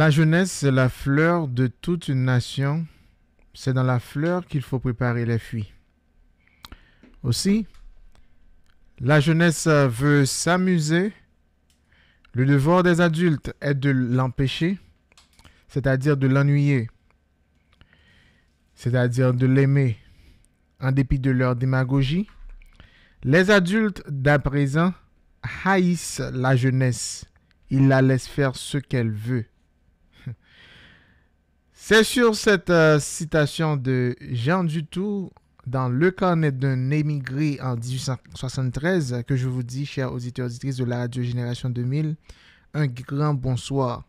La jeunesse, c'est la fleur de toute une nation. C'est dans la fleur qu'il faut préparer les fuites. Aussi, la jeunesse veut s'amuser. Le devoir des adultes est de l'empêcher, c'est-à-dire de l'ennuyer, c'est-à-dire de l'aimer, en dépit de leur démagogie. Les adultes d'à présent haïssent la jeunesse. Ils la laissent faire ce qu'elle veut. C'est sur cette citation de Jean Dutour dans Le carnet d'un émigré en 1873 que je vous dis, chers auditeurs et auditrices de la radio Génération 2000, un grand bonsoir.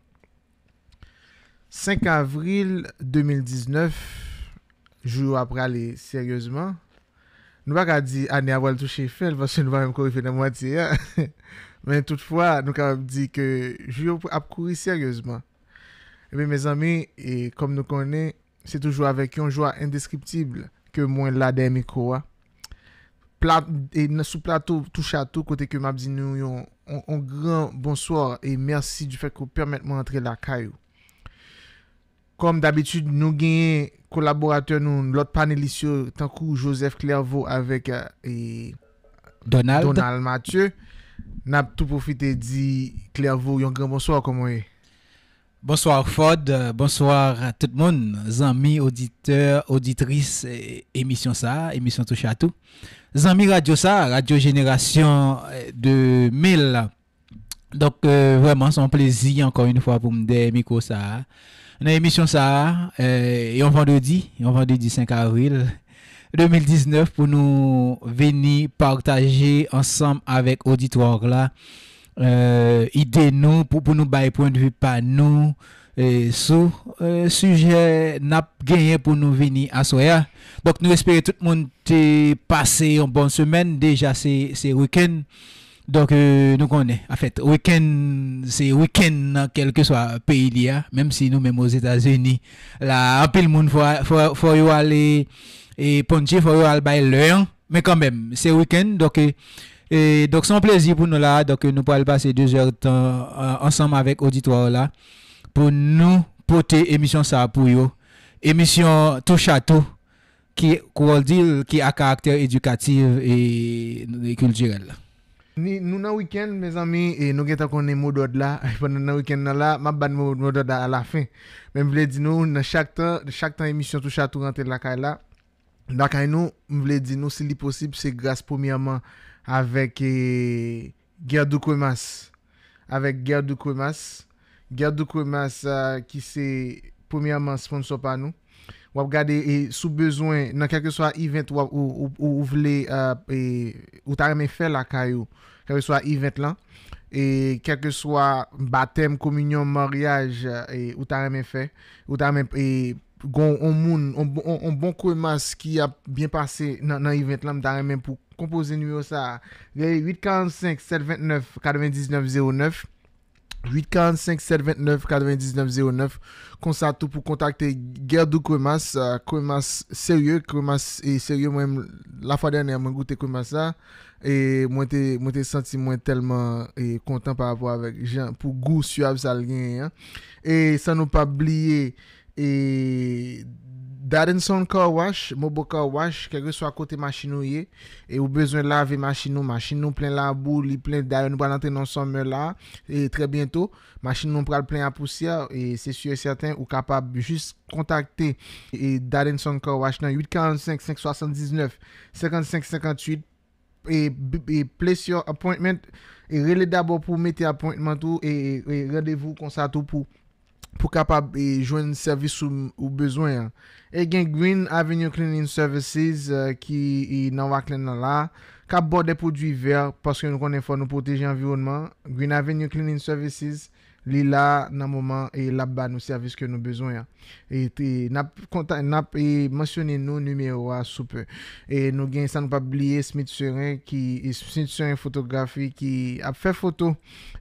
5 avril 2019, jour après aller sérieusement, nous pas dire année avant le toucher fait parce que nous pas même courir la moitié. Mais toutefois, nous avons dit que jour après courir sérieusement. Ebe, eh mez ame, e kom nou konen, se toujou avek yon jwa indeskriptible ke mwen lade miko wa. E nasou plato tou chato kote ke map zin nou yon on gran bonsoor e mersi du fek ou permette mwen antre la kayo. Kom dabitou nou genye kolaboratou nou lout panelisyo tankou Joseph Clairvaux avek euh, Donald Mathieu, nap tou profite di Clairvaux yon gran bonsoor komon e. Bonsoir Ford, bonsoir à tout le monde, amis, auditeurs, auditrices, émission ça, émission touche à tout. Amis Radio ça, Radio Génération 2000. Donc euh, vraiment, c'est un plaisir encore une fois pour me dire micro ça. Une émission ça, euh, et on vendredi, on vendredi 5 avril 2019 pour nous venir partager ensemble avec auditoire là euh, idée nous pour, pour nous bailler point de vue par nous et sur euh, sujet n'a gagné pour nous venir à Soya. Hein. Donc nous espérons tout le monde est passé une bonne semaine. Déjà c'est week-end. Donc euh, nous connaissons. En fait, week-end, c'est week-end quel que soit le pays a Même si nous, même aux États-Unis, là, un peu le monde, faut, faut, y aller et poncher, faut y aller bah, hein. Mais quand même, c'est week-end. Donc euh, et donc, c'est un plaisir pour nous là. Donc, nous pouvons passer deux heures de temps euh, ensemble avec l'auditoire là pour nous porter émission ça pour Émission touche tout qui, qui a caractère éducatif et, culturel. et culturel. Nou week-end mes nous et un mot d'ordre. là. modod Pendant le week-end vais là donner ban modod d'ordre à la fin. Mais je veux temps chaque temps, temps, chaque temps, émission la chatou là Dans la, nous je veux dire, nous si possible c'est grâce premièrement avec guerre du Koumas. Avec du Koumas. Gerdou Koumas euh, qui c'est premièrement sponsor par nous. Ou regardez et sous besoin, dans quel que soit event ou, ou, ou, voulez, ou t'as aimé faire la caillou, quel que soit événement là, et quel que soit baptême, communion, mariage, et, ou t'as aimé fait ou t'as et, Gon, on moun, on bon kremas ki a byen pase nan event lan m da remen pou kompoze nou yo sa. 845-729-9909 845-729-9909 Konsa tou pou kontakte Gerdou Kremas. Euh, kremas serye, kremas e serye mwen la fwa dene mwen goute kremasa. E mwen te senti mwen telman e kontan par apwa avèk. Pou gout suav sa lyen. E sa nou pa blye... E daden son kawash, mobo kawash, ke re so akote machin nou ye E ou bezwen lave machin nou, machin nou plen labou, li plen dayan nou banante nan son me la E tre bientou, machin nou pral plen apousia E se sye certain ou kapab jis kontakte E daden son kawash nan 845-579-5558 e, e place your appointment E rele dabou pou mete appointment ou E, e, e redevou konsato pou pou kapab e jwen servis ou bezwen. E gen Green Avenue Cleaning Services e, ki e, nan waklen nan la, kap bode pou di ver, paske nou konen fò nou poteji environman, Green Avenue Cleaning Services, Li la nan mouman e la ba nou servis ke nou bezon ya. E te nap kontan, nap e monsyonnen nou numero a soupe. E nou gen san pa bliye Smith Seren ki, e Smith Seren Fotografi ki ap fe foto.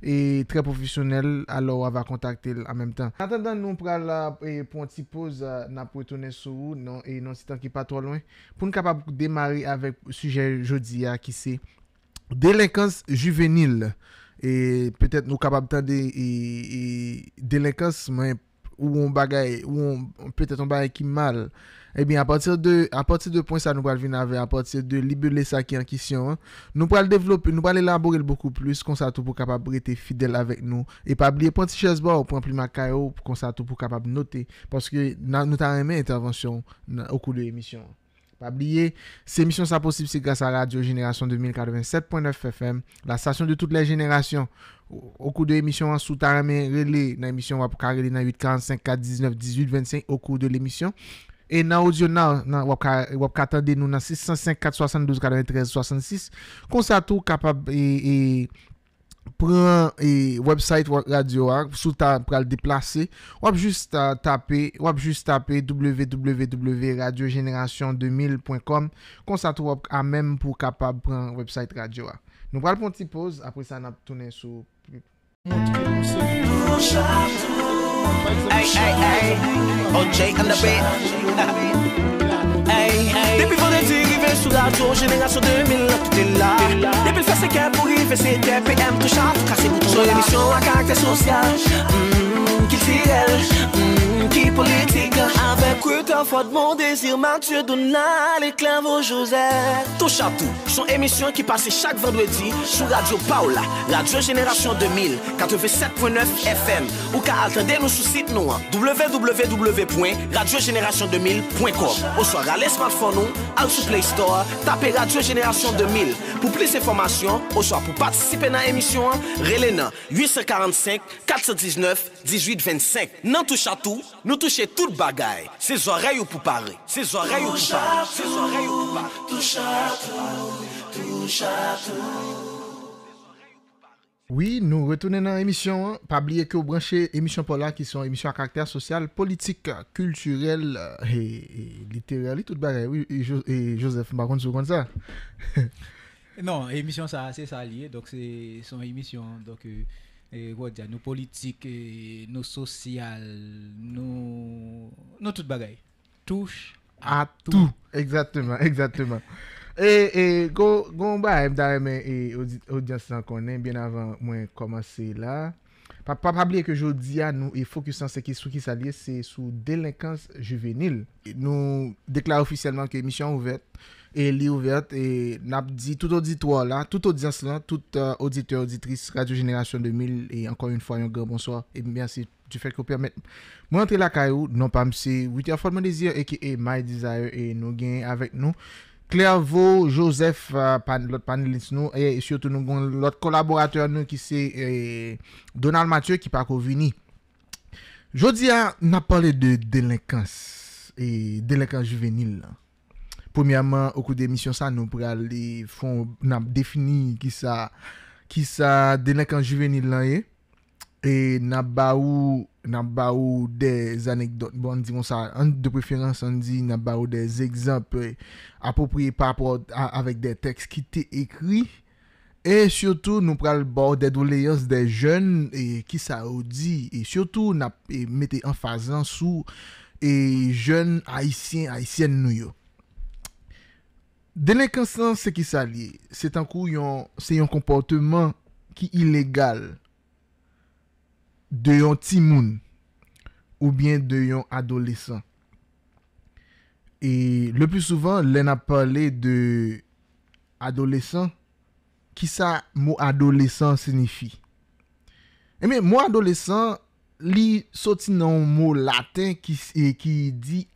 E tre profisyonel alor ava kontakte an menm tan. Atan dan nou pral ap e pou an ti pose, nap pou etone sou ou, non e, se tan ki patro lwen. Poun kapap demari avèk suje jodi ya ki se. Delikans Juvenil. et peut-être nous capables de délinquance, mais ou on bagaille, ou peut-être on bagaille qui mal. et eh bien, à partir de, à partir de point ça, nous allons avec, à partir de libérer ça qui est en question, hein. nous le développer, nous allons élaborer beaucoup plus, comme ça tout pour capable être fidèle avec nous. Et pas oublier, point chaise bas, point plus pour comme ça tout pour capable noter. Parce que nous avons aimé intervention au cours de l'émission. Pabliye, se emisyon sa posib si grasa radio jenerasyon 2087.9 FM, la sasyon de tout le jenerasyon ou kou de emisyon an sou tarame rele nan emisyon wap ka rele nan 8.45, 4.19, 18.25 ou kou de l'emisyon. E nan ouzyon nan wap ka tende nou nan 6.05, 4.72, 4.93, 4.66, konsa tou kapab e... Pren e, website radio a Soutan pral deplase Wap just tape www.radiogeneration2000.com Konsat wap a men pou kapab Pren website radio a Nou pral pon ti pose Apre sa nan tonen sou Depi fondetik Souda tou jirina sou 2008e la De bil feseke pou li fe se te pe em tou chan Sout kase koutou la Soye misyon a karakter sosyal Mmm, kil sirel Mmm qui politique hein? Avec eux ta foi de mon désir Mathieu Donald et Clavo Joseph Touche à tout, son émission qui passe chaque vendredi Sur Radio Paola, Radio Génération 2000 87.9 FM Ou qu'à nous sur site nous www.radiogénération2000.com Au soir, à les smartphones ou sur Play Store Tapez Radio Génération 2000 Pour plus d'informations Au soir, pour participer à l'émission Relena 845 419 1825 Non tout à nous toucher tout bagay, ses oreilles ou pour parler, ses oreilles ou pour parler, oreilles ou Touche à tout, touche à tout. Oui, nous retournons dans l'émission. Hein. Pas oublier que vous branchez émission pour qui sont émissions à caractère social, politique, culturel euh, et, et littéraire. Tout bagaille. Oui, et, Joseph, par contre, vous ça Non, émission ça, c'est ça lié. Donc, c'est son émission. Donc, euh, E, nou politik, e, nou sosyal, nou tout bagay. Touche. A tou. Eksatman, eksatman. E, e goun ba em da remen e audyansan konen bien avan mwen komanse la. Pa pablie ke joudia nou e fokusan seki sou ki sa liye se sou delikans juvenil. Nou dekla ofisyelman ke misyon ouvet. E li ouvert e nap di tout audito la, tout audias lan, tout euh, auditeur, auditrice, Radio Generasyon 2000 E ankon yon fwa, yon gwa, bonsoir, e mi yansi, ti fèk yon permèt Mwen entre la kayou, non pa msi, witi a fòl mwen dezir, eki e My Desire, e nou genye avèk nou Claire Vaux, Joseph, lot euh, panelist nou, e sio tout nou gon lot kolaboratèr nou ki se euh, Donald Mathieu ki pa kou vini Jodi a, nap pale de delikans, e delikans juvenil la Premiyaman, ou kou de misyon sa, nou pral le fon nap defini ki sa denek anjuveni lanye. E nap ba ou, nap ba ou de anekdot bon, di monsa, an de preferans an di, nap ba ou de ekzamp eh, apopriye pa apot avèk de tekst ki te ekri. E siotou, nou pral ba ou de doleyos de jen ki eh, sa ou di. E siotou, nap eh, mette enfazan sou jen haisyen, haisyen nou yo. de c'est qui s'allie, c'est un un c'est un comportement illégal de yon timoun ou bien de yon adolescent. Et le plus souvent, on a parlé de qui ça mot « adolescent » signifie. et eh bien, mot adolescent li soti nan mot latin qui qui qui dit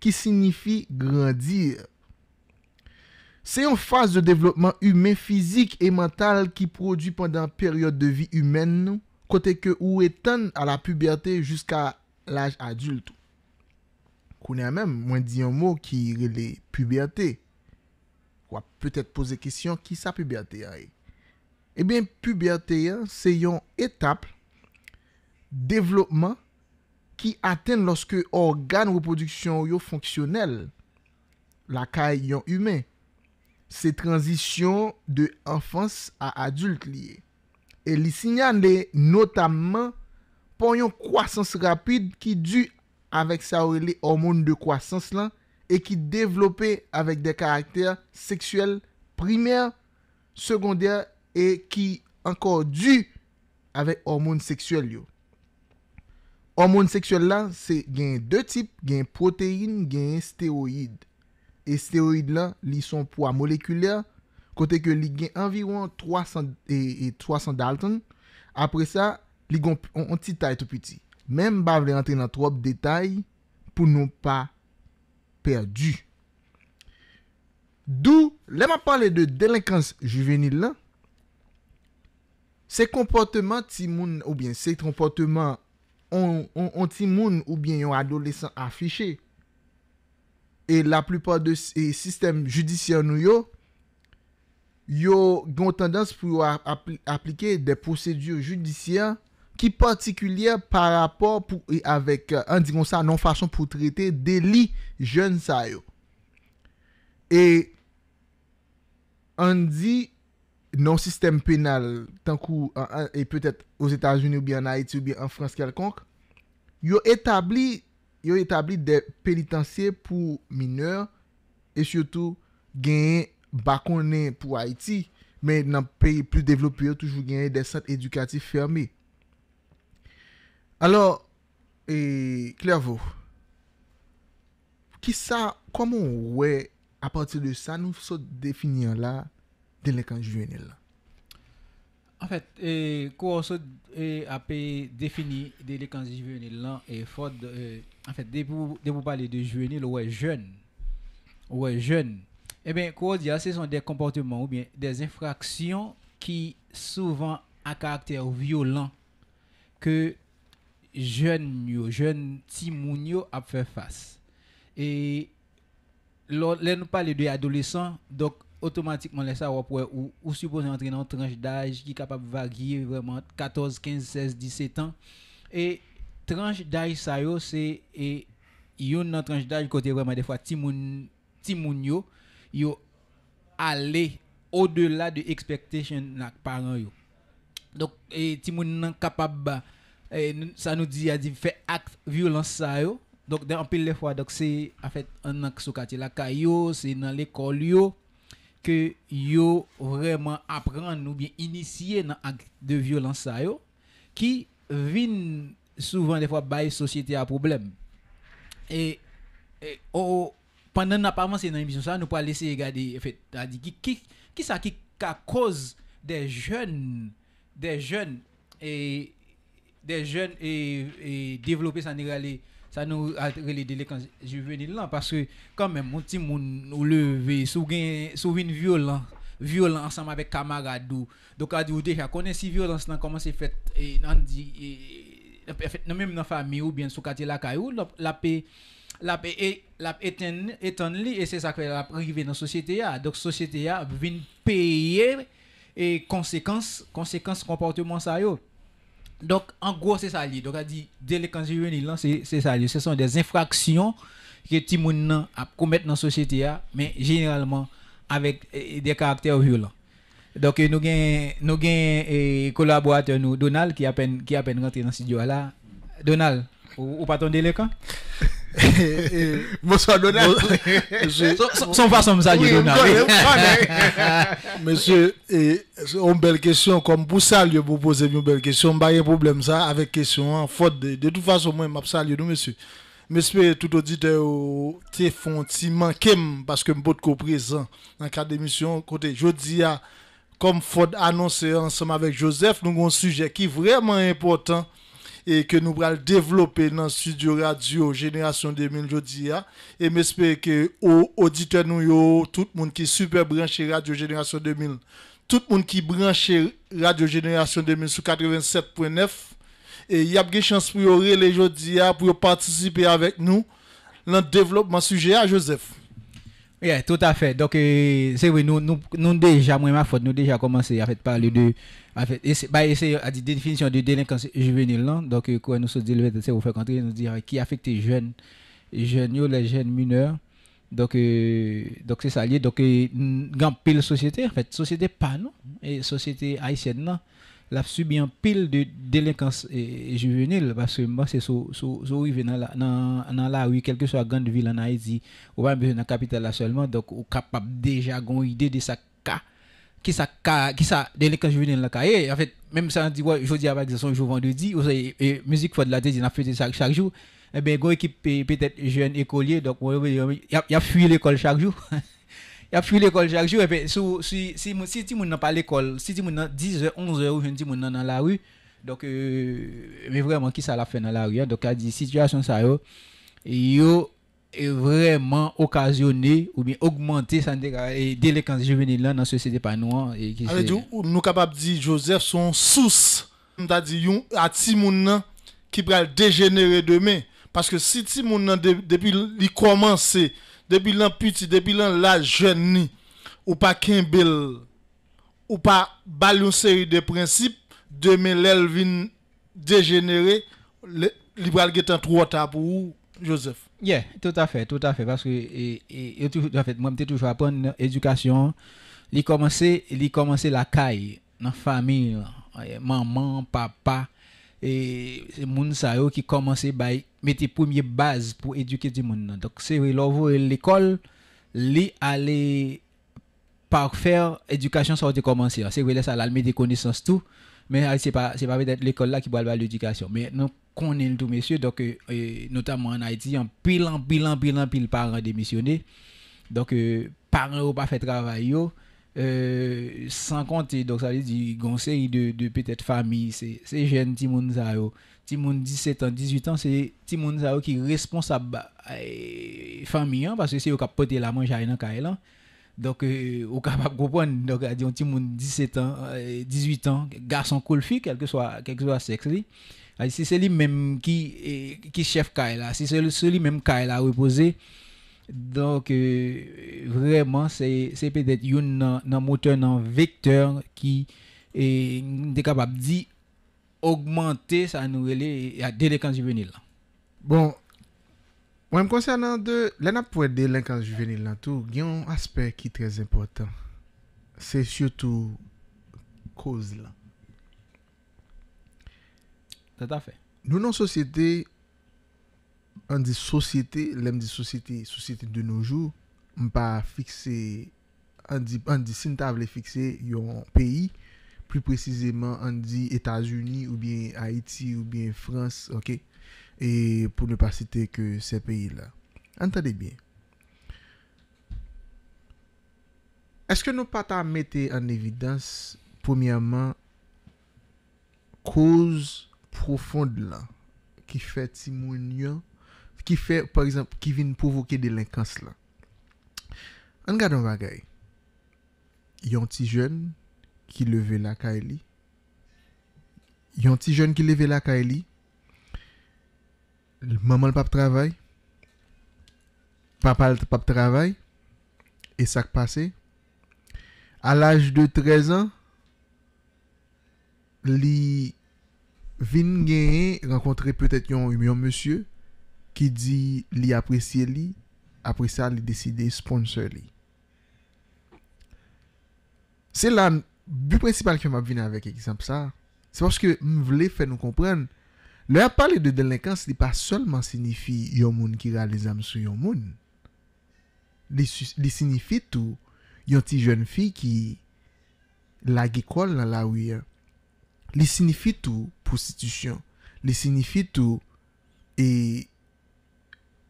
ki signifi grandir. Se yon fase de devlopman humen fizik e mental ki prodwi pandan peryode de vi humen nou, kote ke ou etan a la puberté jusqu'a l'aj adult. Kounen mèm, mwen diyon mò ki li puberté. Wap petèt pose kisyon ki sa puberté a e. Ebyen, eh puberté se yon etap devlopman ki aten loske organe reproduksyon yo fonksyonel, lakay yon humen, se transisyon de enfans a adult liye. E li sinyan le notamman pon yon kwasans rapide ki du avèk sa ou li hormon de kwasans lan e ki devlopè avèk de karakter seksuel primer, sekondèr e ki ankor du avèk hormon seksuel yo. Hormon seksuel la, se gen de tip, gen proteine, gen steroid. E steroid la, li son po a molekulè, kote ke li gen environ 300 dalton. Apre sa, li gon on titay to piti. Menm ba vle antre nan trop detay pou nou pa perdu. Dou, lè ma pale de delinkans juvenil la. Se komporteman ti moun, ou bien se komporteman... on, on, ou bien yon adolescent affiché. Et la plupart de systèmes judiciaires nous yo, ont tendance pour appliquer des procédures judiciaires qui particulières par rapport pour, avec, un euh, ça, non façon pour traiter lits jeunes ça yo. Et on dit nan sistem penal, tan kou, e euh, euh, peut-et, ouz Etats-Unis ou bi an Haiti ou bi an France kelkonk, yo etabli, yo etabli de pelitansye pou mineur, e chiotou, genye bakonnen pou Haiti, men nan peyi plus developye, yo toujou genye de sent edukatif fermi. Alors, e, klervo, ki sa, koman wè, a pati de sa, nou so defini an la, délinquance juvénile. En fait, et on a défini délinquance juvénile là et Ford, euh, en fait, dès vous, vous parlez de juvénile ou est jeune, ou jeune, eh bien, quoi ce sont des comportements ou bien des infractions qui souvent à caractère violent que jeunes jeunes timoun a fait face. Et là, nous parlons adolescents, donc automatiquement les ça ou, ou supposé entrer dans une tranche d'âge qui est capable de varier vraiment 14, 15, 16, 17 ans et tranche d'âge ça c'est et une tranche d'âge côté vraiment des fois timoun timoun yo yo aller au-delà de expectation des parents yo donc et timoun capable ça nous dit a dit fait acte violence ça yo donc d'un pile les fois donc c'est en fait un acte sur quartier la caillou c'est dans l'école yo que yo vraiment apprendre ou bien initier dans acte de violence ça yo qui viennent souvent des fois bail société à problème et, et oh, oh, pendant n'a pas avancé dans l'émission ça nous pas laisser regarder en fait qui qui qui ça qui cause des jeunes des jeunes et des jeunes et, développer ça San nou a rele dele kan ju veni lan. Paske kan men moun tim moun nou leve sou win violan. Violan ansanm avek kamaradou. Dok adi ou dek ya konen si violan san koman se fet nan di. E fet nan non, men moun nan fami ou bien sou kati la kayou. La pe etan li e se sakwe la prive nan sosyete ya. Dok sosyete ya vin peye konsekans komporti moun sa yo. Donc, en gros, c'est ça. Donc, a dit, juvénile, c'est ça. Ce sont des infractions que les gens commettent dans la société, hein, mais généralement avec eh, des caractères violents. Donc, eh, nous avons nous un eh, collaborateur, nous, Donald, qui a peine, qui a peine rentré dans ce studio Donald, ou, ou pas ton monsieur Donald. Son façon de saluer Monsieur, et, une belle question. Comme pour ça, vous posez une belle question. Pas de problème ça avec question. Hein, faute de, de toute façon, moi, je salue nous, monsieur. Monsieur, tout auditeur, tu font si manqué parce que je suis présent dans le cadre l'émission Côté, je dis ah, comme Ford annoncé ensemble avec Joseph, nous avons un sujet qui est vraiment important et que nous allons développer dans le studio radio Génération 2000 aujourd'hui. Hein. Et j'espère que aux auditeurs, nous, tout le monde qui est super branché Radio Génération 2000, tout le monde qui branché Radio Génération 2000 sur 87.9, et il y a une chance pour vous aujourd'hui, hein, pour participer avec nous dans le développement sujet à hein, Joseph. Tout a fait, nou deja mwen ma fote, nou deja a komansi a feit parli de, a feit, ba y se a di definisyon de delinkansi juvenil nan, doke kwen nou se dilwete se ou fekantri, nou se di a ki a fekte jen, jen yo, le jen mineur, doke euh, se sa liye, doke euh, gan pil sosyete, a feit, sosyete pa nou, sosyete aisyen non? nan, l'a subi un pile de délinquance et, juvénile parce que moi c'est so so so dans la dans, la rue Quelque soit grande ville en Haïti ou pas besoin de capitale là seulement donc ou capable déjà une idée de sa ka qui sa ka qui sa délinquance juvénile là et en fait même ça on dit ouais jeudi avec son jour vendredi ou et, et musique faut de la tête on a fait ça chaque jour eh ben, et ben go équipe peut-être jeune écolier donc il y a, a fui l'école chaque jour Ya fwi l'ekol, si ti moun nan pa l'ekol, si ti moun nan 10 ou 11 ou jen ti moun nan nan la wu, mwen vreman ki sa la fe nan la wu, do ka di situasyon sa yo, yo e vreman okasyone ou mi augmente san dek a delekans jeveni lan nan sosede pa nouan. Ale di ou nou kapap di Joseph son sous, mwen ta di yon a ti moun nan ki brel degenere deme, paske si ti moun nan depi li komanse, Depuis lan petit, depuis lan la ou qu'un kembel, ou pas bal série de prinsip, deme lèl vin degenere, liberal getan pour ta Joseph. Yeah, tout à fait, tout à fait, parce que et, et, toujours tout en fait, moi, je toujours apprendre l'éducation, il commençait la caille, dans la famille, maman, papa, et c'est qui commençait by tes première base pour éduquer du monde. Donc c'est vrai, l'école, li aller faire éducation ça a commencé. C'est vrai, ça, mis des connaissances tout, mais ah, c'est pas pas peut-être l'école là qui va l'éducation. Mais nous connaissons tout messieurs, donc euh, notamment en Haïti, en pile en pile en pile en pile parents démissionnés. Donc euh, parents n'ont pas fait travail euh, sans compter, donc ça veut dire, de, de peut-être famille, c'est jeunes, petits Ti moun 17 an, 18 an, se ti moun sa wè ki responsab euh, fami an, parce se yon ka pote la manj a yon ka e lan. Donk, yon euh, ka pap gopon, donk, a diyon ti moun 17 an, 18 an, gason kol fi, kelke swa, kelke swa seks li. Se se li mèm ki chef ka e la, se se li mèm ka e la repose, donk, vreman, se pe det yon nan moten nan vekter ki dekabap di, augmente sa nouveli ya delikans juvenil lan. Bon, wè m konsernan de, lè na pouè delikans juvenil lan tou, gen yon aspek ki trèz important. Se siotou koz lan. Tata fè. Nou nan sosyete, an di sosyete, lèm di sosyete, sosyete de noujou, m pa fikse, an di sin table fikse yon peyi, Plus precisement, an di Etats-Unis ou bien Haiti ou bien France, ok? Et pour ne pas citer que ces pays-là. Entendez bien. Est-ce que nous partons à mettre en évidence, premièrement, causes profondes là, qui fait simonien, qui fait, par exemple, qui viennent provoquer délinquance là? Angadons bagay. Yonti jeûne, ki leve la ka e li. Yon ti jen ki leve la ka e li. Maman l pa p travay. Papa l pa p travay. E sak pase. Al aj de trezan, li vin gen renkontre peutet yon yon monsye ki di li apresye li. Apresya li deside sponsor li. Se lan Bu prinsipal ki yo m ap vina avek e ki sanp sa, se pa chke m vle fè nou kompren, le a pale de delinkans li pa solman signifi yon moun ki ra le zanm sou yon moun. Li signifi tou yon ti jwenn fi ki la ge kol nan la ouye. Li signifi tou prostitisyon. Li signifi tou e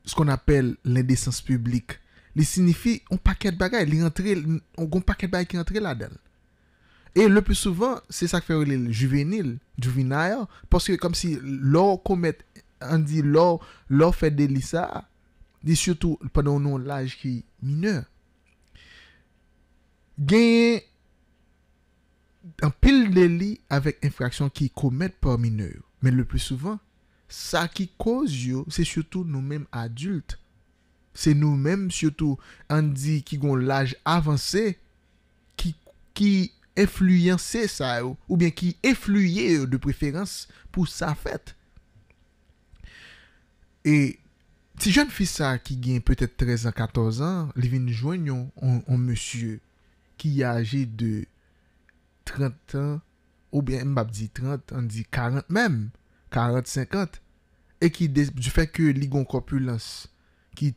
skon apel lindesans publik. Li signifi, on paket bagay, li rentre, on paket bagay ki rentre la del. Et le plus souvent, c'est ça qui fait roulé le juvénil, le juvénil, parce que comme si l'or commette, andi l'or fait délire ça, dit surtout pendant l'âge qui est mineur. Gagne, en pile délire avec infraction qui commette par mineur. Mais le plus souvent, ça qui cause yo, c'est surtout nous-mêmes adultes. C'est nous-mêmes surtout, andi qui gont l'âge avancé, qui commette efluyansè sa ou bien ki efluyè ou de preferans pou sa fèt. Et si joun fisa ki gen peutè 13 an, 14 an, li ven jwen yon monsye ki yage de 30 an ou bien mbap di 30 an, di 40 mèm, 40-50. Et ki du fèk li gonkopulans ki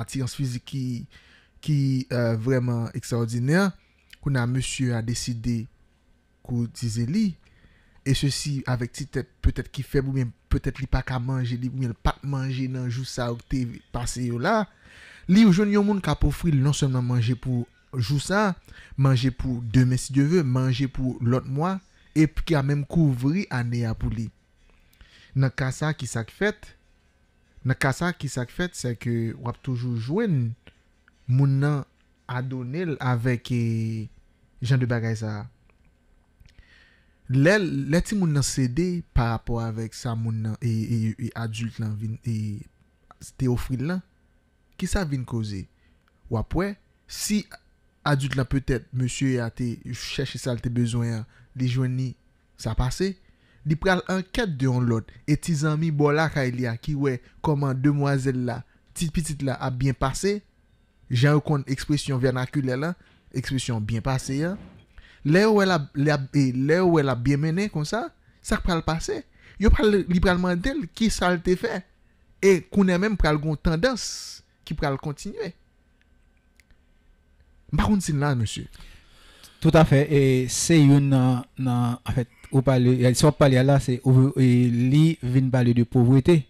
atirans fizik ki vreman ekstraordinè an, kou nan monsye a deside kou dize li, e se si avek ti tet, petet ki feb ou men, petet li pak a manje, li pou men pak manje nan jou sa ou te pase yo la, li ou jwen yon moun kapou fri, non sem nan manje pou jou sa, manje pou deme si deve, manje pou lot mwa, epi ki a menm kouvri ane apou li. Nan kasa ki sak fet, nan kasa ki sak fet, se ke wap toujou jwen, moun nan Adonel avèk e, jen de bagay sa. Lè ti moun nan sède par apò avèk sa moun nan e, e, e adult lan vin, e te ofri lan, ki sa vin koze. Ou apwè, si adult lan pètèp, monsye a te chèche sal te bezoyan, li jwen ni, sa pase, li pral anket de yon lot, eti zanmi bo la ka elia ki wè, koman demwazel la, tit pitit la, a bin pase, jè yon kon ekspresyon vernakule la, ekspresyon byen pase ya, lè ou wè la byen mènen kon sa, sa k pral pase, yo pral liberalman del ki sa lte fe, e kounè mèm pral goun tendans, ki pral kontinue. Bakoun sin la, monsye. Tout afe, se yon nan, an fèt, ou pali, yal so pali ala, se ou li vin pali de povwete,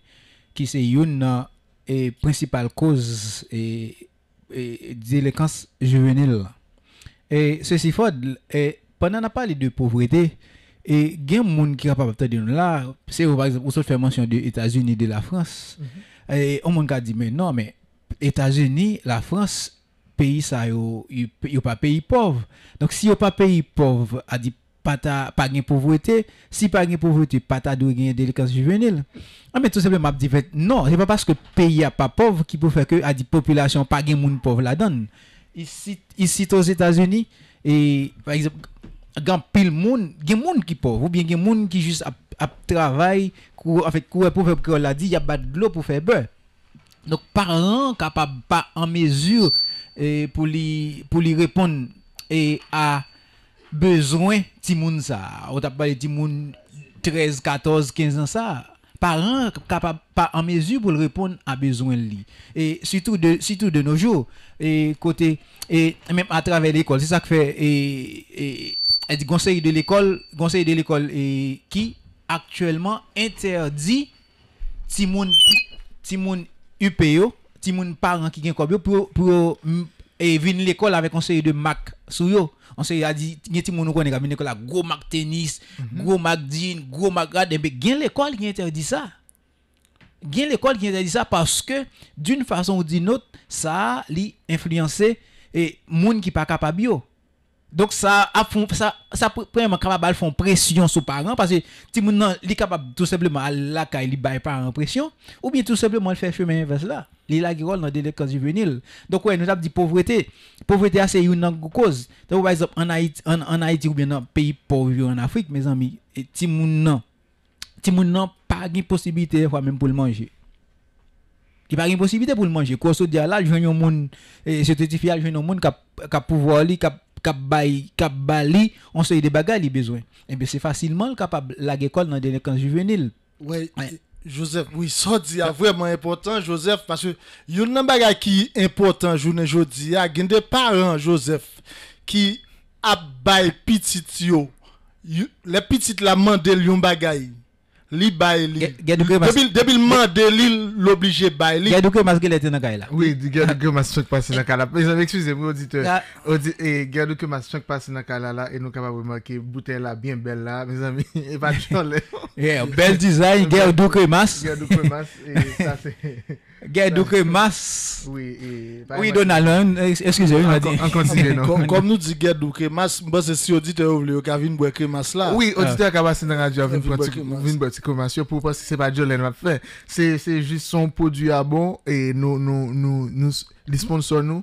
ki se yon nan, e prinsipal koz, e, et d'éloquence juvénile. Et ceci fait, pendant qu'on a parlé de pauvreté, et il y a des gens qui sont capables de dire là, c'est par exemple, vous fait mention des États-Unis et de la France. Mm-hmm. Et on a dit, mais non, mais États-Unis, la France, pays ça, y ne pas pays pauvres. Donc si a pas pays pauvre, a dit pas de pauvreté si pas de pauvreté pas ta délicatesse délinquance juvénile ah mais tout simplement m'a dit non c'est pas parce que pays a pas pauvre qui peut faire que a dit population pas de monde pauvre la donne ici ici aux États-Unis et par exemple grand pile monde gain monde qui pauvre ou bien il monde qui juste a, a travail en fait pour faire que l'a dit il y a pas de l'eau pour faire beurre donc parents capables pas en mesure et pour lui pour lui répondre et à besoin ti moun ça on t'a parlé 13 14 15 ans ça parents capable pas en mesure pour répondre à besoin li et surtout de surtout de nos jours et côté et même à travers l'école c'est ça que fait et, et, conseil de l'école conseil de l'école et qui actuellement interdit ti moun ti moun parents qui gagne pour pour et l'école avec conseil de Mac sou yo on se a dit, il y a des gens qui ont dit, gros mac tennis, mhm. gros mac jean, gros mac garde. Mais bien l'école qui interdit ça. Bien l'école qui interdit ça parce que d'une façon ou d'une autre, ça e, a influencé et gens qui pas capable. Donc ça a ça ça premièrement capable font pression sur parents parce que ti moun nan li capable tout simplement la kay li pas en pression ou bien tout simplement le faire chemin inverse là li la girol dans délinquance juvénile donc ouais nous avons dit pauvreté pauvreté c'est une cause donc par exemple en Haïti en, en Haïti ou bien dans pays pauvre en Afrique mes amis et ti moun nan ti moun nan pas de possibilité fois même pour le manger il pas une possibilité pour le manger Quand on dit là viens un monde et ce certificat viens au monde qui qui pouvoir li qui bail bali on sait des bagages il besoin et eh bien c'est facilement capable la école dans délinquance juvénile Oui. ouais. Joseph, oui, ça dit a vraiment important, Joseph, parce que a nan qui important journée jodi a, des de parents, Joseph, qui a petit Les petites la mandel yon bagay li bay li depuis le mandé li l'obligé bay li gadou que masque était dans gaila oui di gadou que masque passé dans cala mais excusez-moi auditeur auditeur et eh, gadou que masque passé dans cala là et nous capable remarquer bouteille là bien belle là mes amis et pas de chance yeah bel design gadou que masque gadou que masque et Guerre mas Oui, Donald, excusez-moi. Comme, comme nous dit guerre mas c'est si auditeur voulez qu'il vienne boire masse là. Oui, auditeur qui dans radio commercial pour parce que c'est pas Jolene fait. C'est juste son produit à bon et nous nous nous nous les nous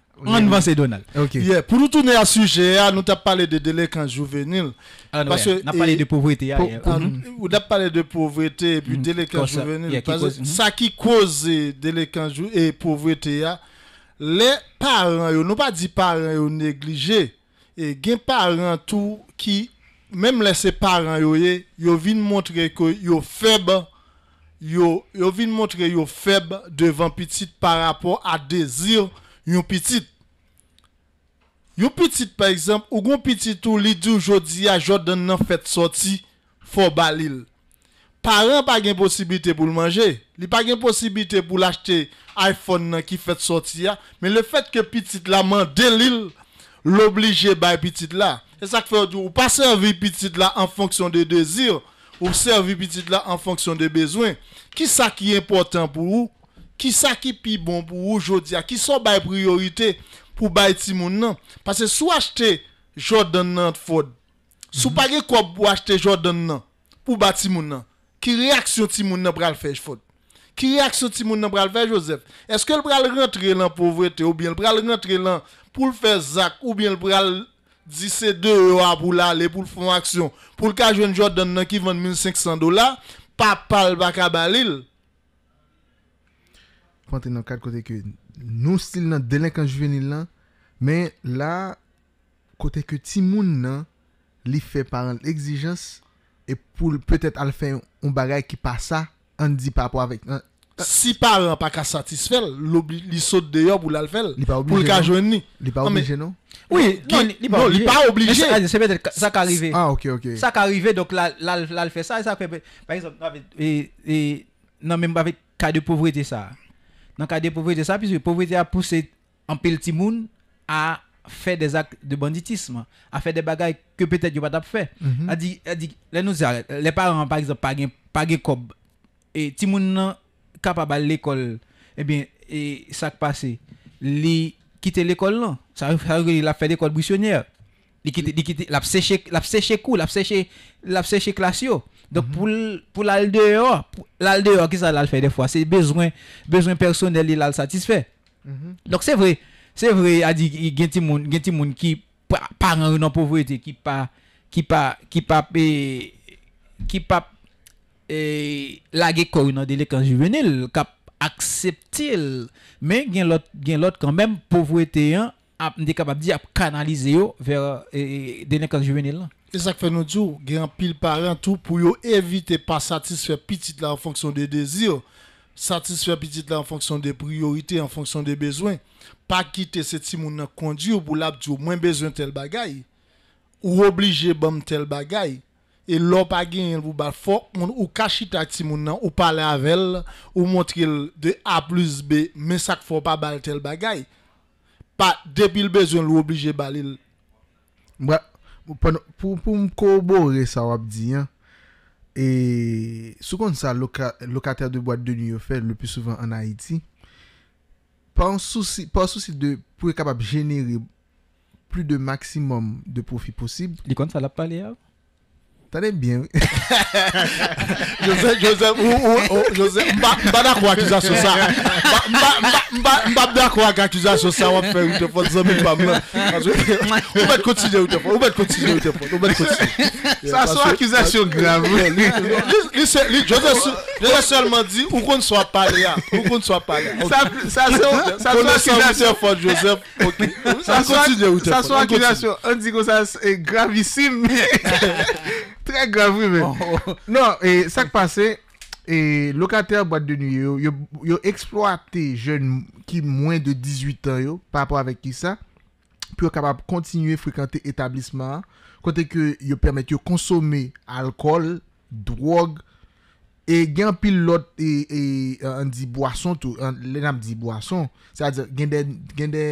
On va c'est Donald. Pour retourner à ce sujet, ah, nous avons parlé de délai quand juvénile. Ah, parce a parlé de pauvreté. Ah, On a ah, mm-hmm. mm-hmm. parlé de pauvreté et puis mm quand juvénile. qui cause, ça qui cause délai quand et pauvreté, les parents, nous pas dit parents négligés, et les parents tout qui, même les parents, ils viennent montrer qu'ils sont faibles yo yo petits qu'ils yo faible devant petit par rapport à désir Yon pitit, yon pitit par exemple, ou goun pitit ou li di ou jodi a jodan nan fet sorti fo balil. Paran pa gen posibite pou l manje, li pa gen posibite pou l achete iPhone nan ki fet sorti a, men le fet ke pitit la man delil, l oblije bay pitit la. E sak fè, ou pa servi pitit la an fonksyon de dezir, ou servi pitit la an fonksyon de bezwen, ki sa ki important pou ou? qui ça qui pi bon pou ou jodi a? Ki so bay priorite pou bay ti moun si vous achetez Jordan nan fod, sou mm quoi Pour acheter pou achete Jordan nan pou bay ti moun nan, ki réaction ti moun nan pral réaction fod? Ki reaksyon ti moun nan pral ce Joseph? Eske l pral rentre lan pauvreté ou bien le pral rentre lan pour faire faire ou bien l pral dise de euros pour pour aller pour le action pour Pour le cas Jordan nan qui vende 1500 dollars pa pal baka balil? pwante nan kade kote ke nou stil nan delen kan juvenil nan, men la kote ke ti moun nan, li fe paran l'exijans, e pou l'petet al fe yon bagay ki pa sa, an di pa pou avek nan. Si pa yon pa ka satisfel, li sot deyo pou l'al fel, pou l'ka jwen ni. Li pa oblije non. Non, non? Oui, non, li pa oblije. Se bete, sa ka arrive. Ah, ok, ok. Sa ka arrive, donc l'al fe sa, nan men ba vek ka de pouvriti sa. Nan ka de pouwete sa, pouwete a pousse ampil timoun a fe de banditisme, a fe de bagay ke petet yo bat ap fe. Mhm. A di, a di, le nou zare, le paren, par exemple, page kob, e timoun nan kapabal l'ekol, e bin, e sak pase, li kite l'ekol lan. Sa rewe li l'ap fe l'ekol bousyonye, li kite, li kite, l ap seche kou, l ap seche, l ap seche klasyo. Donk mhm. pou oh, oh, lal deyo, lal deyo ki sa lal fè de fwa, se bezwen personel li lal satisfè. Mhm. Donk se vre, se vre a di gen ti moun ki pa an renan povwete, ki pa lage kor nan dele kan juvenil, kap akseptil. Men gen lot kan men povwete yon. est capable e, e, e de canaliser vers les délinquants juvéniles. C'est ça que fait nous dire, grand y pile parent tout pour éviter de ne pas satisfaire petit là en fonction des désirs, satisfaire petit là en fonction des priorités, en fonction des besoins. Pas quitter ce petit monde conduire pour l'abdou, moins besoin de tel bagaille. Ou obligé de tel bagaille et l'on pas faire, pour bal fort ou cacher ta ti moun ou parler avec elle ou montrer de A plus B mais ça faut pas bal tel bagaille pas depuis le besoin lui balil pour pour me corroborer ça va dit hein. et souvent ça loca, locataire de boîte de nuit fait le plus souvent en Haïti pas un souci pas souci de pour être capable générer plus de maximum de profit possible. Les ça l'a t'allais bien, oui. Joseph, Joseph, ou, ou, Joseph, mba d'accord accusation ça. Mba d'accord accusation ça, on va faire une fois, on va continuer une fois, on va continuer une fois, on va continuer. Ça, c'est une accusation grave. Joseph seulement dit, ou qu'on ne soit pas là, ou qu'on ne soit pas là. Ça, c'est une accusation forte, Joseph. Ça, c'est une accusation. On dit que ça, c'est gravissime. Très grave, oui, men. Oh, oh. Non, sa k passe, lokater boite de nou yo, yo eksploate jen ki mwen de 18 an yo, par rapport avek ki sa, pou yo kapap kontinuye frekante etablisman, konten ke yo permette yo konsome alkol, drog, e gen pil lot en di boason tou, lè nam di boason, gen de,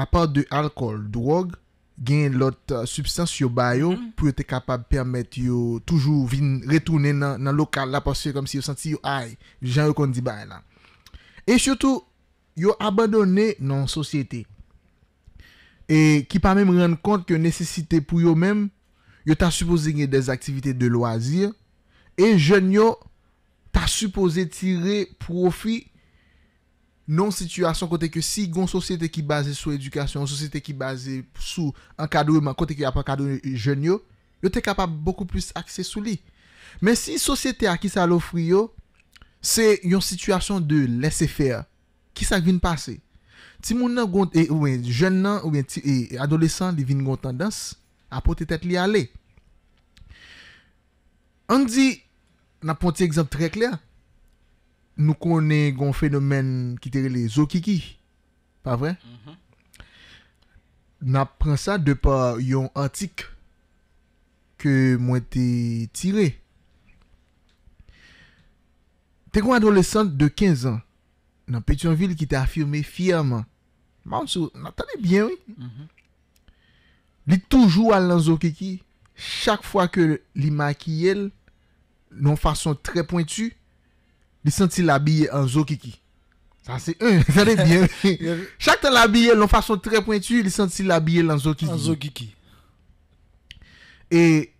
a part de alkol, drog, gen lot euh, substans yo bay yo mhm. pou yo te kapab permet yo toujou vin retounen nan lokal la posye kom si yo santi yo ay, jan yo kondi bay la. E choutou, yo abadone nan sosyete. E ki pa menm ren kont ki yo nesesite pou yo menm, yo ta supose gen des aktivite de loazir, e jen yo ta supose tire profi Non sitwasyon kote ke si gon sosyete ki baze sou edukasyon, sosyete ki baze sou an kado e man kote ke apan kado e jen yo, yo te kapap bokou pwis akse sou li. Men si sosyete a ki sa lo friyo, se yon sitwasyon de lese fer, ki sa vin pase. Ti moun nan gont, e, ouen jen nan, ouen ti e, adolesan, li vin gont tendans, apote tet li ale. An di, nan pwantye ekzamp tre kler, Nou konen gon fenomen ki tere le zokiki. Pa vre? Mhm. Na pransa de pa yon antik ke mwen te tire. Te kon adolescent de 15 an nan Petionville ki te afirme fiyaman. Man sou, natane bien wè. Mhm. Li toujou al nan zokiki. Chak fwa ke li maki yel non fason tre pointu. Il sentit l'habiller en zokiki. Ça c'est un, ça c'est bien. Chaque temps l'habiller de façon très pointue, il sentit l'habiller en En zokiki. Et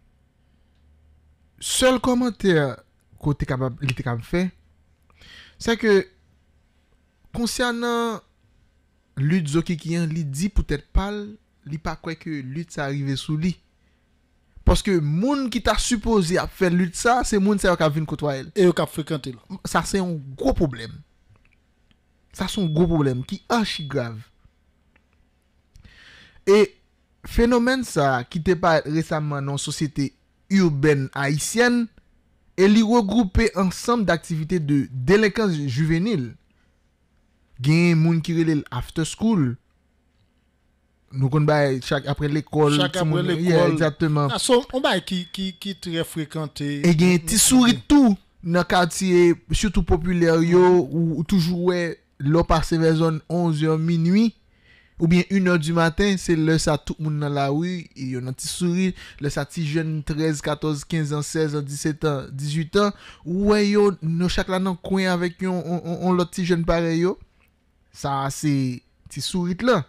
seul commentaire qu'on était capable de faire, c'est que concernant lutte il hein, dit peut-être pas, a pas quoi que lutte ça arrivé sous lui. Paske moun ki ta supposi ap fè lüt sa, se moun se yo kap vin koto a el. E yo kap frekante la. Sa se yon gro problem. Sa se yon gro problem ki ashi grav. E fenomen sa ki te pa resanman nan sosyete urban haisyen, el li regroupe ansanm d'aktivite de delekans juvenil. Genye moun ki relel after school, nous ah, on chaque après l'école. Chaque après l'école. exactement. on va qui, qui, qui très fréquenté. E Et il y a un petit sourire tout dans le quartier, surtout populaire, où, toujours l'eau passe vers zone 11h minuit. Ou bien 1h du matin, c'est le ça tout le monde dans la rue, il e y a un petit sourire, le ça petit jeune 13, 14, 15 ans, 16 ans, 17 ans, 18 ans, ouais yo, nous chaque là dans coin avec on, on, petit jeune pareil Ça c'est petit sourire là.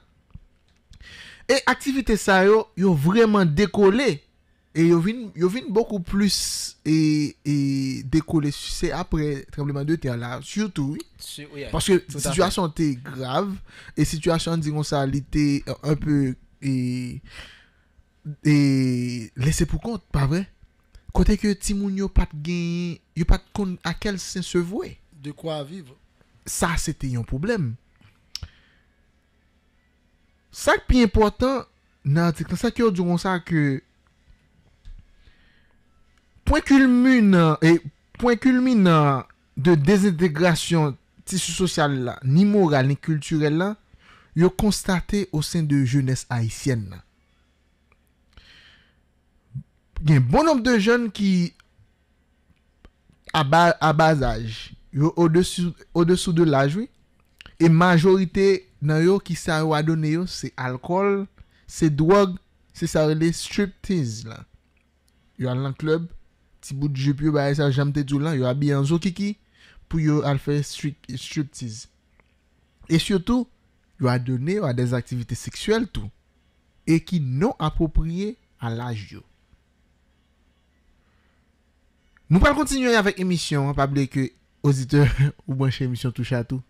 E aktivite sa yo yo vreman dekole E yo vin bokou plus e, e dekole Se apre trembleman 2 te ala Surtou Paske situasyon te grave E situasyon diyon sa li te Un peu E lese pou kont Pa vre Kote ke timoun yo pat gen Yo pat kon akel sen se vwe De kwa a viv Sa se te yon probleme Sak pi importan, nan, nan sak yo joun sa ke, pwen kulmine, e, eh, pwen kulmine, de dezintegrasyon tisu sosyal la, ni moral, ni kulturel la, yo konstate o sen de jounes haisyen la. Gen bon nom de joun ki a bazaj, yo o desou de laj, e majorite nan yo ki sa yo a done yo se alkol, se drog, se sarile striptease lan. Yo an lan klub, ti bout jup yo bae sa jamte zoulan, e yo a bi an zo kiki pou yo alfe striptease. E syotou, yo a done yo a dez aktivite seksuel tou, e ki non nou apopriye al laj yo. Mou pal kontinyoy avèk emisyon, pa ble ke ozite ou mwenche emisyon tou chato.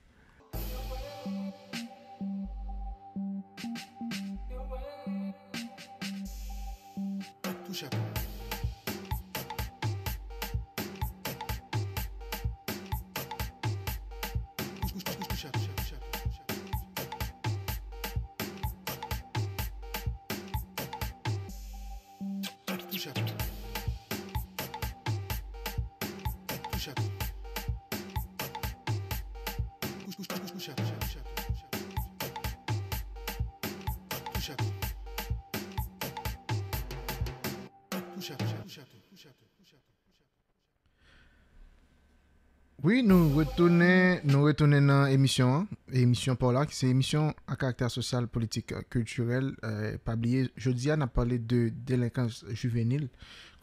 Emisyon 1, emisyon polak, se emisyon a karakter sosyal, politik, kulturel, euh, pabliye. Jodiya nan pale de delinkans juvenil.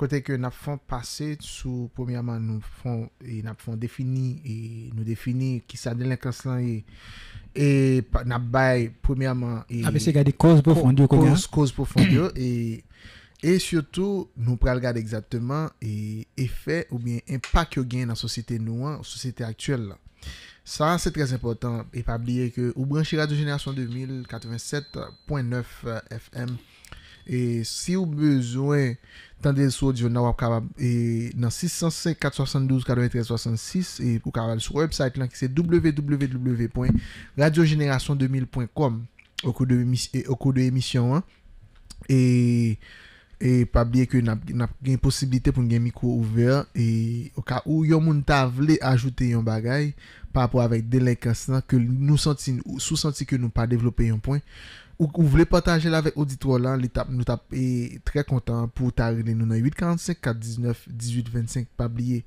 Kote ke nan fon pase sou, poumyaman nou fon, e nan fon defini, nou defini ki sa delinkans lan e, e nan bay poumyaman ah, e... Ape se gade koz poufondyo koga. Koz poufondyo e, e siotou nou pral gade egzapteman e efè ou bien impak yo gen nan sosyete nou an, sosyete aktuel la. Sa, se trez impotant, e pa blye ke ou branche Radio Generasyon 2087.9 FM. E si ou bezwen, tande sou dijonaw apkabab nan 605 472 93 66, e poukababal sou website lan ki se www.radiogenerasyon2000.com ou kou de emisyon an. E... E pa blye ke nou ap gen posibilite pou nou gen mikwo ouver. E o ka ou yon moun ta vle ajoute yon bagay. Pa apwa avek delen kastan. Ke nou sou santi ke nou pa devlope yon pwen. Ou vle pataje la vek audit walan. Nou ta pe tre kontan pou ta rile nou nan 8.45, 4.19, 18.25 pa blye.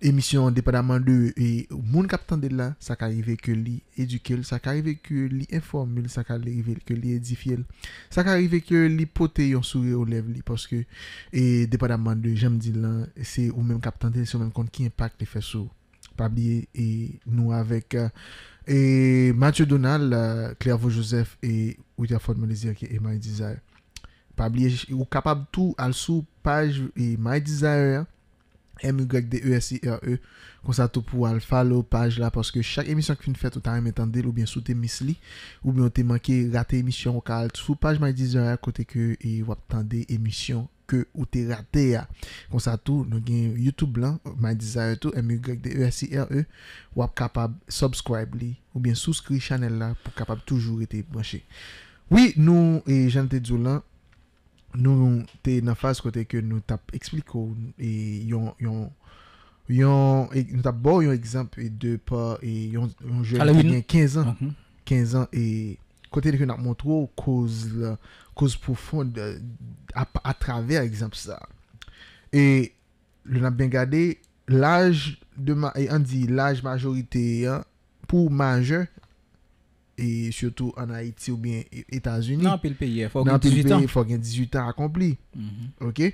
Emisyon depadaman de ou moun kapitan de lan, sa ka rive ke li edukel, sa ka rive ke li informel, sa ka rive ke li edifiel. Sa ka rive ke li pote yon souye ou lev li, poske depadaman de jem di lan, se ou moun kapitan de lan, se ou moun kont ki impacte fesou. Pabliye nou avek Matthew Donald, Clairvaux Joseph, ou Yafon Monizier ki Emy Desire. Pabliye ou kapab tou al sou page Emy Desire, an. M-Y-D-E-S-I-R-E konsato pou alfa lo paj la paske chak emisyon ki fin fèt ou tan mwen tendel ou bien sou temis li ou bien ou te manke rate emisyon ou ka al sou paj may dizan ya kote ke e wap tende emisyon ke ou te rate ya konsato nou gen YouTube lan may dizan yo tou M-Y-D-E-S-I-R-E e, wap kapab subscribe li ou bien souskri chanel la pou kapab toujou rete bwanshe oui nou e jan te djou lan Nou te nan fase kote ke nou tap ekspliko. E yon, yon, yon, e, nou tap bo yon ekzampi e de pa. E yon, yon jel tenyen 15 an. 15 an e kote de ke nan montro kouz, kouz poufond a traver ekzampi sa. E yon nan bengade, l'aj, e an di l'aj majorite, pou maje, E chotou an Haiti ou bien Etats-Unis Nan pil peye fò gen 18 an akompli Ok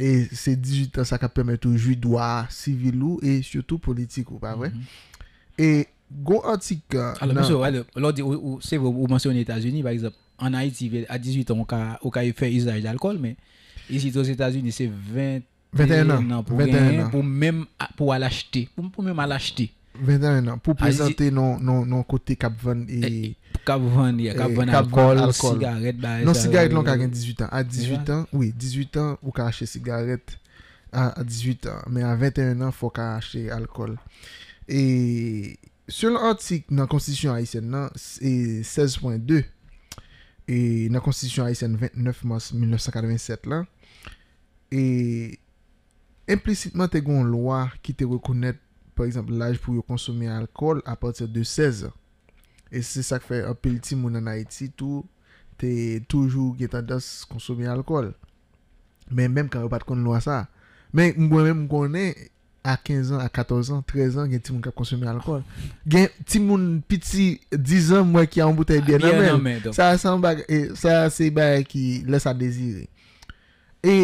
E se 18 an sa ka pèmè tout Jouidoa, sivil ou E chotou politik ou pa wè E go antik Lò di ou se vò ou monsyon Etats-Unis Par exemple, an Haiti a 18 an Ou ka y fè izaj d'alkol Isi to Etats-Unis se 20 21 an Pou mèm alachte Pou mèm alachte Non. pou prezante nan non, non kote kapvan e- eh, kapvan e alkol nan sigaret lan kagen 18 an a 18 an ou ka ashe sigaret a 18 an me a 21 an fwo ka ashe alkol e se lan artik nan konstitusyon Aysen nan 16.2 e nan konstitusyon Aysen 29 mars 1987 la e implicitman te goun lwa ki te wekonet Par eksemp, laj pou yo konsome alkol apatir de 16. E se sa kfe apil ti moun anay ti tou, te toujou geta dos konsome alkol. Men menm kwa yo pat kon lwa sa. Men mwen menm mwen konen, a 15 an, a 14 an, 13 an gen ti moun kap konsome alkol. Gen ti moun piti 10 an mwen ki an boutay biye nan menm. Sa se bae ki lesa dezire. E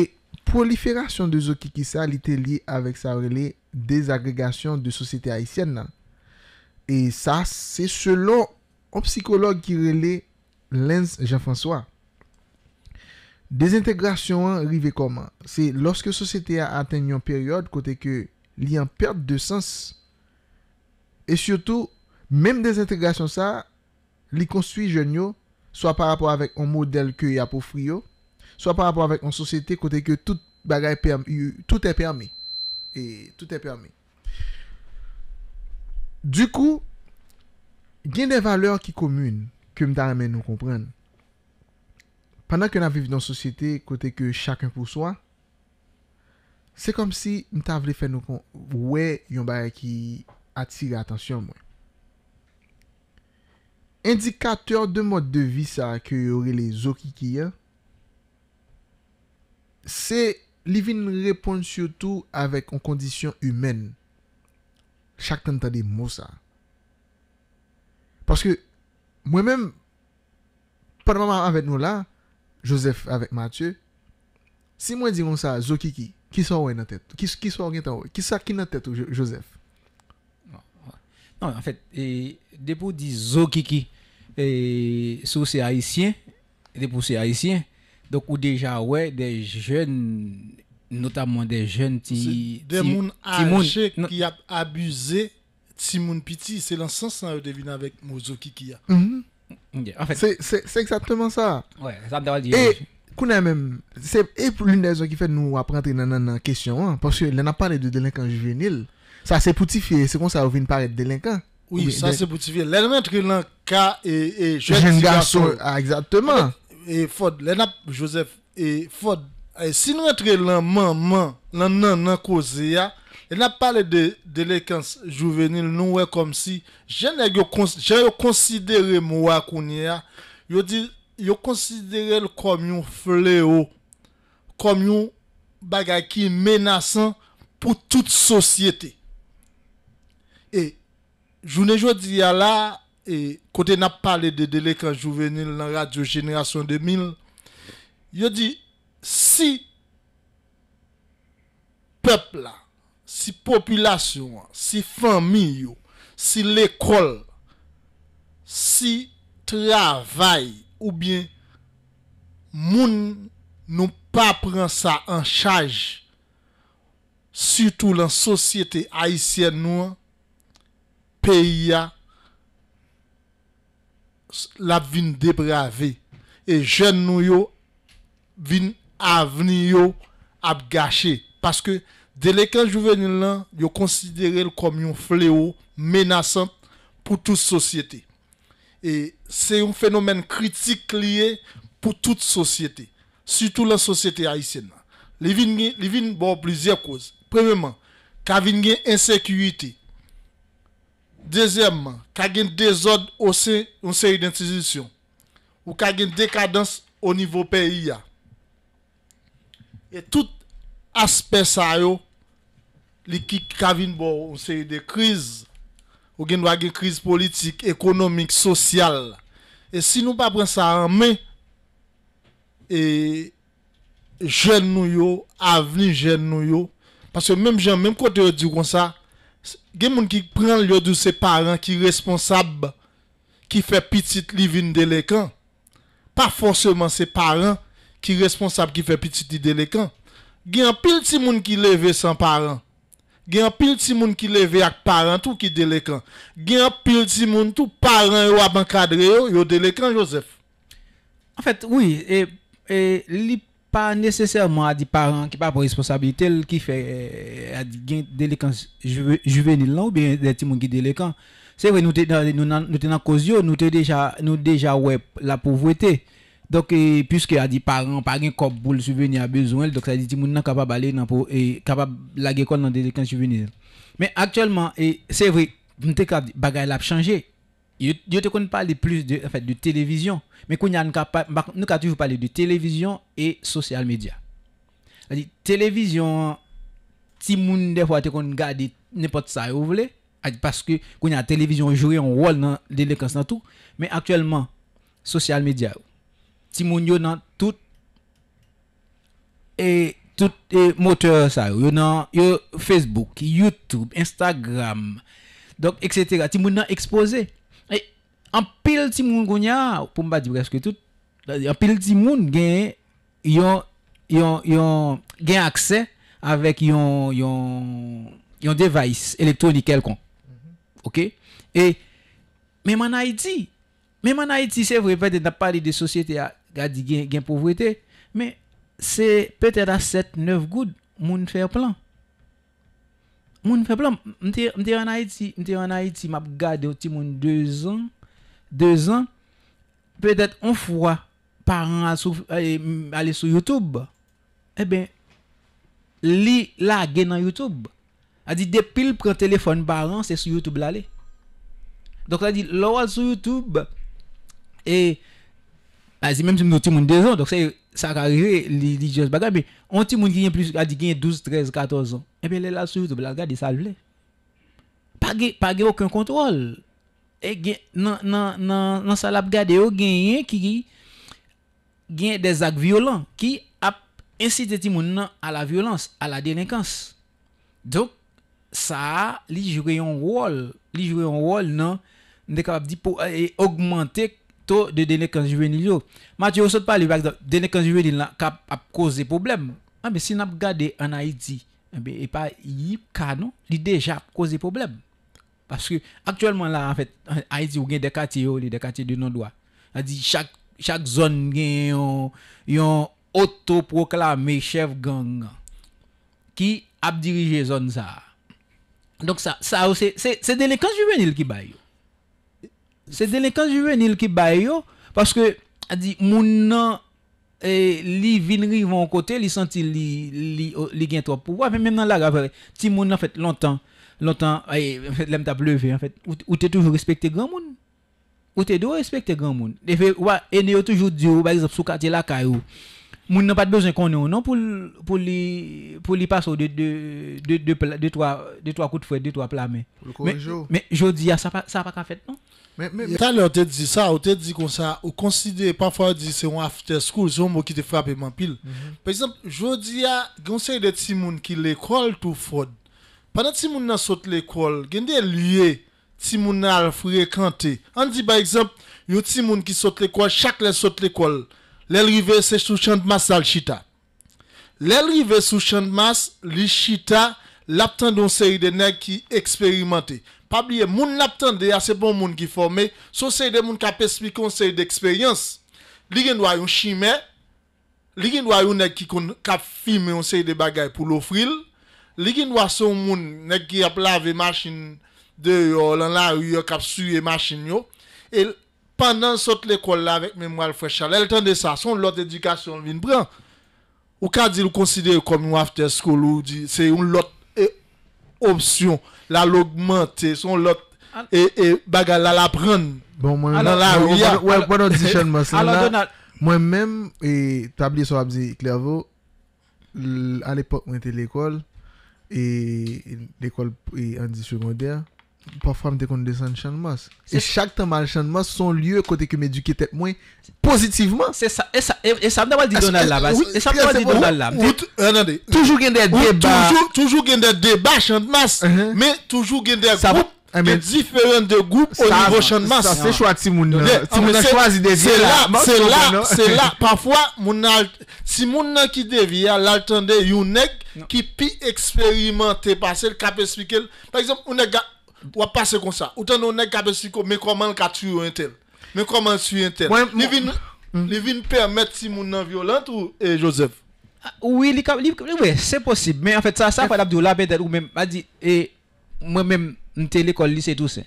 proliferasyon de zo ki ki sa li te liye avek sa releye, désagrégation de société haïtienne. Et ça, c'est selon un psychologue qui relaie Lens Jean-François. Désintégration arrive comment C'est lorsque société a atteint une période côté que a en perte de sens. Et surtout, même désintégration ça, les construit jeune soit par rapport avec un modèle que y a pour frio, soit par rapport avec une société côté que tout tout est permis. Et tout est permis. Du kou, gen de valeur ki komune ke m ta remen nou kompren. Pendan ke nan vivi nan sosyete, kote ke chakon pou swa, se kom si m ta vle fe nou kon wè yon baya ki atire atansyon mwen. Indikator de mode de vi sa ke yore le zoki ki ya, se li vin repon surtout avèk an kondisyon humen. Chak tan tan de mou sa. Paske, mwen que je maman avec nous là, Joseph avec Mathieu, si moi diron ça, zo kiki, ki sa wè nan tèt? Ki, ki Qui wè nan tête, Ki sa ki nan tèt Joseph? Non, en fait, fèt, depou di zo kiki, sou haïtien, haïsyen, depou se haïtien, Dok ou deja we, de jen, notamen de jen ti... De moun aje ki ap abuze, ti moun piti, se lan sens nan yo devine avèk mou zoki ki ya. Mhm. Se eksepteman sa. Ouè, se ap deval diye. E, kou nan men, se e pou l'un de zon ki fè nou ap rentre nan nan nan kèsyon an, pòske lè nan pale de delinkan juvenil, sa se poutifiye, se kon sa ouvin pare de delinkan. Ouè, sa se poutifiye, lè nan mentre lè an ka e jen gansou. Eksepteman. et fod, Joseph et fod, si nous entrons lan manman, lan nan nan cause, et nous parlons de juvénile, nous si, je ne considéré moi moi je mwa dit fléau yo un yo comme un kom yon fleo, kom yon bagay ki menasan et côté n'a parlé de je venais dans Radio Génération 2000, il dit si peuple si population, si famille, si l'école, si travail ou bien moun nous pas prend ça en charge surtout dans la société haïtienne nous pays la vin débravée Et jeune nous yo, vin avenir yo, gâché. Parce que délinquant juvénile là, yo considéré comme un fléau menaçant pour toute société. Et c'est un phénomène critique lié pour toute société, surtout la société haïtienne. Les vins bon plusieurs causes. Premièrement, ka y insécurité Deuxièmement, il y a désordre au sein d'une série d'institutions ou qu'il y a une décadence au niveau pays. Et tout aspect ça, qui y bon, une série de crises. Ou bien une crise politique, économique, sociale. Et si nous ne prenons pas ça en main, et jeunes nous, avenir jeunes nous, parce que même gens, même quand on dit comme ça, il y a des gens qui prennent l'odeur de ses parents, qui sont responsables, qui fait petit libre de Pas forcément ses parents, qui sont responsables, qui fait petit libre de l'écran. Il y a des gens qui sans parents. Il y a des gens qui le avec parents, tout qui délivre. Il y a des gens qui tout parents, qui ont encadré cadré, ils Joseph. En fait, oui. et pas nécessairement à des parents qui pas pour responsabilité qui fait euh, délinquance juvénile ou bien des gens qui délinquants c'est vrai nous nous nous la cause nous déjà nous déjà ouais la pauvreté donc puisque a des parents pas gain corps pour le souvenir a besoin donc ça dit ti moun capable aller pour et capable laguer dans délinquance juvénile mais actuellement et c'est vrai m'te capable bagaille l'a changé Yo te kon pali plus de televizyon. Mè kwen ya nou ka pali de televizyon e sosyal medya. A di televizyon ti moun defwa te kon gadi nèpot sa ou vle. A di paske kwen ya televizyon juri an wòl nan lèkans nan tou. Mè aktyèlman sosyal medya ou. Ti moun yo nan tout e tout e moteur sa ou. Yo nan yo Facebook, Youtube, Instagram et sètera. Ti moun nan expose. An pil ti moun goun ya, pou mba di brez kretout, an pil ti moun gen akse avèk yon device elektronik el kon. Mhm. E, men man ha iti, se vwe pè de nap pali de sosyete ya gen povwete, men se petè da set 9 goud moun fè plan. Moun fè plan. Mwen te an ha iti map gade oti moun 2 an, deux ans, peut-être une fois par an à, euh, aller sur YouTube, eh bien, li la dans YouTube. A dit depuis le prend téléphone par an, c'est sur YouTube l'aller. Donc là dit est sur YouTube et a dit même si nous avons deux ans, donc ça ça arrive il li juste bagarre mais on monde qui plus a dit 12, 13, 14 ans. Eh bien là sur YouTube, la regarde ça le Pas pas aucun contrôle. E gen nan sal ap gade yo gen yon ki gen dezak violon ki ap insite timon nan ala violons, ala denekans. Dok sa li jweyon wol. Li jweyon wol nan ne kap ap di pou e, e augmente to de denekans juvenil yo. Matyo yo sot pali bak dan denekans juvenil nan kap ap koze problem. An ah, be si nan ap gade anay di, an eh be e pa yip kano li deja ap koze problem. Paske aktuelman la an fèt, ay di ou gen dekati yo, li dekati di non dwa. A di chak zon gen yon yon otoproklame chev gang ki ap dirije zon za. Donk sa, sa ou se, se delekan juvenil ki bay yo. Se delekan juvenil ki bay yo paske a di moun nan eh, li vinri yon kote, li senti li gen trope pouwa. Men men nan la gavere, ti moun nan fèt lontan longtemps, l'aime t'a levé en fait. Ou t'es toujours respecté grand monde. Ou t'es toujours respecté grand monde. Et fait, et nous toujours dit, par exemple, sous quartier la caillou. Moun n'a pas besoin qu'on ait, non, pour, pour lui, pour lui passer de, de, de, de, de, trois, de trois coups de fouet, de trois plats, mais. Mais, oh. mais je ah, ça pas, ça pas qu'à fait, non? Mais, mais, mais... Tout dit ça, tu dit comme ça, ou considère, parfois, dit c'est un after school, c'est un mot qui te frappe et pile. Mhm. Par exemple, je dis, il y a un de petits qui l'école tout fort. Pendant que les gens sautent l'école, il y a des lieux qui sont fréquentés. On dit par exemple, il y a des gens qui sautent l'école, chaque les saute l'école. Les c'est sous de masse dans chita. Les rivières sous champ de masse, chita, l'aptan d'une série de nègres qui expérimenté. Pas moun l'aptan de, bon moun qui formé, so ils de moun qui a une Li gen un chimère, li gen qui a filmé une série de bagay pour l'offrir les gens qui sont les gens qui ont lavé les machines de la rue, qui ont sué les machines, et pendant que sont l'école avec mes moelles fraîches, elles de ça, son lot éducation vient de prendre. Ou quand ils le considérer comme une after school, ou dit, c'est une autre option, la l'augmenter, son lot et, et e, bagala la prendre. Bon, moi, dans la rue, ouais, ouais, moi-même, et tablier sur Abdi Clairvaux, à l'époque, j'étais était l'école. E, e l'ekol endi seconder, pafram de kon de san chanmas. E chak tanman chanmas son lye kote ke mè dikite mwen pozitivman. E sa mna wè di donal la. E sa mna wè di donal la. Toujou gen de deba. Toujou gen de deba chanmas. Me toujou gen de... Ah, mais y différents de groupes au niveau champ de masse. Ça, c'est choix Timoun. Timoun a choisi des C'est là, c'est là, c'est là. Parfois, Timoun qui dévie, l'attendait, il qui puis expérimenter, parce le cap expliquer. Par exemple, on a passer comme ça. Ou on a peut expliquer, mais comment le tué un tel Mais comment tuer un tel mm. Il vient permettre Timoun violente ou eh, Joseph ah, Oui, c'est possible. Mais en fait, ça, ça, Fadab Doula, la bête ou même, a dit, et eh, moi-même, J'étais l'école lycée tout ça.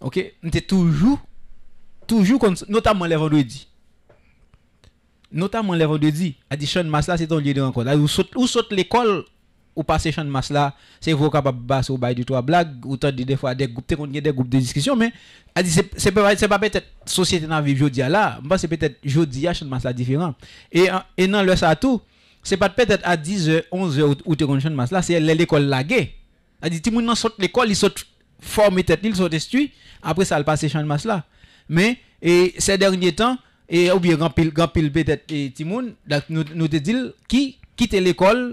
OK, j'étais toujours toujours notamment le vendredi. Notamment le vendredi. a dit Sean Masla c'est ton lieu de rencontre. Là, ou saute ou l'école ou passer Sean Masla, c'est vous capable basse au bail du trois blague. ou tant des fois des groupes des groupes de discussion mais a dit c'est pas c'est pas peut-être société dans vivre jodi là, c'est peut-être jodi à Sean Masla différent. Et et non le ça tout, c'est pas peut-être à 10h, 11h ou te connais Sean Masla, c'est l'école laguée. Adi ti moun nan sot l'ekol, li sot form etet, li sot estui, apre sa al pa se chan mas la. Men, se dernyetan, ou biye gampil bedet ti moun, dak nou dedil ki kite l'ekol,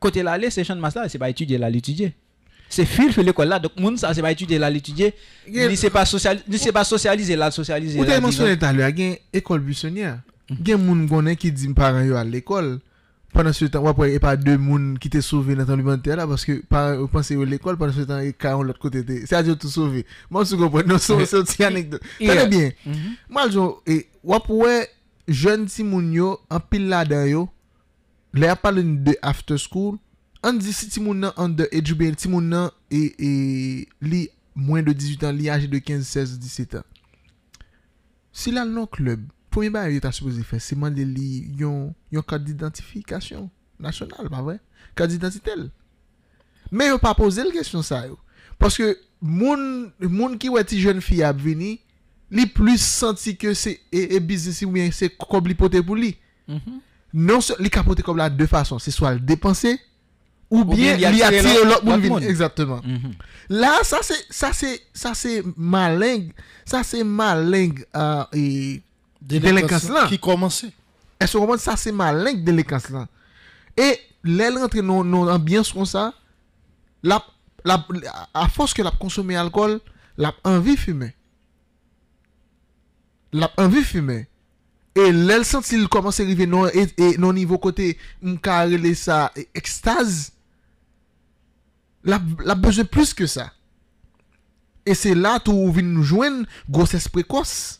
kote la le, se chan mas la, se ba etudye la l'etudye. Se filfe l'ekol la, dok moun sa se ba etudye la l'etudye, ni se ba sosyalize la, sosyalize la. Ou te emosyon etalwa gen ekol busenya, gen moun gonen ki di mparen yo al l'ekol. Panan sou tan wapwe e pa de moun ki te souve nan tan li bante la Baske panse yo l'ekol, panan sou tan e ka yon lot kote te Se a diyo te souve Man sou konpwen, nan sou ti anekdo Tane bien Maljou, wapwe jen ti moun yo, an pil la da yo Le a palen de after school An di si ti moun nan, an de edjubel ti moun nan E li mwen de 18 an, li age de 15, 16, 17 an Sila nan klub pou mi ba yon ta soupozi fè, seman de li yon kade identifikasyon, nasyonal, pa vè, kade identitel. Me yon pa pose l gèsyon sa yo. Paske moun ki wè ti joun fi ap vini, li plis santi ke se e bizisi mwen se kob li pote pou li. Mm-hmm. Non se li kapote kob la de fason, se swa l depanse, ou bien li ati l lop moun vini. Exactement. La, sa se maleng, sa se maleng e... Delikans lan. Ki komanse. E se komanse sa se malenk delikans lan. E lèl rentre nou ambyans kon sa, a foske l ap konsome alkol, l ap anvi fume. L ap anvi fume. E lèl senti l komanse rive nou, nou nivou kote, mka rele sa ekstase, l ap beze plus ke sa. E se la tou vin nou jwen, goses prekos.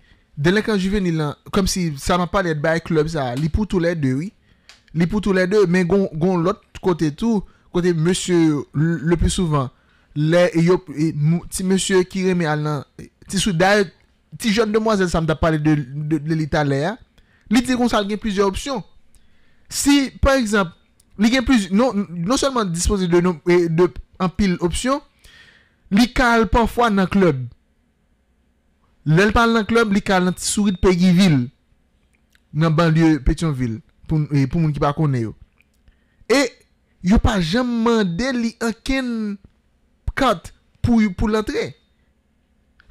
Delen kan juveni lan, kom si sa man palet baye klub sa, li pou tou lè dewi. Li pou tou lè dewi, men gon lot kote tou, kote monsye le pè souvan. Le, yop, ti monsye kireme al nan, ti sou daye, ti jod de mwazel sa mda palet de li talè ya. Li te kon sal gen pizè opsyon. Si, pè ekzamp, li gen pizè, non, non salman dispose de nom, de, an pil opsyon. Li kal pan fwa nan klub. Lèl pal nan klub li kal nan ti surit pegi vil Nan banlye pechon vil e, Pou moun ki pa konen yo E Yo pa jaman de li anken Kat Pou lantre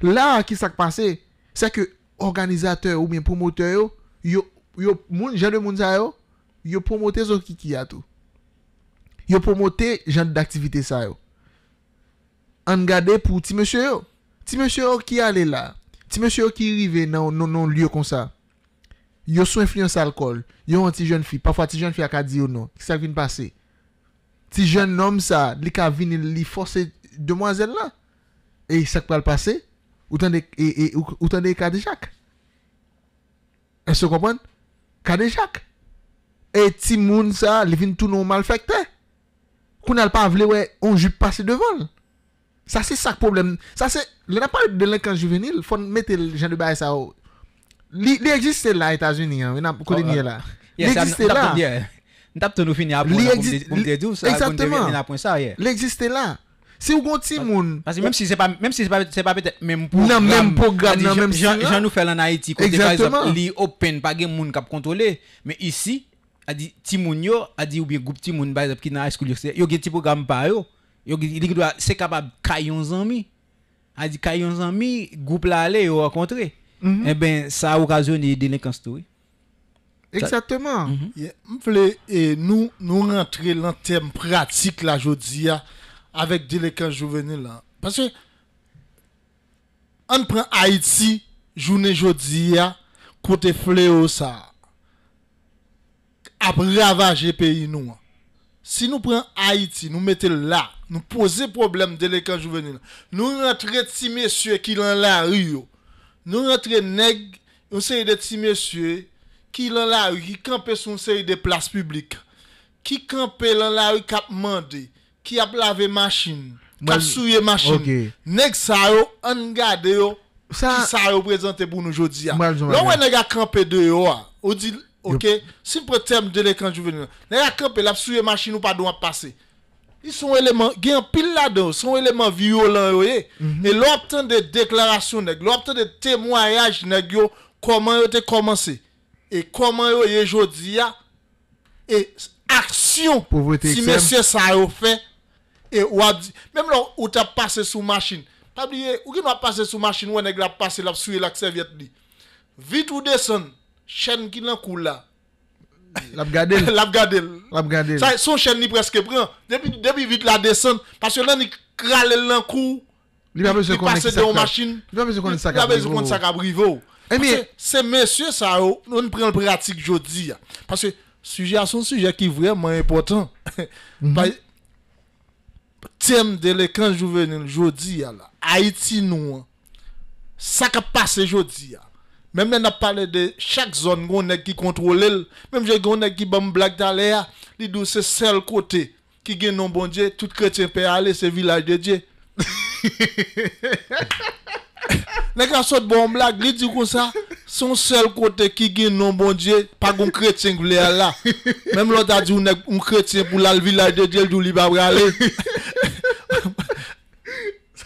La ki sak pase Sa ke organizatè ou mien promote yo Yo moun jan de moun sa yo Yo promote zon ki ki atou Yo promote jan d'aktivite sa yo An gade pou ti mèche yo Ti mèche yo ki ale la Ti menso yo ki rive nan lyo kon sa, yo sou influence alkol, yo an ti joun fi, pafwa ti joun fi a ka di ou non, ki sak vin pase. Ti joun nom sa, li ka vin li force demwazen la, e sak pa l pase, ou tan de kadejak. E se kompon? Kadejak. E ti moun sa, li vin tou nou mal fèk te. Koun al pa vle we, on ju pase devol. Ça, c'est ça le problème. Ça, c'est. a pas de délinquance juvénile, il faut mettre les gens de bail ça. Oh. Il existe là, aux États-Unis. Hein. Oh, on a euh, là. Il existe là. tout fini après. Exactement. Il existe là. Si vous avez un Parce que même si ce n'est pas, si pas, pas peut-être même pour Non, même pour même gens hein. nous fait en Haïti. Exactement. Il open, pas de monde qui contrôlé. Mais ici, a dit, Timounyo a dit, ou bien groupe Timoun, par qui n'a pas de il y a petit programme par eux il dit que c'est capable kayon zanmi. A dit kayon zanmi, groupe là ale yo akontre. Mm -hmm. Eh bien, ben a occasionné de delinkans tou. Exactement. Mm -hmm. et e, nous, nous rentrons dans le thème pratique là, je dis, avec délinquance juvénile là. Parce que, on prend Haïti, journée jeudi, côté fléau ça, après ravager pays nous. Si nous prenons Haïti, nous mettons là, nous posons problème de l'école juvénile, nous rentrons petits messieurs qui sont la rue, nous rentrons nèg, une série de petits messieurs qui sont la rue, qui campent sur une série de places publiques, qui campent dans la rue, qui demandé, qui a lavé machine, qui ont souillé machine. nèg ça, on garde, ça, qui ça représente pour nous aujourd'hui. Là, on a campé dehors, on dit. Ok, si pour terme de l'écran juvénile, les camp et la souillé machine ou pas doit passer. Ils sont éléments, Ils sont pile là-dedans, sont éléments violents. voyez. Mhm. Et l'obtention de déclarations, l'obtention de témoignages, comment ils ont commencé. Et comment ils ont aujourd'hui. Et action, si monsieur ça a fait. même là où tu as passé sous machine, pas oublier, où tu as passé sous machine, où tu as passé la la serviette. Vite ou descendre chaîne qui n'en coule là. L'abgadel. L'abgadel. l'a Ça, son chaîne, il presque prend. Depuis, vite la descente. Parce que là, il crale l'en Il va besoin de de la machine. Il va besoin de sa cabrivo. Il va besoin bien, sa cabrivo. Eh, ça. mesye oh, prend yo, nou nou pren pratik sujet à son sujet est vraiment important. Thème thème de l'écran juvenile jouvenil Haïti, hein. ya Ça a passé même si on a parlé de chaque zone qu'on est qui contrôle. Même j'ai on est qui bam blague d'aller, il dit c'est seul côté qui gagne non bon Dieu, tout chrétien peut aller c'est village de Dieu. Les a sont bon blague, il dit comme ça, son seul côté qui gagne bon Dieu, pas un chrétien qui là. Même l'autre a dit un chrétien pour la village de Dieu, il dit va aller.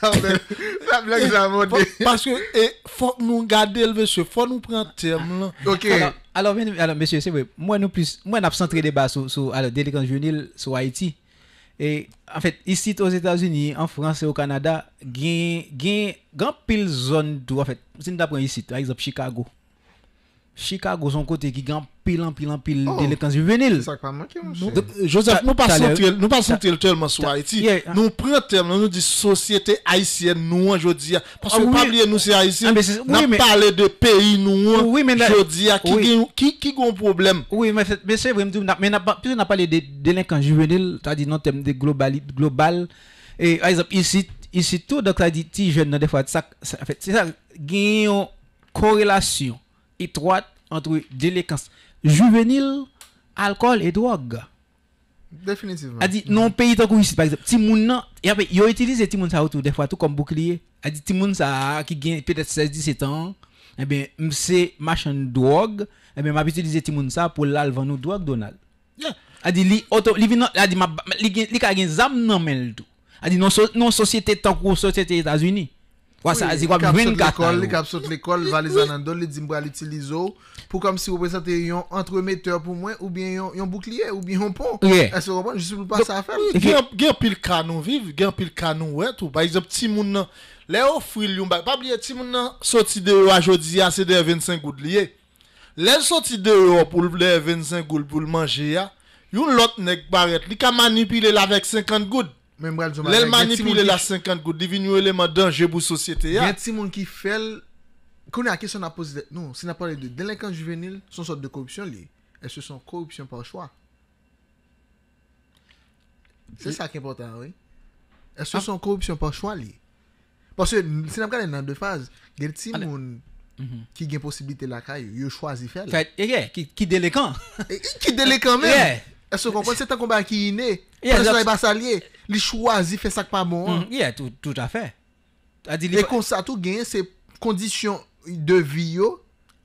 Parce que il faut nous garder le monsieur, il faut nous prendre le terme. Alors, monsieur, c'est vrai, moi, je débat concentré sur le déléguant de sur Haïti. Et en fait, ici, aux États-Unis, en France et au Canada, il y a une grande zone. Si une d'après ici, par exemple, Chicago. Chicago, son côté qui gagne pile en pile en pile oh, délinquance juvénile. C'est ça pas manqué, Donc, euh, Joseph, nous nous pas sentir tellement sur Haïti. Nous prenons terme, nous disons société haïtienne, nous, aujourd'hui. Hein, hein. Parce ah que pas oublier, nous, c'est haïtien. On ah, mais nous parlons de pays, nous, aujourd'hui, hein. qui, qui, qui, un problème. Oui, mais, mais c'est vrai, mais puisque nous parlé de délinquance juvénile, tu as dit non, thème de global, global. Et, par exemple, ici, ici tout, donc, as dit, jeune des fois, ça, ça, en fait, c'est ça, gagne corrélation étroite entre délinquance juvénile, alcool et drogue. Définitivement. A dit, non, pays tant par exemple, si moun ils utilisé Timoun ça autour des fois tout comme bouclier. A dit, Timoun ça qui gagne peut-être 16-17 ans, eh bien, c'est machin drogue, eh bien, m'a utilisé Timoun ça pour l'alvanou drogue, Donald. Yeah. A dit, li, auto, li, a dit, ma, li, Wa sa azi wap vin gata yo. Li kapsot l'ekol, li kapsot l'ekol, va li zanandol, li zimbwa li tilizo. Po kom si wap resante yon entremeteur pou mwen, ou bien yon boukliye, ou bien yon pon. E se wap mwen, jisipou pa sa afer. Gen pil kanon viv, gen pil kanon wet ou. Ba izop ti moun nan, le ou fril yon. Ba li e ti moun nan, soti de ou a jodi ya, se de 25 goud li ye. Le soti de ou pou le 25 goud pou l'manje ya, yon lot nek baret. Li ka manipile la vek 50 goud. Lèl manipou lè la 50 gout, divinou lè madan, jebou sosyete ya. Yè ti moun ki fèl, kounè akè son aposite. Non, si nan pale de delikan juvenil, son sot de korupsyon li. E se son korupsyon pa chwa. Se sa ki important, oui. E se ah. son korupsyon pa chwa li. Parce, si nan pale nan de faz, del ti moun ki mm-hmm. gen posibilite lakay, yo chwazi fèl. Fèt, ye ye, ki delikan. Ki delikan men. E se konpon, se tan konba ki yinè, anè sa yi basa liye. Li chwazi fè sak pa moun. Yeah, tout a fè. E kon sa tou gen, se kondisyon de vi yo,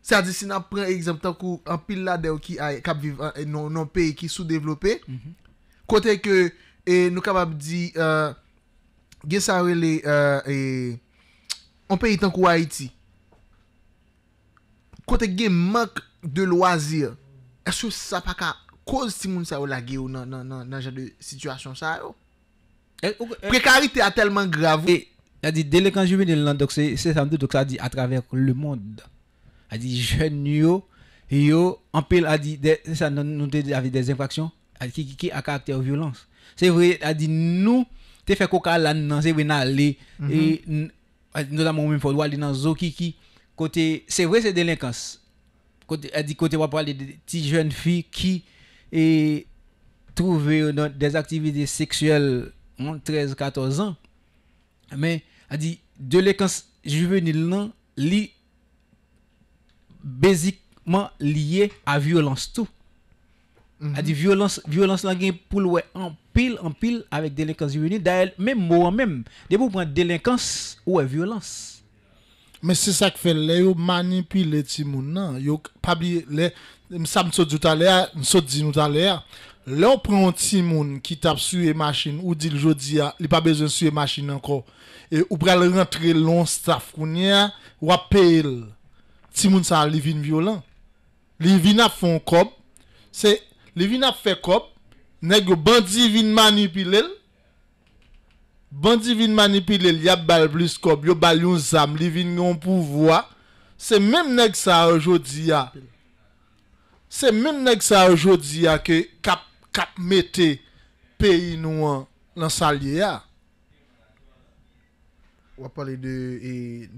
sa di si nan pren ekzemptan kou an pil la de ou ki kap vivan nan pe ki sou devlope, kote ke nou kabab di gen sa ou an pe itan kou way ti. Kote gen mank de lwazir, e sou sa pa ka, kouz si moun sa ou la ge ou nan jan de situasyon sa ou? Eh, eh. Précarité a tellement grave. Et, eh, a dit, dès le quand je viens de donc c'est ça, donc ça dit à travers le monde. A dit, jeunes yo, yo, en pile, a dit, ça nous avec des infractions qui, qui, a caractère violence. C'est vrai, a dit, nous, t'es fait coca là, non, c'est vrai, n'allez, mhm. et notamment, même faut aller dans qui côté, c'est vrai, c'est délinquance. Côté, a dit, côté, on va parler de petites jeunes filles qui, et, trouver euh, des activités sexuelles 13, 14 ans. Mais, a dit, de juvénile juvénile, li, basiquement lié à violence tout. A mhm. dit, violence, violence la en pile, en pile, avec délinquance juvénile. D'ailleurs, même moi même, des vous délinquance ou violence. Mais c'est ça que fait les manipile les moun nan, yo pabli le, msa tout di Là, on prend un petit monde qui tape sur les machines ou dit le d'hier, ah, il n'a pas besoin de suivre les machines encore. Et ou pour rentrer long staff qu'on a, ou à payer. Petit monde, ça, il vient violent. Il vient faire un cop. C'est, il vient faire cop. Nègre bandit vient manipuler. Bandit vient manipuler, il y a bal plus cop, il y a bal yon zam, il vient un pouvoir. C'est même nègre ça aujourd'hui. Ah. C'est même nègre ça aujourd'hui ah, que cap cap mettre pays nous dans sa on va parler de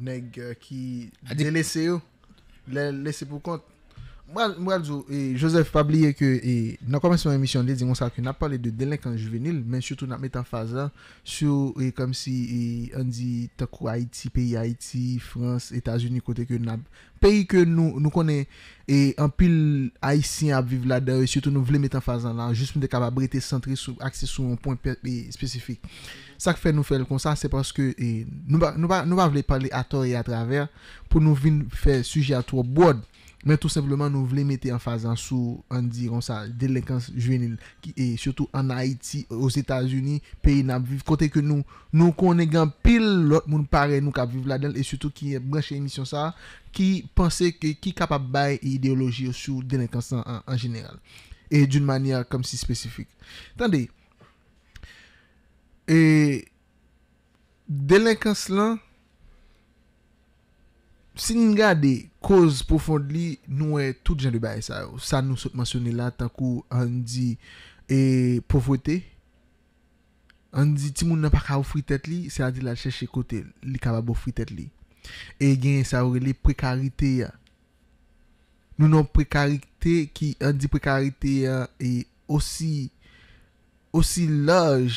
nègre qui Les laissé pour compte Mwazou, eh, josef pabliye ke eh, nan komensyon emisyon li di mwonsa ke nan pale de delenkan juvenil men choutou nan metan fazan sou e kom si an eh, di takou Haiti, peyi Haiti, France, Etats-Unis kote ke nan peyi ke nou kone e an pil Haitien ap vive la deri choutou nou vle metan fazan lan jousm de kababriti sentri akse sou an pon peyi spesifik. Sa ke fè nou fèl kon sa se paske nou va vle pale ator e atraver pou nou vin fè suji ator bwod Men tout sepleman nou vle mette an fazan sou an diron sa delikans jwenil. Ki e sotou an Haiti, os Etats-Unis, peyi nan viv kote ke nou. Nou konengan pil lot moun pare nou ka viv la del. E sotou ki breche emisyon sa. Ki pense ki kapab bay ideologi sou delikans an general. E doun manye kom si spesifik. Tande. Delikans lan... Sin nga de koz poufond li, nou e tout jan de bay sa yo. Sa nou sot masyonela ta kou an di e poufwete. An di ti moun nan pa kawou fritet li, sa di la cheshe kote li kaba bou fritet li. E gen sa yo li prekarite ya. Nou nou prekarite ki an di prekarite ya e osi loj.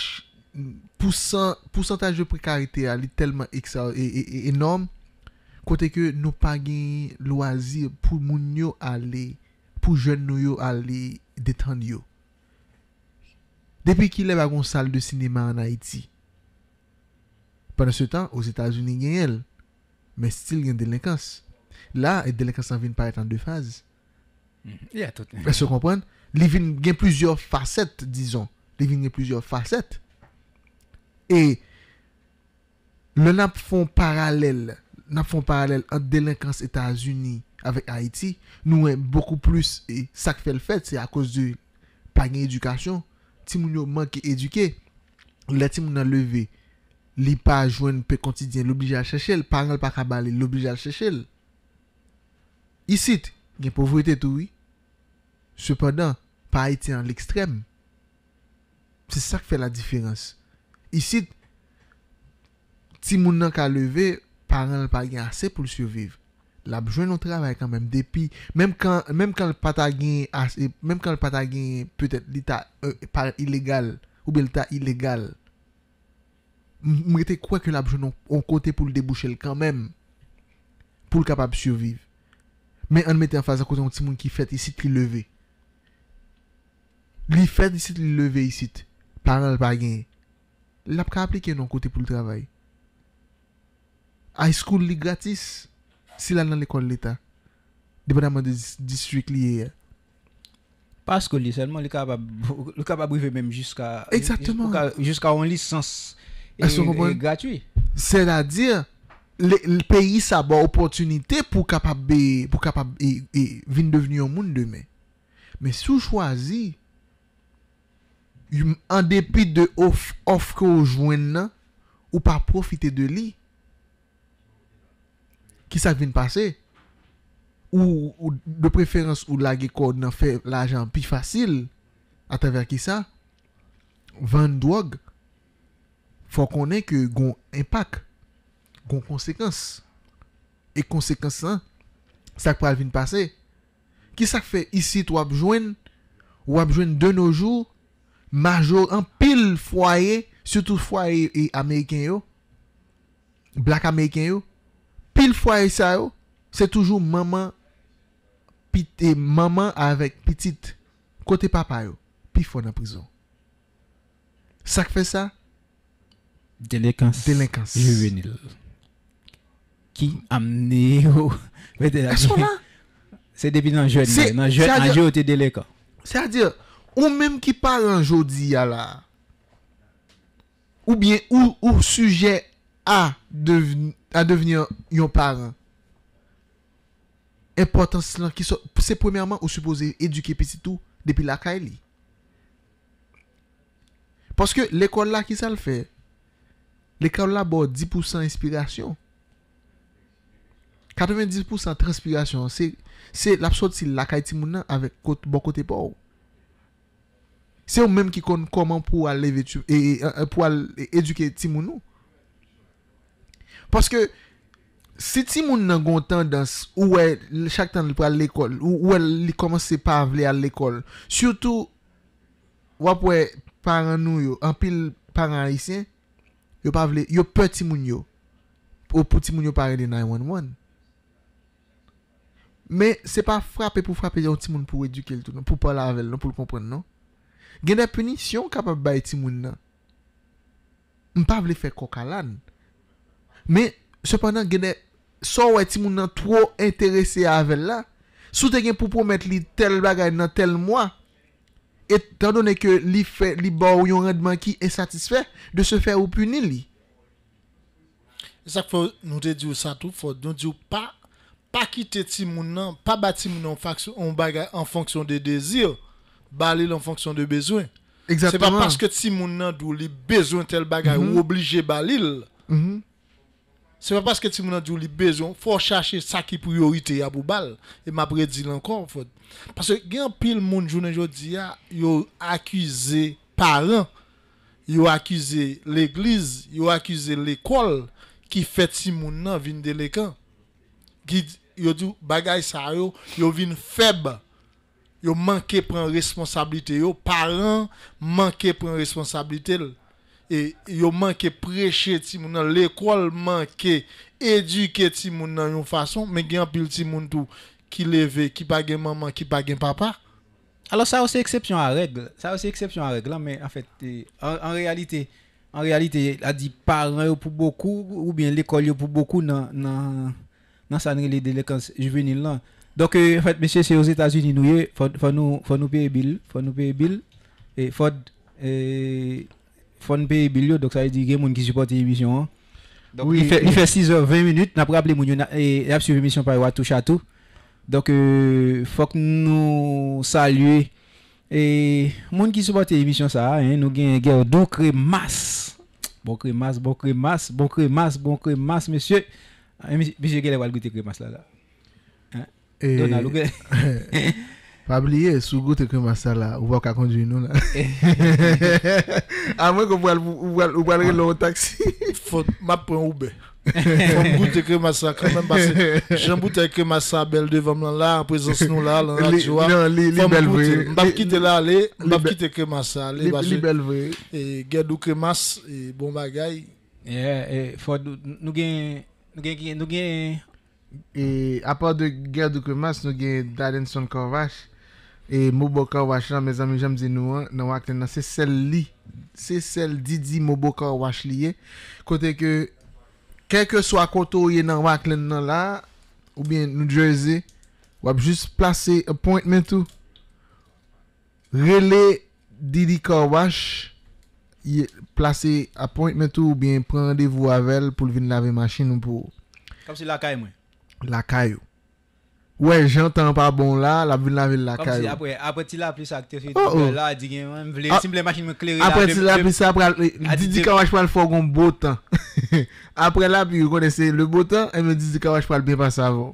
Pousantaj de prekarite ya li telman ek sa yo e, e, e enom. kote ke nou pa gen loazir pou moun yo ale, pou jen nou yo ale detan yo. Depi ki le bagon sal de sinema an Haiti, pwene se tan, ou Zeta Zuni gen el, men stil gen delikans. La, et delikans an vin paret an de faz. Ya, se kompren. Li vin gen plizyo farset, dizon. Li vin gen plizyo farset. E, le nap fon paralel, nan fon paralel an delinkans Etats-Uni avek Haiti, nou wè boku plus e sak fèl fèt. Se a kos de pa gen edukasyon, ti moun yo manke eduke, le ti moun nan leve li pa jwen pe kontidyen, l'oblige al chèchèl, pa nan l'pakabal, l'oblige al chèchèl. Isit, gen povwete touwi, sepadan, pa Haiti an l'ekstrem. Se sak fè la diférense. Isit, ti moun nan ka leve, Paran alpa gen ase pou l'survive. La bejwen nou travay kanmen. Depi, menm kan l'pata gen ase, menm kan l'pata gen peutet l'ita euh, ilegal, ou belta ilegal, mwete kwa ke la bejwen nou kote pou l'debouche l'kanmen, pou l'kapab l'survive. Men an mette an faza kote an ti moun ki fet isit li leve. Li fet isit li leve isit, paran alpa gen. La pe ka aplike nou kote pou l'travay. high school li gratis si la nan lè kon lè ta. Depèn a man de distrik li e. Paske li, selman li kaba bouve mèm jiska jiska ou an lisans e gratwi. Se la dir, lè peyi sa ba opotunite pou kaba vin deveni ou moun demè. Mè sou chwazi, an depi de ofke ou jwen nan, ou pa profite de li, Ki sak vin pase? Ou de preferans ou la ge kod nan fe la jan pi fasil Atavèr ki sa Van drog Fò konen ki goun impak Goun konsekans E konsekans san Sak pral vin pase Ki sak fe isit wap jwen Wap jwen de nou jou Majo an pil fwaye Soutou fwaye e Ameriken yo Black Ameriken yo pile et ça oh, c'est toujours maman et maman avec petite côté papa yo oh, puis font dans prison ça fait ça délinquance délinquance juvénile qui amené oh, au c'est depuis dans jeune dans jeune en jeune c'est à dire ou même qui parle en à ah là ou bien ou, ou sujet a devenu a devinyo yon paran, importansi lan ki so, se premiyaman ou supose eduke piti tou, depi lakay li. Paske l'ekol la ki sal fe, l'ekol la bo 10% inspirasyon, 90% transpirasyon, se l'absolte si lakay ti mounan, avèk bon kote pou ou. Se ou menm ki kon konman pou al eduke ti mounou, Paske, se ti moun nan gontan dans, ouwe, chak tan li pral l'ekol, ouwe, li komanse pa avle al l'ekol, Soutou, wapwe, paran nou yo, anpil paran aisyen, yo pa avle, yo pe ti moun yo, ou pou ti moun yo pare de 9-1-1. Me, se pa frape pou frape yo ti moun pou eduke l'tou, pou pa lavel, pou l'kompren, non? Genè penisyon kapap bay ti moun nan, m pa avle fe kokalan. Men, sepanan genè, so wè ti moun nan tro interese avèl la, sou te gen pou promet li tel bagay nan tel mwa, étant donè ke li, fe, li ba ou yon redman ki insatisfè, de se fè ou puni li. E sak fò nou te di ou sa tou, fò nou di ou pa, pa kite ti moun nan, pa bati moun nan faksyon, an bagay an fonksyon de dezir, bali lan fonksyon de bezwen. Exactement. Se pa paske ti moun nan dou li bezwen tel bagay mm -hmm. ou mhm. oblije balil, mm -hmm. Ce n'est pas parce que si vous a besoin, il faut chercher ça qui est priorité à Boubal. Et m'a encore. Parce que il y a un monde accusé parents, ils accusé l'église, ils accusé l'école qui fait si moun e vin de l'écran. Qui yo dit bagay ça yo, vin faible. Yo manqué prendre responsabilité yo, parents manqué prendre responsabilité. E yo manke preche ti moun nan l'ekol, manke eduke ti moun nan yon fason, men gen apil ti moun tou ki leve, ki bagen maman, ki bagen papa. Alors sa ou se eksepsyon a regle. Sa ou se eksepsyon a regle. En realite, a di parren yo pou boku ou bien l'ekol yo pou boku nan sanri li delekans juvenil nan. Donk, euh, en fèt, mesye se yo zétazini nou ye, eh, fon nou peye bil, fon nou peye bil, e fòd, e... Euh, Fonpe Bilyo, dok sa yi e di gen moun ki supporte emisyon an. Ou yi fe 6 or 20 minute, napre aple moun yo e, e ap su emisyon pa yi watou chato. Dok euh, fok nou salye. E moun ki supporte emisyon sa an, nou gen gen don kremas. Bon kremas, bon kremas, bon kremas, bon kremas, monsye. Monsye gen lè wal gouti kremas la la. Don alou gen. E monsye. Pabliye, sou gout e kremasa la, ou wak akonjou nou la. Amwen kou walre lor o taksi. Fon map pon oube. Fon gout e kremasa kremen basi. Jamboute e kremasa bel devan lan la, apresans nou la, lan la diwa. Non, li bel vwe. Fon gout e lale, bab kite kremasa. Li bel vwe. E ger du kremas, e bon bagay. E fon nou gen, nou gen, nou gen. E apor de ger du kremas, nou gen daden son kovash. E mou bo kor wache la, mèz amè jèm zè nou an, nan wak lè nan, se sel li. Se sel didi mou bo kor wache li ye. Kote ke, kek ke swa konto ye nan wak lè nan la, ou bien New Jersey, wap jüs plase appointment ou. Relè didi kor wache, plase appointment ou, ou bien prende vou avèl pou vin lave machin ou pou... Kam se lakay mwen. Lakay ou. Wey, jantan pa bon la, la vil la vil la kayo. Apre ti la apre sa, akte fi. La, di gen, vle simple machin me kleri. Apre ti la apre sa, apre la, didi kawaj pal fwagon botan. Apre la, pi kone se le botan, e me didi kawaj pal bin pas avon.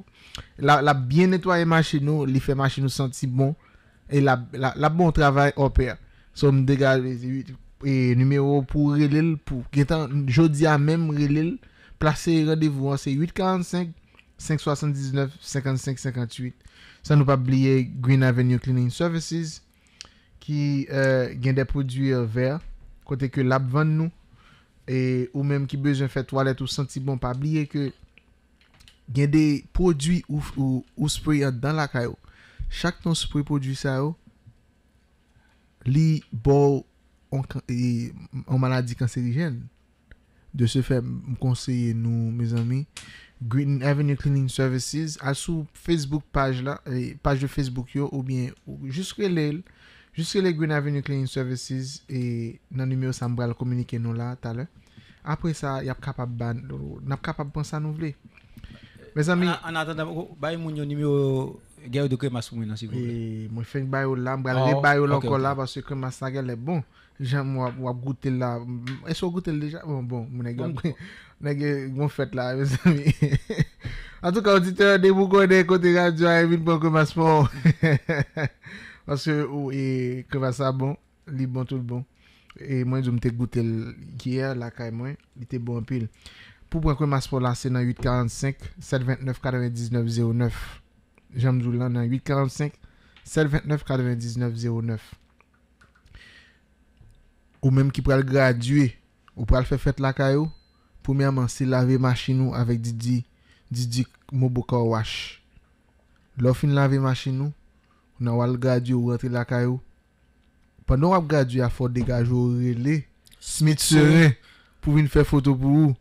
La, la, biye netwaye machin nou, li fe machin nou senti bon. E la, la, la bon travay opè. Som dega, e numero pou relil, pou getan, jodi a mem relil, plaseye radevou, an se 845. 579-55-58 San nou pa bliye Green Avenue Cleaning Services Ki euh, gen de prodwi euh, ver Kote ke lab van nou e, Ou menm ki bejan fe toilet ou senti bon pa bliye Gen de prodwi ou spray dan la kayo Chak ton spray prodwi sa yo Li bo an e, maladi kanserijen De se fe mkonseye nou me zami Green Avenue Cleaning Services A sou Facebook page la euh, Page de Facebook yo ou bien Juske le Green Avenue Cleaning Services E nan nimeyo sa mbra la Komunike nou la taler Apre sa yap kapab ban Nap kapab ponsa nou vle An atan damou Bayi moun yo nimeyo geryo de kremas mwen Mwen feng bayi ou la Mbra la de bayi ou la anko la Basi kremas sa geryo le bon Jem wap goutel la E so goutel deja Mwen e goutel Nè gen, gwen fèt la, mè sami. An tou ka, an titè, de mou konè, kote gwa djwa, e vil bon kwen mè s'pon. Anse, ou, e, kwen mè sa bon, li bon tout bon. E, mwen, jom te goutel kia, lakay mwen, li te bon pil. Pou pwen kwen mè s'pon la, se nan 8.45, 7.29, kadeven 19.09. Jamdou lan nan 8.45, 7.29, kadeven 19.09. Ou mèm ki pral gradué, ou pral fè fèt lakay ou, pou mè a man se lave machin nou avèk Didi, Didi mou bòkò wòsh. Lò fin lave machin nou, ou nan wal gadi ou wè tri lakayou. Pan nou wap gadi ou a fò degajou ou rele, Smith Seren pou vin fè foto pou ou.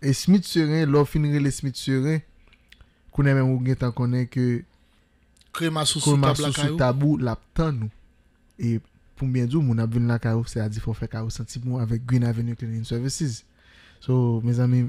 E Smith Seren, lò fin rele Smith Seren, kounè mè mè mwou gen tan konè kè krema sou sou tabou lap tan nou. E pou mè djou moun ap vin lakayou fè a di fò fè karyou santi pou mwen avèk Green Avenue Cleaning Services. So, me zami,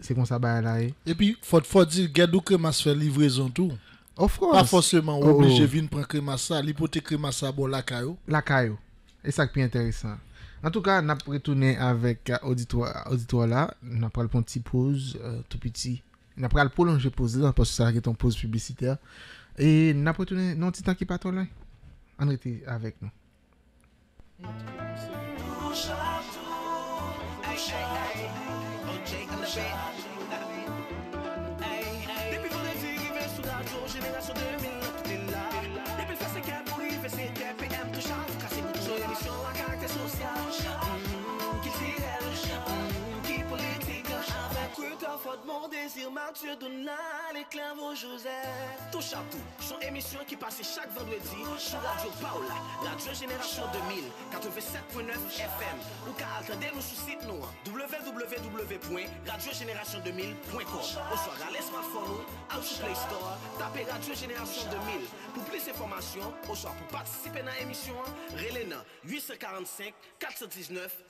se kon sa bay alay. E pi, fote fote dir, gèdou kremas fè livrez an tou. Ou frons. Pa fosèman ou obligè oh. vin pran kremasa, li pote kremasa bon lakay ou. Lakay ou. E sak pi enteresan. Nan tou ka, nan prè toune avèk auditorya la, nan pral pou an ti pouz tou piti. Nan pral pou lan jè pouz lè, apos sa akè ton pouz pubisiter. E nan prè toune, nan ti takipa ton lè. An rete avèk nou. Oje, anabè, anabè Depi vode zing, vè sou daj, oje vè naso de mi Mon désir Mathieu Donald éclaire vos Joseph à chapeau, son émission qui passe chaque vendredi Sur Radio Paola, Radio Génération 2000 87.9 FM Ou qu'à attendre nous sur site nous www.radiogénération2000.com soir, soir, les smartphone ou sur Play Store Tapez Radio Génération 2000 Pour plus d'informations, au soir, pour participer à l'émission Relena 845 419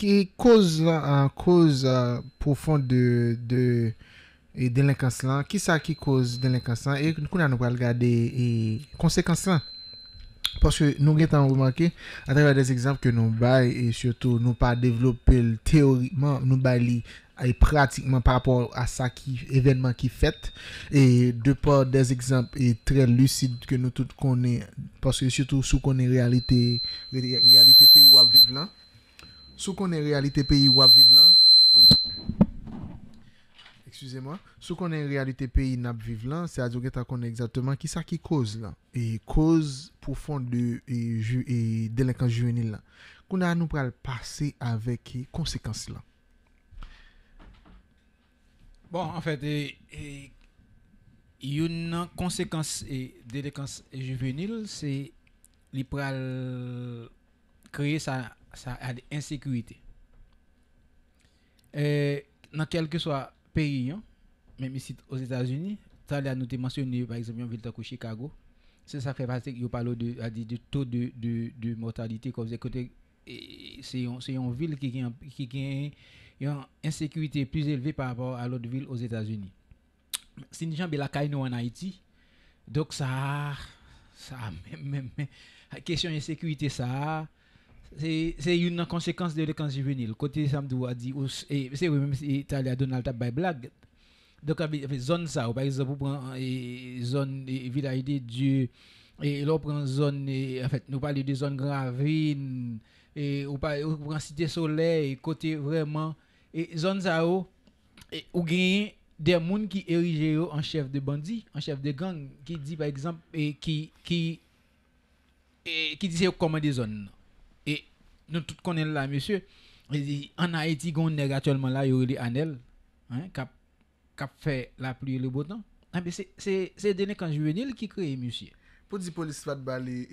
ki kouz pou fon de delinkans lan, ki sa ki kouz delinkans lan, e kou nan nou pal gade konsekans lan. Poske nou gen tan ou manke, atreve a dez ekzamp ke nou bay, e choutou nou pal devlopel teorikman, nou bay li ay pratikman par apor a sa evenman ki fet, e depor dez ekzamp e tre lucid ke nou tout konen, poske choutou sou konen realite peyi wap viv lan, Sou konen realite peyi wap vive lan? Eksuse mo. Sou konen realite peyi wap vive lan? Se adjou geta konen ekzatman ki sa ki koz lan? E koz pou fon de e e delikans juvenil lan? Kou nan nou pral pase avek konsekans lan? Bon, an fèt, e, yon konsekans de delikans juvenil se li pral kreye sa ça a des insécurités dans quel que soit pays, hein, même ici aux États-Unis, ça a noté mentionné par exemple une ville de Chicago, c'est ça fait partie du parle de, de, de taux de, de, de mortalité comme vous écoutez c'est une ville qui a qui, qui une insécurité plus élevée par rapport à l'autre ville aux États-Unis. Si nous sommes en Haïti, donc ça, ça, même, même, question insécurité, ça, c'est une conséquence de l'écran juvénile. Côté Samdou a dit, c'est même si tu à Donald Trump by blague. Donc, zone ça, par exemple, vous prenez zone village de et là, on prend zone, en fait, nous parlons de zone gravine, et on prend cité soleil, côté vraiment, et zone ça, ou oh, gagne des gens qui érigent oh, en chef de bandit, en chef de gang, qui dit par exemple, et qui, qui, qui dit comment des zones. Nou tout konen la ah, monsye non. non. ah, An a eti gond negatelman la Yo li anel Kap fe la pli le botan Se dene kan juvenil Ki kreye monsye Po di polis fat bali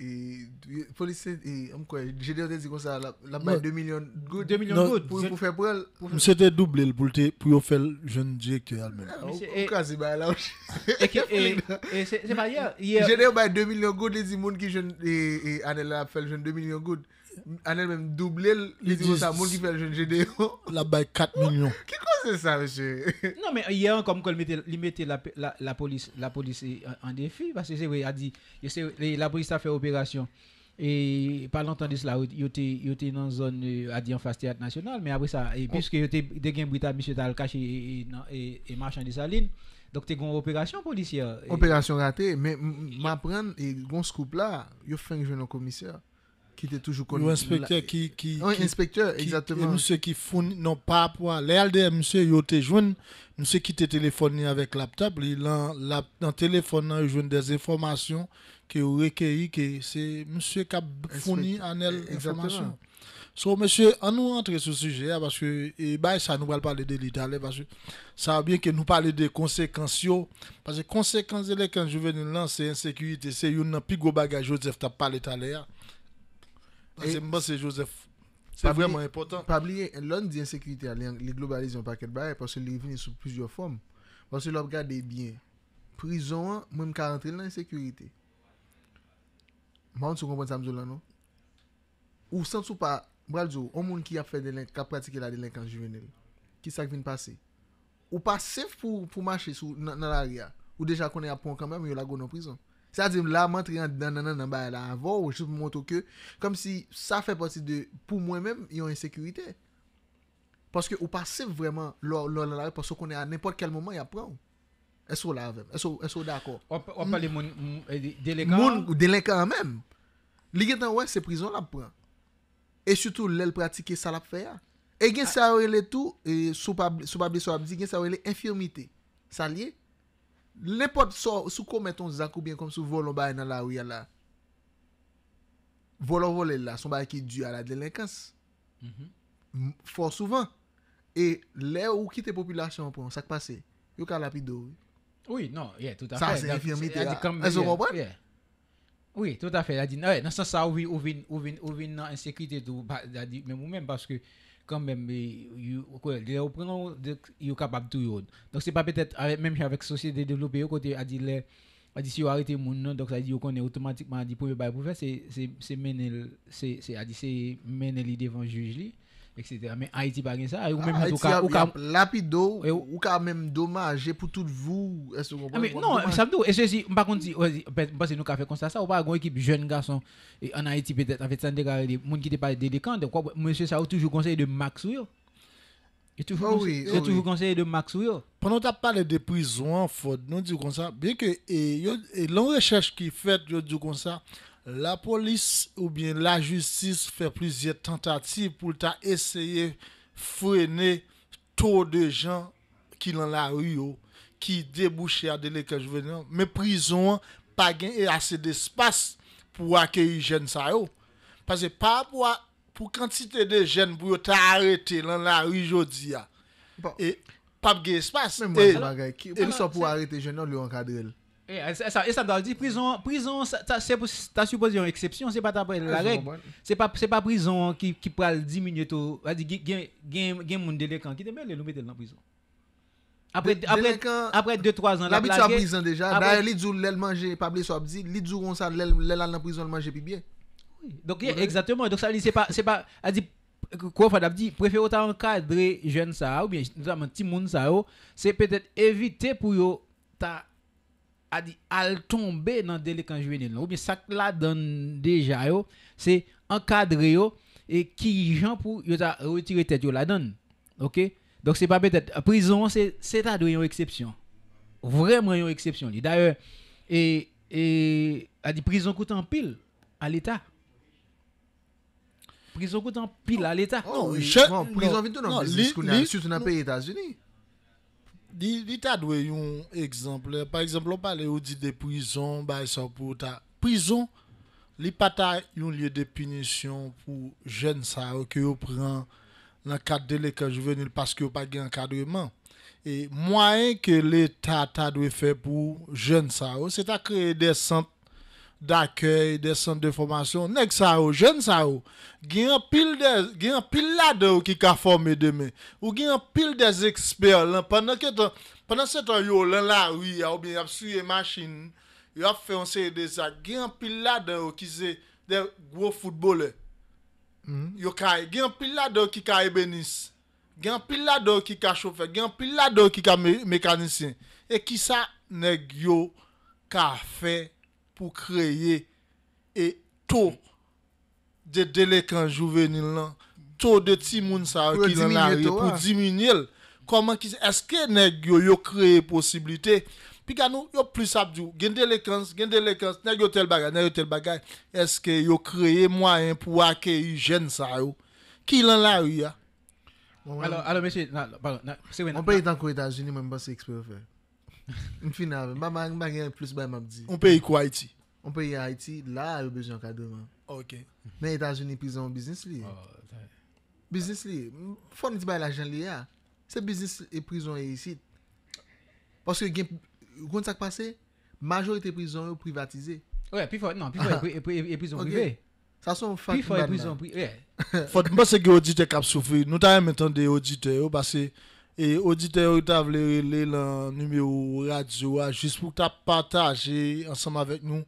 Polis se amkwe Jede yo tenzi kon sa la baye 2 milyon goud Pou fe prel Mse te doble l pou lte pou yo fel Jende jeke almen Ou kazi baye la Jede yo baye 2 milyon goud Le zi moun ki anel la fel Jende 2 milyon goud Anè mèm doublè lè ti wò sa moun ki fèl jèn jèn genè yon. La bay 4 minyon. Kiko se sa wèche? Nan mè, yè an kom kon li mette la polis, la polis en defi. Pase se wè, a di, la polis ta fè operasyon. E, pa lantan dis la, yote nan zon euh, adi an fasteat nasyonal. Mè apre sa, e piske yote degen brita misye tal kache e marchan disa lin. Dok te gwen operasyon polisyon. Operasyon rate, mè mè apren, e gwen skoupla, yo fènk jèn an komisyon. qui était toujours connu. qui, oui, inspecteur, exactement. Et monsieur qui fournit, non pas pour L'Aldé, monsieur, il était jeune, monsieur qui était téléphoné avec laptop, il a la, téléphone, il des informations qui ont recueillies, que c'est monsieur qui a fourni en elle information. So, monsieur, on nous rentre sur ce sujet, hein, parce que, bah, ça nous va parler de l'Italie, parce que ça va bien que nous parler des conséquences, parce que conséquences, quand je viens de lancer insécurité, c'est une plus gros bagage, Joseph, as parlé tout à l'heure. Hein. Se mba se josef, se vreman epotant. Pabliye, loun di yon sekurite a li an, li globalize yon paket baye, pwase li yon vini sou pwasyo fom, pwase lop gade biye. Prizon an, mwen ka rentre nan yon sekurite. Mwan sou kompwant sa mzou la nou? Ou sansou pa, braljou, o moun ki a pratike la delinkan juvenil, ki sak vin pase, ou pa sef pou mwache sou nan la ria, ou deja konen apon kamban, mwen yo la go nan prizon. Sa di m laman triyan nan nan nan nan ba la avon euh, ou jout m mwoto ke. Kom si sa fe pati de pou mwen men yon insekurite. Paske ou pase vreman lor lalare paske ou konen an nipot kel mwomen yon pran. E sou la avem. E sou dako. Ou pale moun delekan. Moun delekan men. Li gen tan wè se prison la pran. E soutou lèl pratike salap fè ya. E gen sa wèle tou sou pabli sou abdi gen sa wèle enfirmite. Sa liye. Lèpote sou komè ton zakoubyen kom sou volon baye nan la ou yal la. Volon vole la, son baye ki djou a la delinkans. Mhm. For souvan. E lè ou ki te popyla chanpon, sak pase. Yo ka lapido. Oui, non, yeah, tout à fait. Sa ase renfirmite ya. A zo wopan? Oui, tout à fait. Nan sa sa ou vin nan ensekite tou, mè mou mèm, baske... quand même, ils sont capables de tout. Donc, c'est pas peut-être, même avec société développée, côté a dit les. A dit si vous arrêtez mon nom, donc ça dit qu'on est automatiquement a dit pour faire, c'est mener l'idée devant le juge. Eksite, amen, Haiti pa gen sa, ou mèm an tou ka... Ha, Haiti ap lapido, ou ka mèm dommaje pou tout vou... Ah, non, sa mdou, e se si, mpa konti, wèzi, mpa se nou ka fè kon sa sa, wèzi, mpa kon ekip jèn gason en Haiti pè tè, an fè tè, moun ki te pale dedekante, wèzi, mwen se sa ou toujou konseye de Max wèyo. E toujou, oh se oh toujou konseye de Max wèyo. Pè non ta pale de prizouan, fòt, non tou kon sa, bèkè, e yon, e lon rechèche ki fèt, yon tou kon sa... La polis ou bien la justis fè plizye tentatib pou ta esye frene to de jan ki lan la riyo ki debouche a dele kaj venyan. Me prizon, pa gen e ase de spas pou akè yi jen sa yo. Pase pa wak pou kantite de jen bou yo ta arete lan la riyo diya. Bon. E pap gen espas. Men mwen an e, bagay, el sou pou arete jen yo lyo an kadrel. E sa dal di, prison, ta suppose yon eksepsyon, se pa ta prel lalek, se pa prison ki pral 10 minyoto, a di gen moun delekan, ki te mè lè lomete l nan prison. Apre 2-3 an, l'abitou a prison deja, lè l manje, pabli so ap di, lè l an nan prison manje pi bie. Dok ye, exactement, a di, kou fad ap di, prefèro ta an kadre jen sa, ou bien, ti moun sa ou, se petè evite pou yo ta eksepsyon a dit al tomber dans délinquant juvénile ou bien ça la donne déjà yo c'est encadré yo et qui gens pour yo retirer tête yo la donne OK donc c'est pas peut-être prison c'est c'est à une exception vraiment une exception d'ailleurs et et a dit prison coûte en pile à l'état prison coûte en pile à l'état oh, non, oui. prison vite non, non, non le pays des États-Unis Li ta dwe yon exemple par exemple on pale ou di de prison bay e sa pou ta, prizon, li pata yon liye de punition pou jen sa ou ke yo pran nan kat de l'ekol juvenil paske pas pa gen kadreman. E mwayen ke l'Etat ta doit fe pou jen sa ou, se ta kreye de sant d'accueil, des centres de formation, nek ça aux jeunes ça ou, gen pile des, gen pile là de qui ka formé demain, ou gen pile des experts pendant que pendant ce temps yo là la oui, ou bien y a machine, y a fait on série des ça, gen pile là de qui c'est des gros footballeurs. Mm. Yo ka, gen pile là de qui ka ébéniste, gen pile là de qui ka chauffeur, gen pile là de qui ka mécanicien, et qui ça nèg yo ka fait pour créer et taux de délinquants juvéniles là taux de timoun ça qui dans la rue pour diminuer comment est-ce que nèg yo yo créé possibilité puis quand nous yo plus abdou gen délinquance gen délinquance nèg yo tel bagay nèg yo tel bagay est-ce que yo créé moyen pour accueillir jeunes ça qui dans la rue alors alors monsieur pardon c'est on peut être aux États-Unis même pas c'est expert Un finav, mba gen plus bay mab di. Un pe yi kwa Haiti? Un pe yi Haiti, la yo bezyon kado man. Ok. Men, etan jouni prizon biznis li. Oh, biznis li, fote niti bay la jen li ya. Se biznis e prizon e yi sit. Pwoske gen, goun sa kpase, majou ete prizon yo privatize. Ouye, pi fote, nan, pi fote e, e prizon prive. Sa son fote. Pi fote e prizon prive, ye. Fote mba se ge odite kap souvi, nou ta yon metan de odite yo, basi, et auditeur qui t'a le numéro radio ah, juste pour partager ensemble avec nous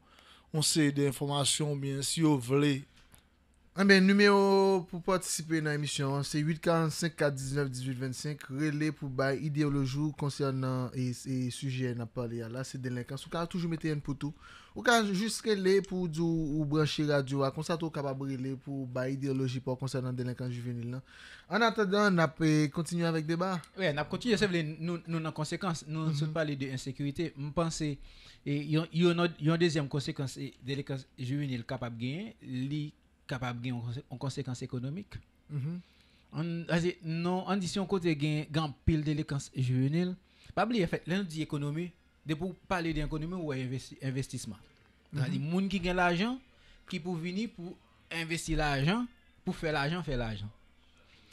on sait des informations bien si vous voulez An ben, numero pou patisipe nan emisyon, se 8454-19-1825, rele pou bay ideolojou konsernan e, e sujè na pale ya la se delinkans. Ou ka toujou mette yen pou tou. Ou ka jist rele pou djou ou branche radio a konsernan ou kapab rele pou bay ideolojou pou konsernan delinkans juvenil nan. An atadan, nap kontinu e, avèk deba? We, nap kontinu, se vle nou nan konsekans, nou mhm. sou pale de insekuitè. Mpense, e, yon dezyam konsekans e delinkans juvenil kapab gen, lik, capable de en conséquence économique. Mm non, on dit si on côté gagne grand pile d'élégance juvénile. Pas oublier fait, l'un dit économie, de pour parler d'économie ou investi, investissement. Mm-hmm. C'est-à-dire monde qui gagne l'argent qui pour venir pour investir l'argent, pour faire l'argent, faire l'argent.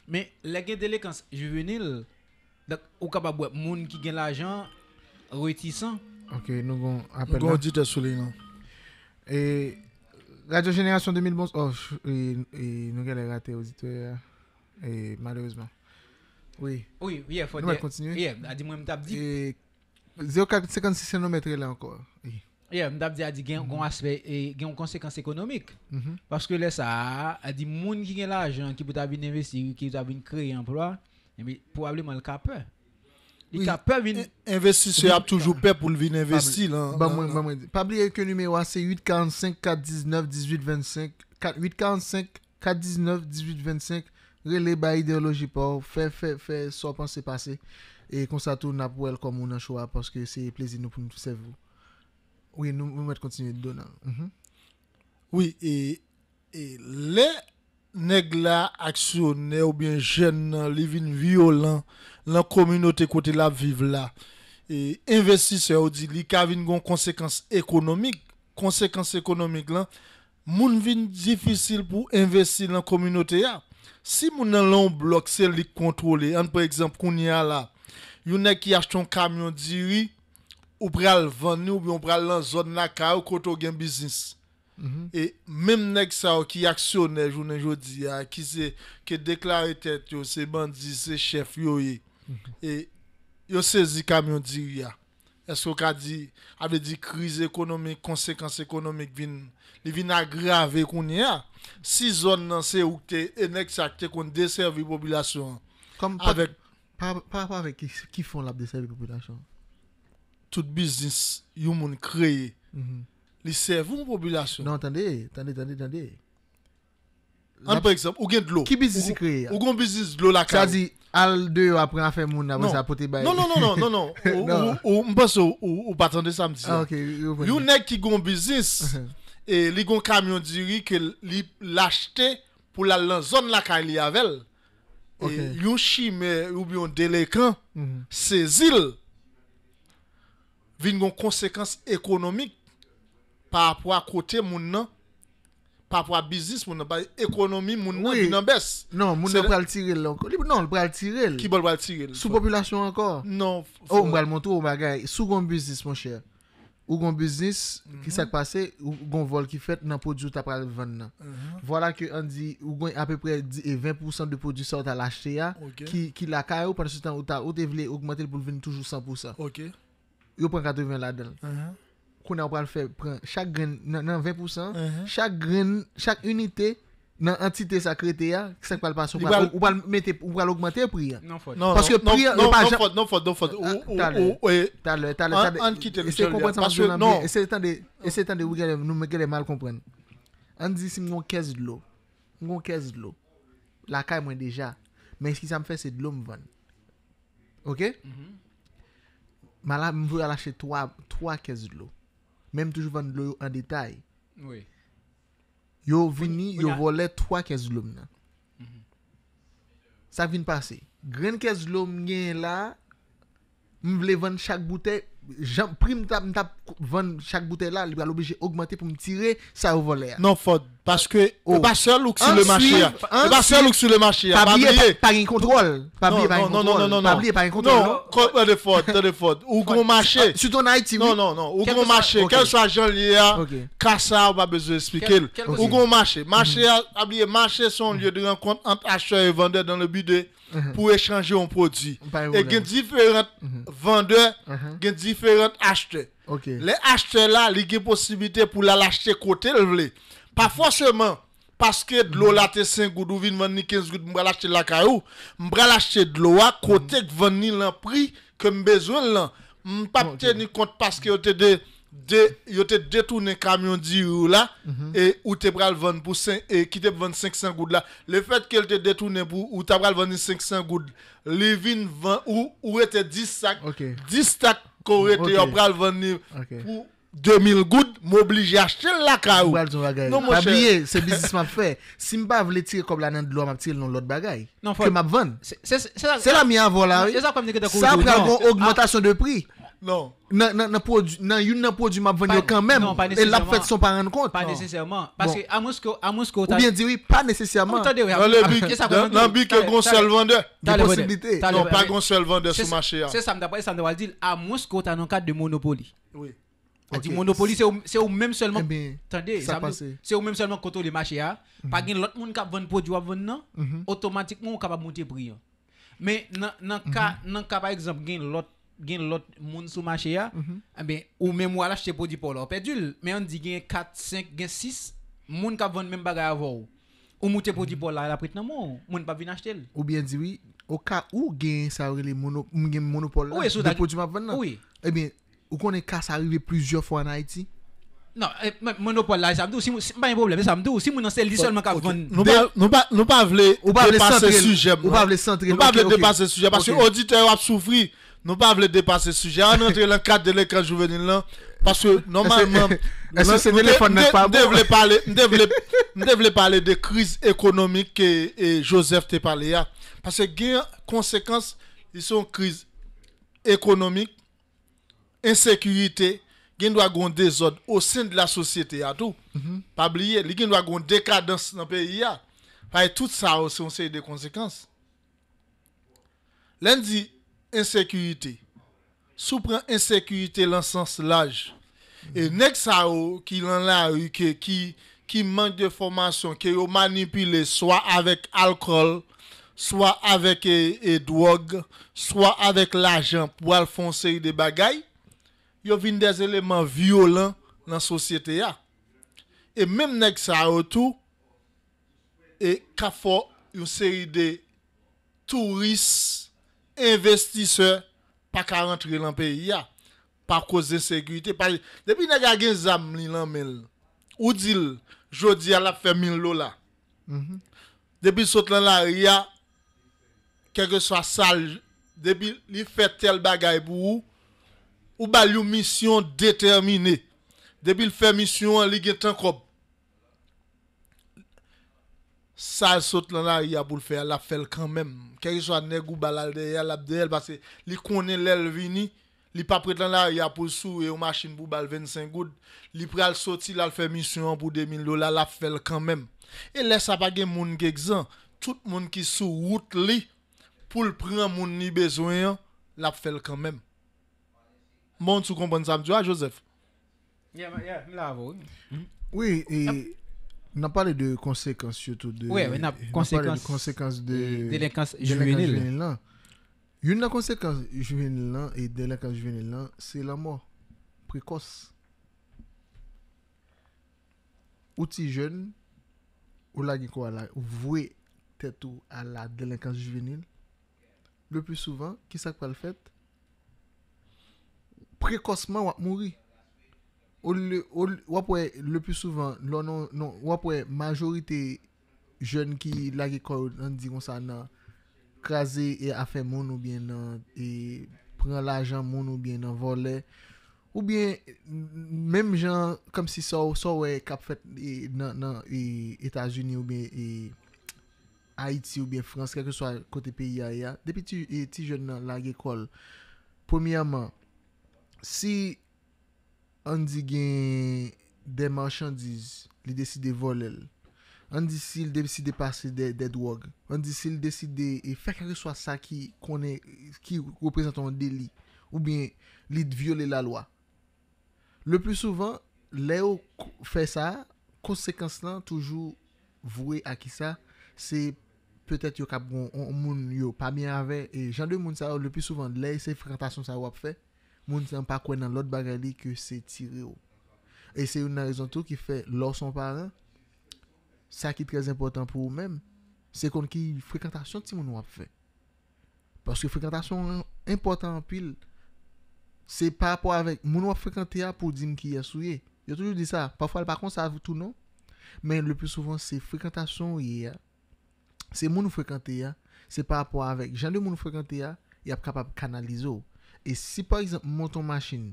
Mais les gains d'élégance juvénile donc au capable monde qui gagne l'argent réticent. OK, nous allons appeler. Nous allons dit Et Radyo Generasyon 2011, oh, nou gè lè rate ozitwe, malouzman. Oui, oui, oui, a di mwen mtap di. 0,56 nanometre lè ankor. Oui, mtap di a di gen yon konsekans ekonomik. Paskou lè sa, a mm-hmm. mm-hmm. di moun ki gen l'ajan ki pouta bin investi, ki pouta bin kre yon plwa, pou avle mwen l'kapè. Il a peur venir. Investisseur a toujours peur pour venir investir. Hein. Hein. Pas oublier que le numéro c'est 845 419 1825. 845 419 1825. Relais par idéologie pour faire, fait pensée soit penser passer. Et qu'on ça, à pour elle comme on a choix parce que c'est plaisir nous pour nous servir. Oui, nous, allons continuer de donner. Mhm. Oui, et, et les nèg action actionnaire ou bien jeune li la communauté côté la vivre là et investisseur dit li ka vin gon conséquence économique, conséquences économiques là moun vin difficile pour investir dans la communauté là si moun nan l'on bloc c'est li contrôler an par exemple qu'on y a là yon qui achète un camion diri ou pral vendre ou bien pral dans zone la ka ou koto gen business E mem nek sa ou ki aksyon nej ou nej ou di ya, ki se, ki deklari tet yo, se bandi, se chef yo ye. Mm-hmm. E yo se zi kam yon di ya. E so ka di, ap de di kriz ekonomik, konsekans ekonomik vin, li vin agrave konye ya. Si zon nan se ou te enek sa te kon deservi popilasyon. Kom pa, pa pa vek ki fon la deservi popilasyon? Tout biznis yon moun kreye. Mm-hmm. li servou moun populasyon. Non, tande, tande, tande, tande. An par exemple, ou gen dlo. Ki bizis si kreye? Ou gen bizis dlo la ka. Sa di, al deyo apren a fe moun ça wè sa apote baye. Non, non, non, non, non. non. Ou mpas ou, ou patande sa mdise. Ah, ok. Yon nek ki gen bizis, e li gen kamyon diri ke li lachte pou la lan zon la ka li avel. E okay. E yon chime ou yon delekan, mm -hmm. se zil, vin gen konsekans ekonomik par rapport à côté mon nan, par rapport à business mon nan, par économie mon nan, oui. nan baisse. Non, mon nan pral tirer encore. Non, le pral tirer. Qui pral tirer Sous population encore Non. Oh, on pral monter au bagay. Sous gon business mon cher. Ou gon business qui mhm. s'est passé, ou gon vol qui fait dans produit t'as pral vendre. Mm Voilà que on dit ou gon à peu près 10 et 20% de produits ça t'as l'acheté okay. qui qui la caille pendant ce temps ou t'as ou t'es voulu augmenter pour venir toujours 100%. OK. Yo prend 80 là-dedans. Mhm. chak gren nan 20%, chak gren, chak unité nan entité sakréte ya, ou pal augmente priya. Non fote. Non fote, non, non, non, non fote. Ah, ou, ou, ou, ou. T'a lè, t'a lè, t'a lè. An kitè mè chèlè. E se tande, e se tande, nou mè gè lè mal kompren. An zi si mwen kèz lò. Mwen kèz lò. La kèy mwen deja. Men, s'ki sa m fè, se lò m vèn. Ok? Ma la m vè lè chè 3 kèz lò. même toujours vendre l'eau en détail. Oui. Yo vini, yo volé trois caisses de l'homme. Mhm. Ça vient de passer. Grande caisse de l'homme là, m'vle vendre chaque bouteille prime tap vendre chaque bouteille là, il va l'obliger augmenter pour me tirer ça au volet. Hein. Non, faut parce que oh. pas seul hein. sur le marché. Hein. Pas seul sur le marché. Pas par un contrôle. Pas bien pas un contrôle. Non, non, non, non. Pas non. un contrôle. Non, pas de faute, pas de faute. Ou gros marché. Ah, Surtout en Haïti. Non, non, non. Ou gros marché. Quel soit Jean Lia, Kassa, on pas besoin d'expliquer. Ou gros marché. Marché, mhm. oublié, marché sont lieu de rencontre entre acheteurs et vendeurs dans le but Mhm. pour échanger un produit. Et il y a différents mhm. vendeurs, mhm. il y a différents acheteurs. Les acheteurs là, ils ont possibilité pour l'acheter côté Pas forcément parce que de l'eau là, 5 gouttes ou 15 gouttes, l'acheter la caillou. Je l'acheter de l'eau côté prix que besoin là. Je pas compte parce que de yo te détourné camion de là mm -hmm. et ou te pral vendre pour 5 et qui te vendre 500 gouttes là le fait qu'elle te détourné pour ou te pral vendre 500 gouttes les vin ou ou était 10 sacs 10 sacs qu'aurait okay. te pral vendre pour 2000 gouttes m'oblige à acheter la caou non mon cher c'est business m'a fait si m'pa vle tirer comme la nan de l'homme m'a tirer l'autre bagaille que m'a vendre c'est la mienne voilà c'est ça comme ça pral augmentation de prix non nan, nan, nan, produ, nan yon nan map yo kan la son pa rende kont. Pas nesesèrman, paske bon. Ou bien oui, pas nesesèrman. Nan bi ke seul di possibilité. Non, pa sou machè ya. Se ça me sa ta eh hein. mhm. non kat mhm. de monopoli. Oui. Hein. A dit di monopoli, se ou seulement... Tande, se ou mèm seulement koto le machè mhm. ya, pa gen lot moun kap non nan, otomatikman ou monte priyan. Men nan ka, par exemple, gen gen lot moun sou mache ya, mm -hmm. ben, ou même ou acheter produit pour leur pédule, mais on dit gen 4, 5, gen 6 moun ka vendent même bagay avant. Ou mouté produit pour la, la prit nan moun, moun pas venir acheter. Ou bien dit oui, au cas où gen ça les mono, gen monopole là, oui, so de produit m'a vendre. Oui. Eh ben, ou connaît cas ça arrivé plusieurs fois en Haïti. Non, eh, monopole là, ça me dit, si, si, pas un problème, ça me dit, si mon ancien dit seulement qu'à vendre. Nous pas, nous pas voulez, ou pas voulez centrer sujet, ou pas voulez centrer, nous pas voulez dépasser sujet, parce que l'auditeur a souffert nous pas voulons dépasser ce sujet. On entre dans le cadre de l'écran juvénile là. Parce que normalement. Est-ce que téléphone n'est pas Nous devons parler de crise économique que Joseph t'a parlé. Parce que les conséquences, ils sont crise économique, insécurité, il doit avoir désordre au sein de la société. À tout. Mhm. Pas oublier, il doit avoir décadence dans le pays. Tout ça, c'est une série des conséquences. Lundi, insécurité. sous insécurité dans le sens nek sa ou qui lan la ou qui qui de formation qui yo manipulé soit avec alcool soit avec e, soit avec l'argent pour pour pou des de bagay, yo vin des éléments violents dans la société et même nek sa ou tou, e ka yon de touristes investisseurs pas qu'à rentrer dans le pays par cause de sécurité par... depuis nèg a zam li lan mel ou dit jodi a la fait 1000 dollars mhm. depuis temps là la ria quelque soit sale depuis li fait tel bagaille pour ou ou ba mission déterminée depuis il fait mission li gen temps ça saute dans la a pour le faire, la fait quand même. Qu'il soit nèg ou balade, y a parce que li connaît l'elvini, li pas prêt dans la a pour sou et une machine pour bal 25 goud, li pral sorti la fait mission pour 2000 dollars, la fait quand même. Et laisse ça pas gen moun gexan, tout monde qui sous route li pour le prendre moun ni besoin, la fait quand même. Bon, tu comprends ça, Joseph? Yeah, yeah, là, oui. Oui, et ah. On a parlé de conséquences surtout. De, oui, conséquences, de de délinquance juvénile. Hein. Une des conséquences juvénile hein, et délinquance juvénile, hein, c'est la mort précoce. Ou si jeune, ou la quoi là, voué tête ou à la délinquance juvénile. Le plus souvent, qui ça le fait Précocement, on va mourir. Ou apwe, le plus souvent, non, non, ou apwe, majorite jen ki lage ekol nan di kon sa nan kaze e afe moun ou bien nan pre la jen moun ou bien nan vole, ou bien menm jen, kom si sou, sou e kap fet nan etajuni ou bien Haiti ou bien France, kakè so a kote peyi a, ya, depi tu eti jen nan lage ekol, premiyaman, si si An di gen den manchandiz li deside volel. An di si li debisi depase dedwog. An di si li deside e fek anke swa sa ki kone, ki reprezentan de li. Ou bien li di viole la lwa. Le plus souvan, le ou fe sa, konsekans lan toujou vwe a ki sa, se petet yo kap moun yo pa mi avè. E jan de moun sa ou le plus souvan le se frekantasyon sa wap fe. Moun ti an pa kwen nan lot bagali ke se tire yo E se yon nan rezon tou ki fe Lorson paran Sa ki trez important pou ou men Se kon ki frekantasyon ti moun wap fe Paske frekantasyon Important pil Se pa apwa avek Moun wap frekantaya pou dim ki yasou ye Yo toujou di sa, pafwa al pa kon sa avoutou nou Men le pou souvan se frekantasyon Ye ya Se moun wap frekantaya Se pa apwa avek jan de moun wap frekantaya Yap kapap kanalizo ou E si, par exemple, moun ton machin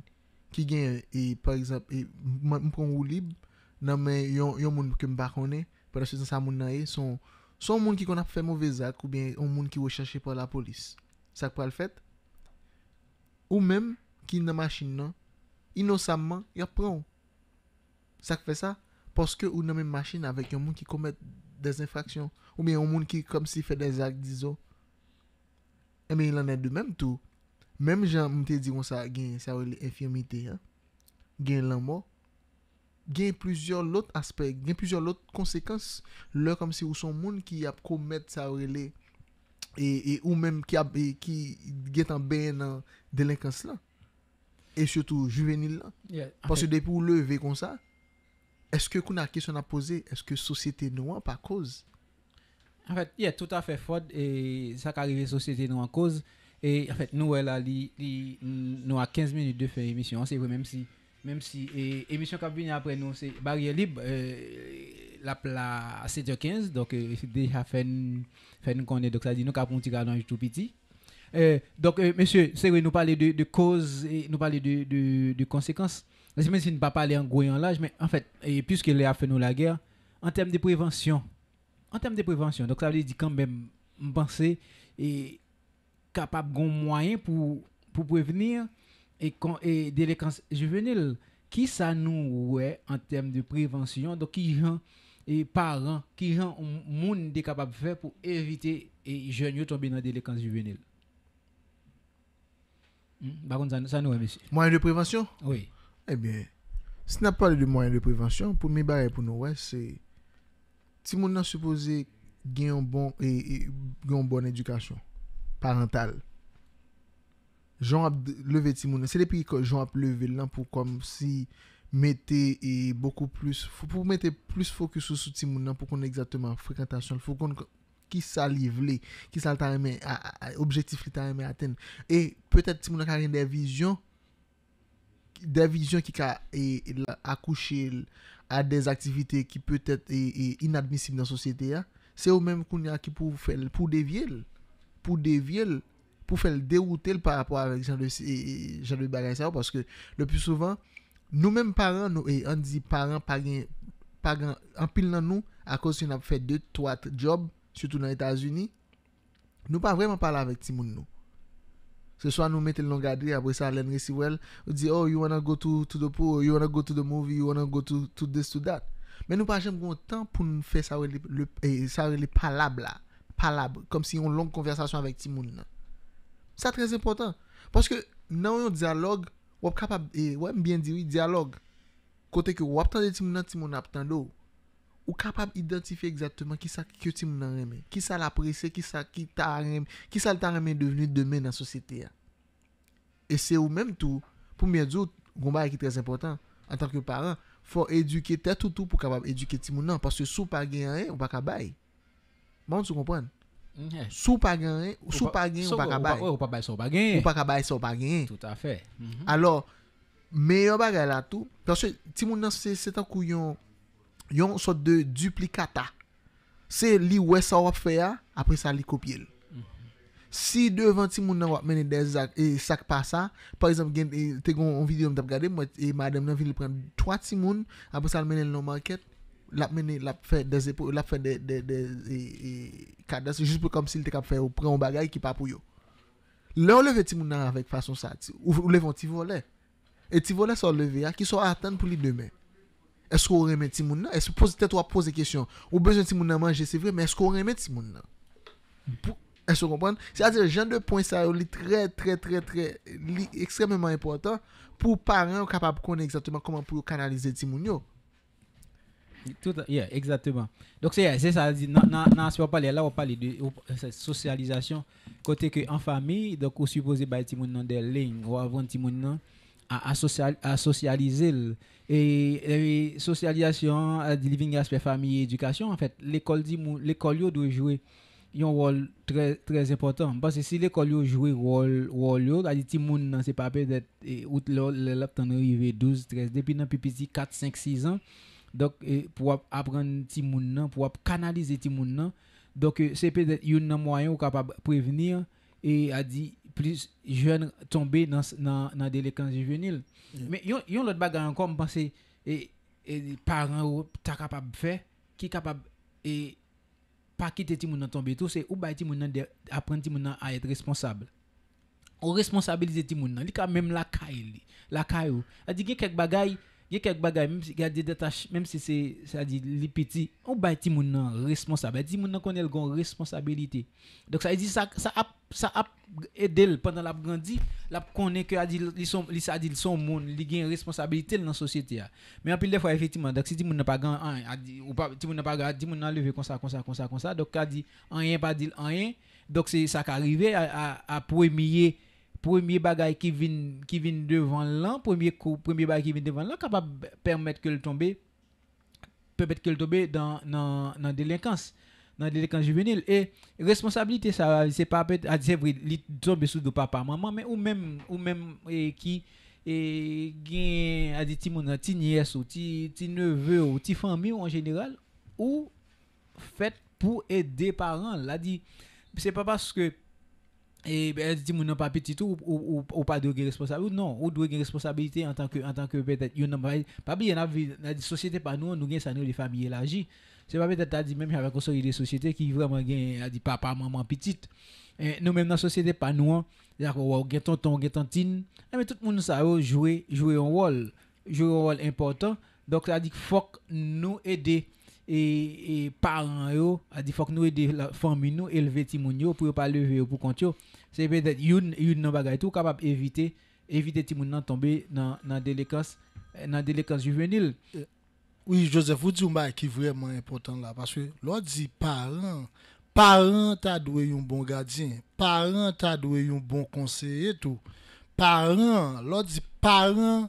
ki gen, e, par exemple, moun pou moun libe, nan men yon moun ki mba kone, pwè la sezonsa moun nan e, son, son moun ki kon ap fè mouvè zak, ou bien, yon moun ki wè chache pou la polis. Sak pwè al fèt? Ou men, ki nan machin nan, inosamman, yon proun. Sak fè sa? Poske, ou nan men machin avèk yon moun ki komet desinfraksyon, ou bien, yon moun ki kom si fè desak dizo, e eh men, yon anè de menm tou. Mem jan mte di kon sa gen sa wele enfimite, gen lanmò, gen plizyon lot aspek, gen plizyon lot konsekans, lò kom se ou son moun ki ap komet sa wele e ou menm ki gen tan ben nan delinkans lan, e sotou juvenil lan. Paske depi ou lò e ve kon sa, eske kon a kesyon ap pose, eske sosyete nou an pa kòz? En fèt, yè, tout a fè fòd, e sa ka arrive sosyete nou an kòz, Et en fait, nous, là, nous à 15 minutes de faire émission. C'est vrai, même si, même si et, émission qui vient après nous, c'est Barrière Libre, euh, la place à 7 15 Donc, euh, c'est déjà fait, fait nous connaître. Donc, ça dit, nous avons un petit tout petit. Euh, donc, monsieur, c'est vrai, nous parler de, cause et nous parler de, de, conséquences. même si ne pas parler en gros mais en fait, et puisque a fait nous la guerre, en termes de prévention, en termes de prévention, donc ça veut dire quand même, penser et capable de moyen pour, pour prévenir et, et délinquance juvénile. Qui ça nous ouais en termes de prévention? Donc, qui gens et parents, qui ont monde des capable de faire pour éviter et jeunes tomber dans les délinquance juvéniles hmm? ça, nous, Moyen de prévention? Oui. Eh bien, si n'a pas de moyens de prévention, pour mes pour nous, c'est si on a supposé gagner une bonne éducation. Joun ap leve timoun nan, se de pi joun ap leve nan pou kom si mette e bokou plus, pou mette plus fokus sou timoun nan pou kon ekzatman frekantasyon, pou kon ki sa livele, ki sa objektif li taneme aten. E, petet timoun nan ka gen de vizyon, de vizyon ki ka akouche el, a dez aktivite ki petet e inadmissib nan sosyete ya, se ou menm kon ya ki pou devye el. pou devye l, pou fel deroute l par rapport avek e, e, jan de bagay sa ou parce ke le plus souvent nou menm paran nou, e an di paran paran, empil nan nou akos yon ap fe 2-3 job sutou nan Etats-Unis nou pa vreman pala avek ti moun nou se so an nou mette l nongadri apwe sa alen resi wel, ou di oh you wanna go to the pool, you wanna go to the movie you wanna go to this to that men nou pa jem goun tan pou nou fe sa ou e sa ou li palab la Palab, kom si yon long konversasyon avèk ti moun nan. Sa trez impotant. Poske nan yon diyalog, wap kapab, e wèm bien diwi, diyalog, kote ke wap tan de ti moun nan, ti moun nan ap tan do, wap kapab identife exactement ki sa ki ti moun nan reme. Ki sa la presye, ki sa ki ta reme, ki sa le ta reme deveni deme nan sosyete ya. E se ou mèm tou, pou mèdjou, gomba yè ki trez impotant, an tanke paran, fò eduke te toutou pou kapab eduke ti moun nan, poske sou pa genye ou pa kabayi. Moun sou kompwenn. Mm-hmm. Sou pa gen, ou sou pa gen, ou pa ka bay. Ou pa bay sou pa gen. Ou pa ka bay sou pa gen. Tout afe. Mm-hmm. Alors, meyo bagay la tou. Panswe, ti moun nan se setan kou yon, yon sot de duplikata. Se li we sa wap feya, apre sa li kopye l. Mm-hmm. Si devan ti moun nan wap mene desak e sak pa sa, parizam gen, te kon vide yon tap gade, mwen e madem nan vide pren 3 ti moun, apre sa l menen l no market, lap fè de e, e, kadas, jispe kom si te kap fè ou pre ou bagay ki pa pou yo. Le ou leve timoun nan avek fason sa, ou leve ti vole. Eti vole son leve ya, ki son atan pou li deme. Esko ou reme timoun nan? Esko te to a pose kesyon, ou bezon timoun nan manje, se vre, men esko ou reme timoun nan? Esko ou kompren? Se ati, jan de pon sa yo li tre, tre, tre, tre, li ekstrememan epwantan, pou paran ou kapap konen ekzatman koman pou yo kanalize timoun yo. Tout, exactement. Donc c'est ça, on ce parler là, on parle de socialisation, côté que en famille, donc on suppose que les gens des lignes, ou avant les gens à, à, socialiser. Et, et socialisation, living aspect famille, éducation, en fait, l'école l'école doit jouer un rôle très, très important. Parce que si l'école joue un rôle, rôle a dit que les c'est pas peut-être, ou l'autre, 12, 13, depuis un petit 4, 5, 6 ans, donc, pour apprendre les gens, pour canaliser les gens. Donc, euh, c'est peut-être un moyen capable de prévenir et a dit plus jeunes tomber dans dans dans délinquance juvénile mm. mais yon yon l'autre bagarre encore penser et et parents ta capable faire qui capable et pas quitter ti moun tomber tout c'est ou ba ti moun apprendre ti moun à être responsable on responsabiliser ti moun li ka même la caillou la caillou a dit quelques bagages y a quelques bagages, même si il y a des détaches, même si c'est, ça dit, les petits, on bâtit mon responsable. dit mon qu'on a grand responsabilité. Donc ça dit, ça, ça a, ça a aidé pendant la grandi, la connaît que, dit, ils sont, ça dit, ils sont monde, ils ont une responsabilité dans la société. Mais en pile des fois, effectivement, donc si dit mon n'a pas grand, ou pas, dit mon n'a pas dit mon n'a levé comme ça, comme ça, comme ça, comme ça, donc a dit, rien, pas dit, rien. Donc c'est ça qui arrivait à, à, à premier premye bagay ki vin devan lan, premye kou premye bagay ki vin devan lan, kapap permet ke l tombe, pebet ke l tombe nan delikans, nan delikans juvenil. E, responsabilite sa, se papet, ah, adsevri, li tombe sou do pa pa maman, men ou men, ou men, ki gen, ade ti mounan, ti nyes ou, ti neve ou, ti fami ou, an geniral, ou fet pou ede paran. La di, se papas ke, et ben dit mon pas petit ou, ou, ou pas de responsabilité non ou de une responsabilité en tant que en tant que peut-être une pas bien la société pas nous nous gain ça nous les familles élargies c'est pas peut-être dit même avec construit des sociétés qui vraiment gain dit papa maman petite nous même dans la société pas nous d'accord gain tonton gain tantine mais tout le monde ça oh, jouer jouer un rôle jouer un rôle important donc ça dit faut nous aider et, et parents yo a dit faut que nous aider la famille nous élever ti moun yo pour pas lever pour compte yo c'est peut-être une une non bagaille tout capable éviter éviter ti moun nan tomber dans dans délinquance dans délinquance juvénile euh, oui Joseph vous dites qui vraiment important là parce que l'autre dit parents parents t'a doué un bon gardien parents t'a doué un bon conseiller tout parents l'autre dit parents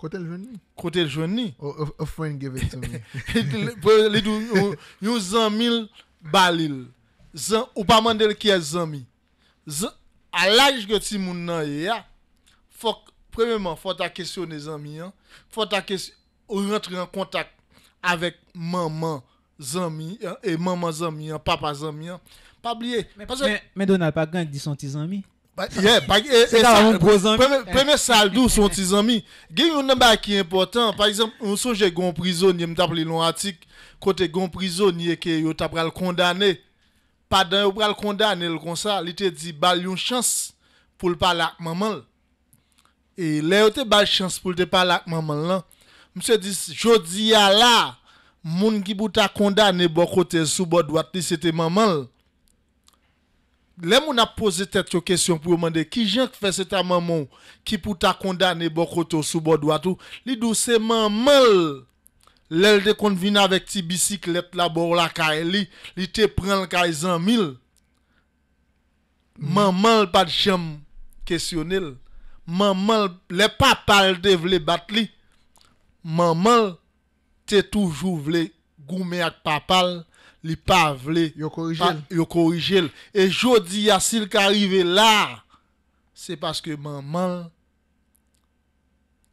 Kotel jwenni? Kotel jwenni? O fwen geve touni. Yo zanmil balil. Ou pa mandel kiye zanmi. A laj ge ti moun nanye ya, prèmèman fwa ta kesyonne zanmi ya. Fwa ta kesyonne, ou rentre an kontak avek maman zanmi ya, eh, e maman zanmi ya, papa zanmi ya. Pa bliye. Men Donal pa gen di son ti zanmi? Yeah, eh, eh, Premè eh. dou son ti zami Gen yon nan ba ki important Par exemple, yon sonje gon prizonye Mta li lon atik Kote gon prizonye ke yo ta pral kondane Padan yo pral kondane l kon sa Li te di bal yon chans Poul l palak maman E le yo te bal chans pou te te palak maman lan Mse di jodi ya la Moun ki ta kondane Bo kote sou bo dwat li se te maman lan les gens posé cette question pour demander qui gens fait cette maman qui pour t'a condamné Bokoto sous bord droit tout li dou c'est maman l'elle te avec ti bicyclette là bord la kaeli, li te prend le caille en mille mm. maman pas de chambre questionnel maman les papa te vle battre li maman te toujours vle goumer avec papa li pa vle, yo Yo l. E jodi ya sil ka rive c'est parce que maman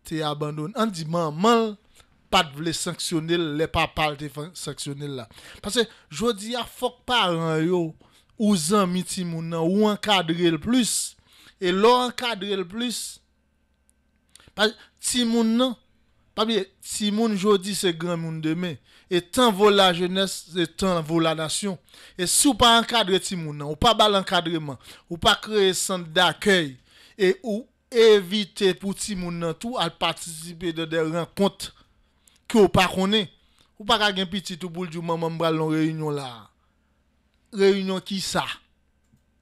te abandon. An di maman pat vle sanctionnel le papa te sanksyonel la. Pase jodi ya fok paran yo, ou zan miti nan, ou ankadre l plus. et l'autre ankadre l plus. Pase ti moun nan, pa biye, ti moun jodi se gran moun demen et tant vaut la jeunesse, et tant vaut la nation. Et si vous pas encadrer Timoun, ou pas bal encadrement, ou pas créer centre d'accueil, et ou éviter pour Timoun tout à participer de des rencontres que vous pas connaît. Ou pas qu'à petit tout boule du maman la réunion là. Réunion qui ça?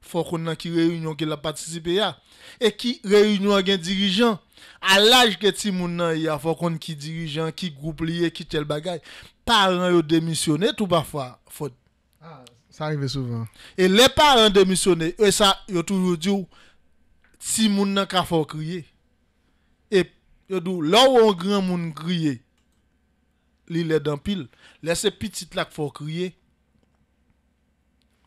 Faut qu'on ait qui réunion qui la participé à. Et qui réunion un dirigeant. À l'âge que Timoun a, faut qu'on qui dirigeant, qui groupe lié, qui tel bagaille parents démissionné tout parfois faute. Ah, ça arrive souvent. Et les parents démissionnés, eux ça, ils ont toujours dit, si moun nan ka fò crier et yo dou, là ou an crie, moun est li lè dan pile laisse se là lak crier,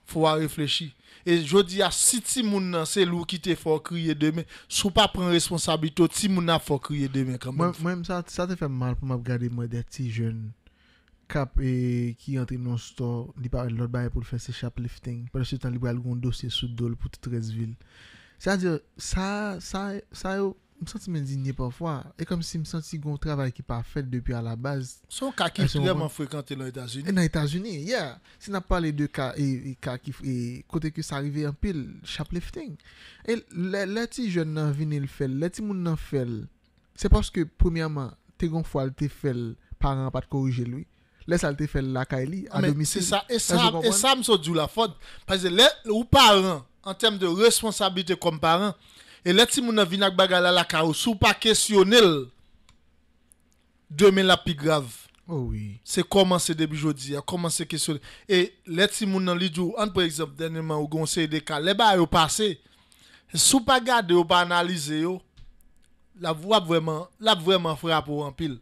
faut faut réfléchir. Et je dis à si ti moun nan c'est lou qui te fò crier demain sou pas responsabilité, responsabilité ti moun nan fò crier demain Même même. ça, ça te fait mal pour m'garder regarder gade des petits jeunes Kap e ki yon tri moun suto, li pa lor baye pou l fè se chap lifting. Pwè lè se tan li bè al goun dosye soudol pou tè trez vil. Se a diyo, sa yo, msanti mè di nye pa fwa. E kom si msanti goun travay ki pa fèt depi a la baz. Sou kakil fwèman fwèkante l an Etasuni. E nan Etasuni, yeah. Se nan pa lè dè kakil kote ki s'arive yon pil, chap lifting. E lè ti joun nan vinil fèl, lè ti moun nan fèl, se pwòs ke pwèmèman te goun fwa l te fèl paran pat koujè l wè. Les elle faire la Kylie à C'est ça. Et ça, et ça me dit la faute. Parce que les ou parents, en termes de responsabilité comme parents, et les là, si mon avis n'a pas la kao, sous pas questionnel, demain la plus grave. Oh oui. C'est commencer début jeudi, hein, commencé c'est questionner. Et les si mon avis, par exemple, dernièrement, au conseil des cas, les bails au passé, sous pas garder ou pas analyser, la voix vraiment, la vraiment frappe en pile.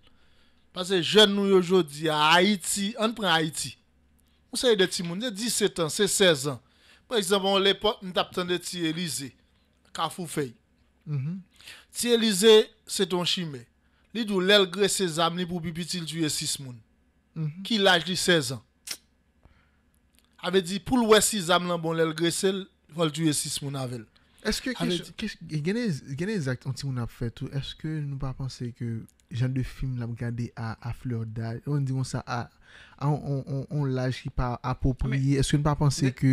Parce que jeunes nous aujourd'hui à Haïti, on prend Haïti. Vous savez, des petits de 17 ans, c'est 16 ans. Par exemple, on l'époque, nous tapons de Ti Élysée, Kafoufei. Mm Ti Élysée, c'est ton chimé. Li dou que gre se zam li pou bibitil tuye 6 moun. Mhm. Qui l'âge de 16 ans. Avait dit, pour le si zam bon l'aile gre se, vol tuer 6 moun Est-ce que, il y a des actes anti-moun a fait tout, est-ce que nous pas penser que Jan de film la mou gade a fleur d'al On digon sa A on laj ki pa apopriye Eske nou pa panse ke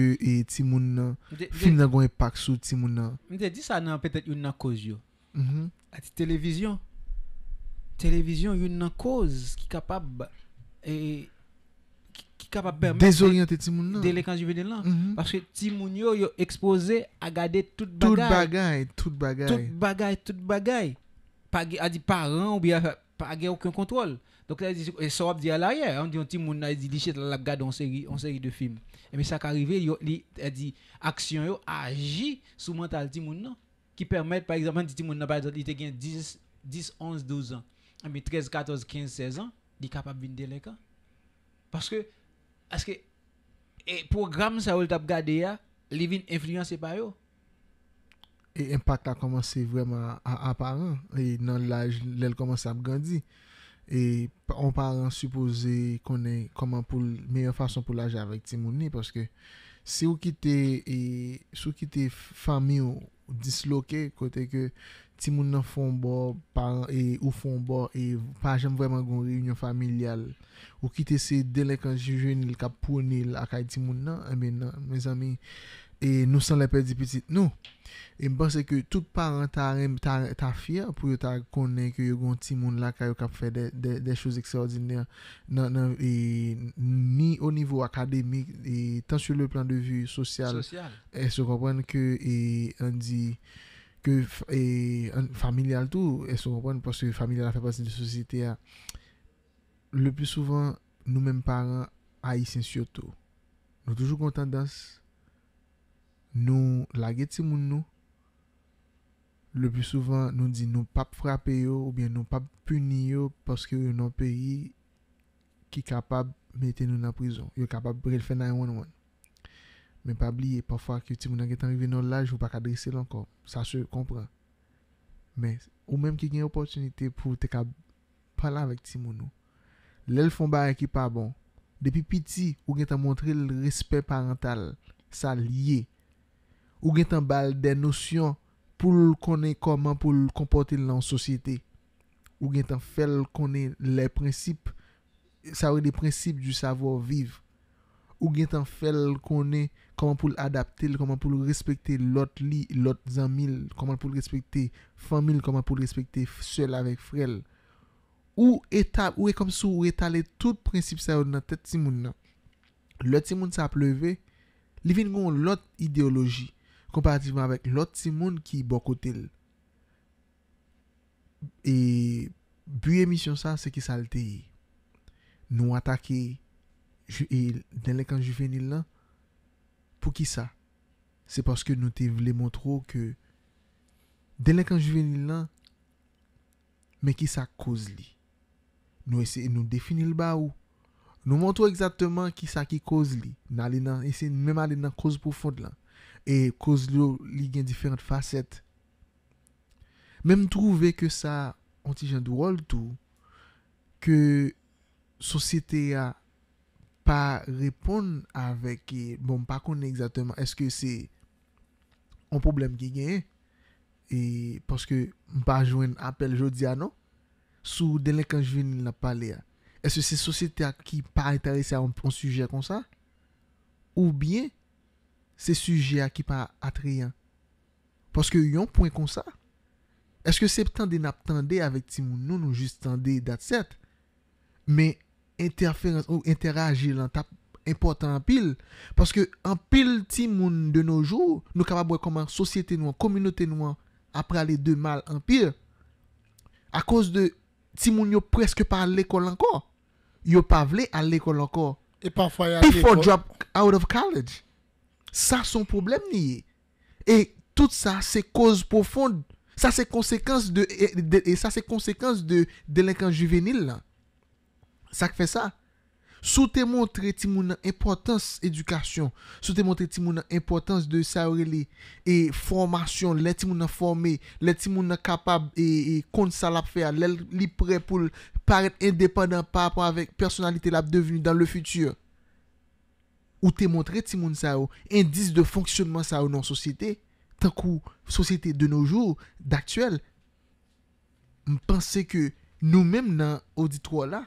ti moun nan Film nan gwen pak sou ti moun nan Mwen te di sa nan petet yon nan koz yo A ti televizyon Televizyon yon nan koz Ki kapab Ki kapab permese Desorienter ti moun nan Pache ti moun yo yo expose A gade tout bagay Tout bagay Tout bagay pas dit parents ou bien pas aucun contrôle. Donc, et ça, on dit à l'arrière. On dit, un dit, monde a dit, la garde en série, en série de films. Et mais ça qui arrivé, il dit, action, agit sous mentalité, monde qui permet par exemple, dit, monde par exemple, il a 10, 10, 11, 12 ans. Mais 13, 14, 15, 16 ans, il est capable de venir hein? Parce que, parce que, et programme, ça, on t'a regardé, il vient influencé par eux. E impact a komanse vreman aparan E nan lage lèl komanse ap gandhi E an paran Supose konen Koman pou lèl fason pou lage avèk ti mouni Paske se ou ki te e, Sou ki te fami ou Disloke kote ke Ti moun nan foun bo e, Ou foun bo E pajem vreman goun riunyon familial Ou ki te se delekansi jwenil Kapounil akay ti moun nan e Mè zami E nou san le pe di pitit nou. E mpase ke tout paran ta rem, ta fiyan pou yo ta konen ke yo gwen ti moun la ka yo kap fè de chouz ekse ordine. Ni o nivou akademik, e, tan sur le plan de vyu sosyal. Sosyal. E se kompwen ke e, an di, ke e, familial tou, e se kompwen paske familial a fè pasen de sosyete ya. Le pwis souvan, nou menm paran a yisensyo tou. Nou toujou kon tendansi. Nou lage ti moun nou, le pi souvan nou di nou pap frape yo ou bien nou pap puni yo paske yo nan peri ki kapab mette nou nan prizon. Yo kapab brelfe 911. Men pap liye, pafwa ki ti moun nage tanrive nan laj ou pa kadrese lankom. Sa se, kompran. Men, ou menm ki gen opotunite pou te kapala vek ti moun nou. Le l fombare ki pa bon. Depi piti, ou gen ta montre l respect parental. Sa liye. Ou gen tan bal den nosyon pou l konen koman pou l kompote l nan sosyete. Ou gen tan fel konen le prinsip, sawe de prinsip du savo vive. Ou gen tan fel konen koman pou l adapte l, koman pou l respekte lot li, lot zanmil, koman pou l respekte famil, koman pou l respekte sel avek frel. Ou e komso ou e tale tout prinsip sawe nan tet timoun nan. Lot timoun sa pleve, li vin goun lot ideologi. Komparatifman avèk lòt si moun ki bò kòtèl. E buye misyon sa se ki salteye. Nou atake e denle kan juvenil lan pou ki sa. Se pòske nou te vle mwotro ke denle kan juvenil lan me ki sa kòz li. Nou esè nou definil ba ou. Nou mwotro eksatèman ki sa ki kòz li. Nou alè nan esè nou mèm alè nan kòz pou fòd lan. E kouz lou li gen diferent faset. Mem trouve ke sa antingen dou rol tou. Ke sosyete a pa repon avek. E, bon pa konen exactement. Eske se an problem genye. E paske mpa jwen apel jodi anon. Sou denle kan jwen la pale a. Eske se sosyete a ki pa etare se anpon suje kon sa. Ou bien. Se suje akipa atreyan. Paske yon pwen konsa. Eske sep tande nap tande avek ti moun nou nou jist tande dat set. Men interagilant ap important apil. Paske apil ti moun de nou joun nou kapabwe koman sosyete nou an, kominote nou an apre ale de mal anpil. A kos de ti moun yo preske pa ale ekol anko. Yo pa vle ale ekol anko. E pa fwaya ale ekol. Before drop out of college. Sa son problem niye. E tout sa se koz profond. Sa se konsekans de e, delinkan juvenil la. Sa ke fe sa. Sou te montre ti moun an importans edukasyon. Sou te montre ti moun an importans de sa orili. E formasyon. Le ti moun an formé. Le ti moun an kapab. E kont e, sa lap fè. Le li pre pou paret indépendant pa apan avèk personalite lap devini dan le futyur. ou te montre ti moun sa ou, indis de fonksyonman sa ou nan sosyete, tan kou sosyete de nou jou, d'aktuel, m panse ke nou menm nan audit wala,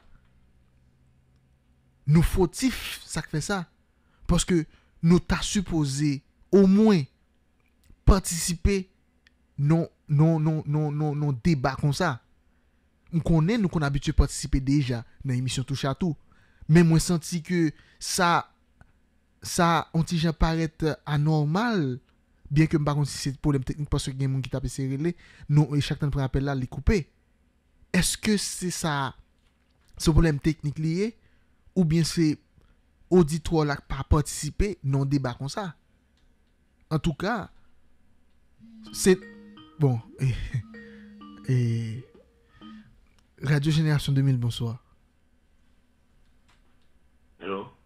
nou fotif sak fe sa, paske nou ta supose, ou mwen, patisipe, nan, nan, nan, nan, nan, nan, nan deba kon sa, nou konen nou kon abitye patisipe deja, nan emisyon tou chatou, men mwen santi ke sa, Sa an ti jan parete anormal Bien ke m bakon si se poulem teknik Paswe gen moun ki tape se rile Nou e chak tan pr apel la li koupe Eske se sa Se poulem teknik li ye Ou bien se Audito la pa patisipe Non debakon sa En tou ka Se Bon E, e Radio Generasyon 2000 bonsoir Hello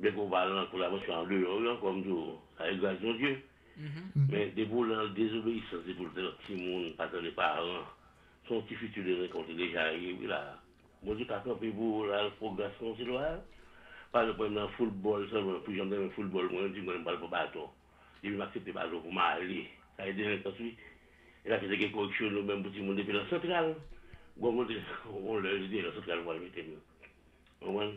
Mwen kon va lan kou mm-hmm. la monsyon an lè yon, yon kon mdou, sa yon grasyon djè. Mwen de bou lan l dezobeïsans, de bou l de l psi moun, patan l paran, son ki fitu l re konti lè jan yon wè la. Mwen di kakopi bou la l prograsyon si l wè, pa l pwen nan foulbol, sa l pou jan dè mè foulbol, mwen di mwen bal pou bato. Di mwen aksepte balo pou ma li, sa yon dè l taswi. E la fizè gen kouk chou nou mwen bouti moun de pi la sentral, gwa mwen de, ou l lè jde la sentral wè l vite mwen. Ou mwen?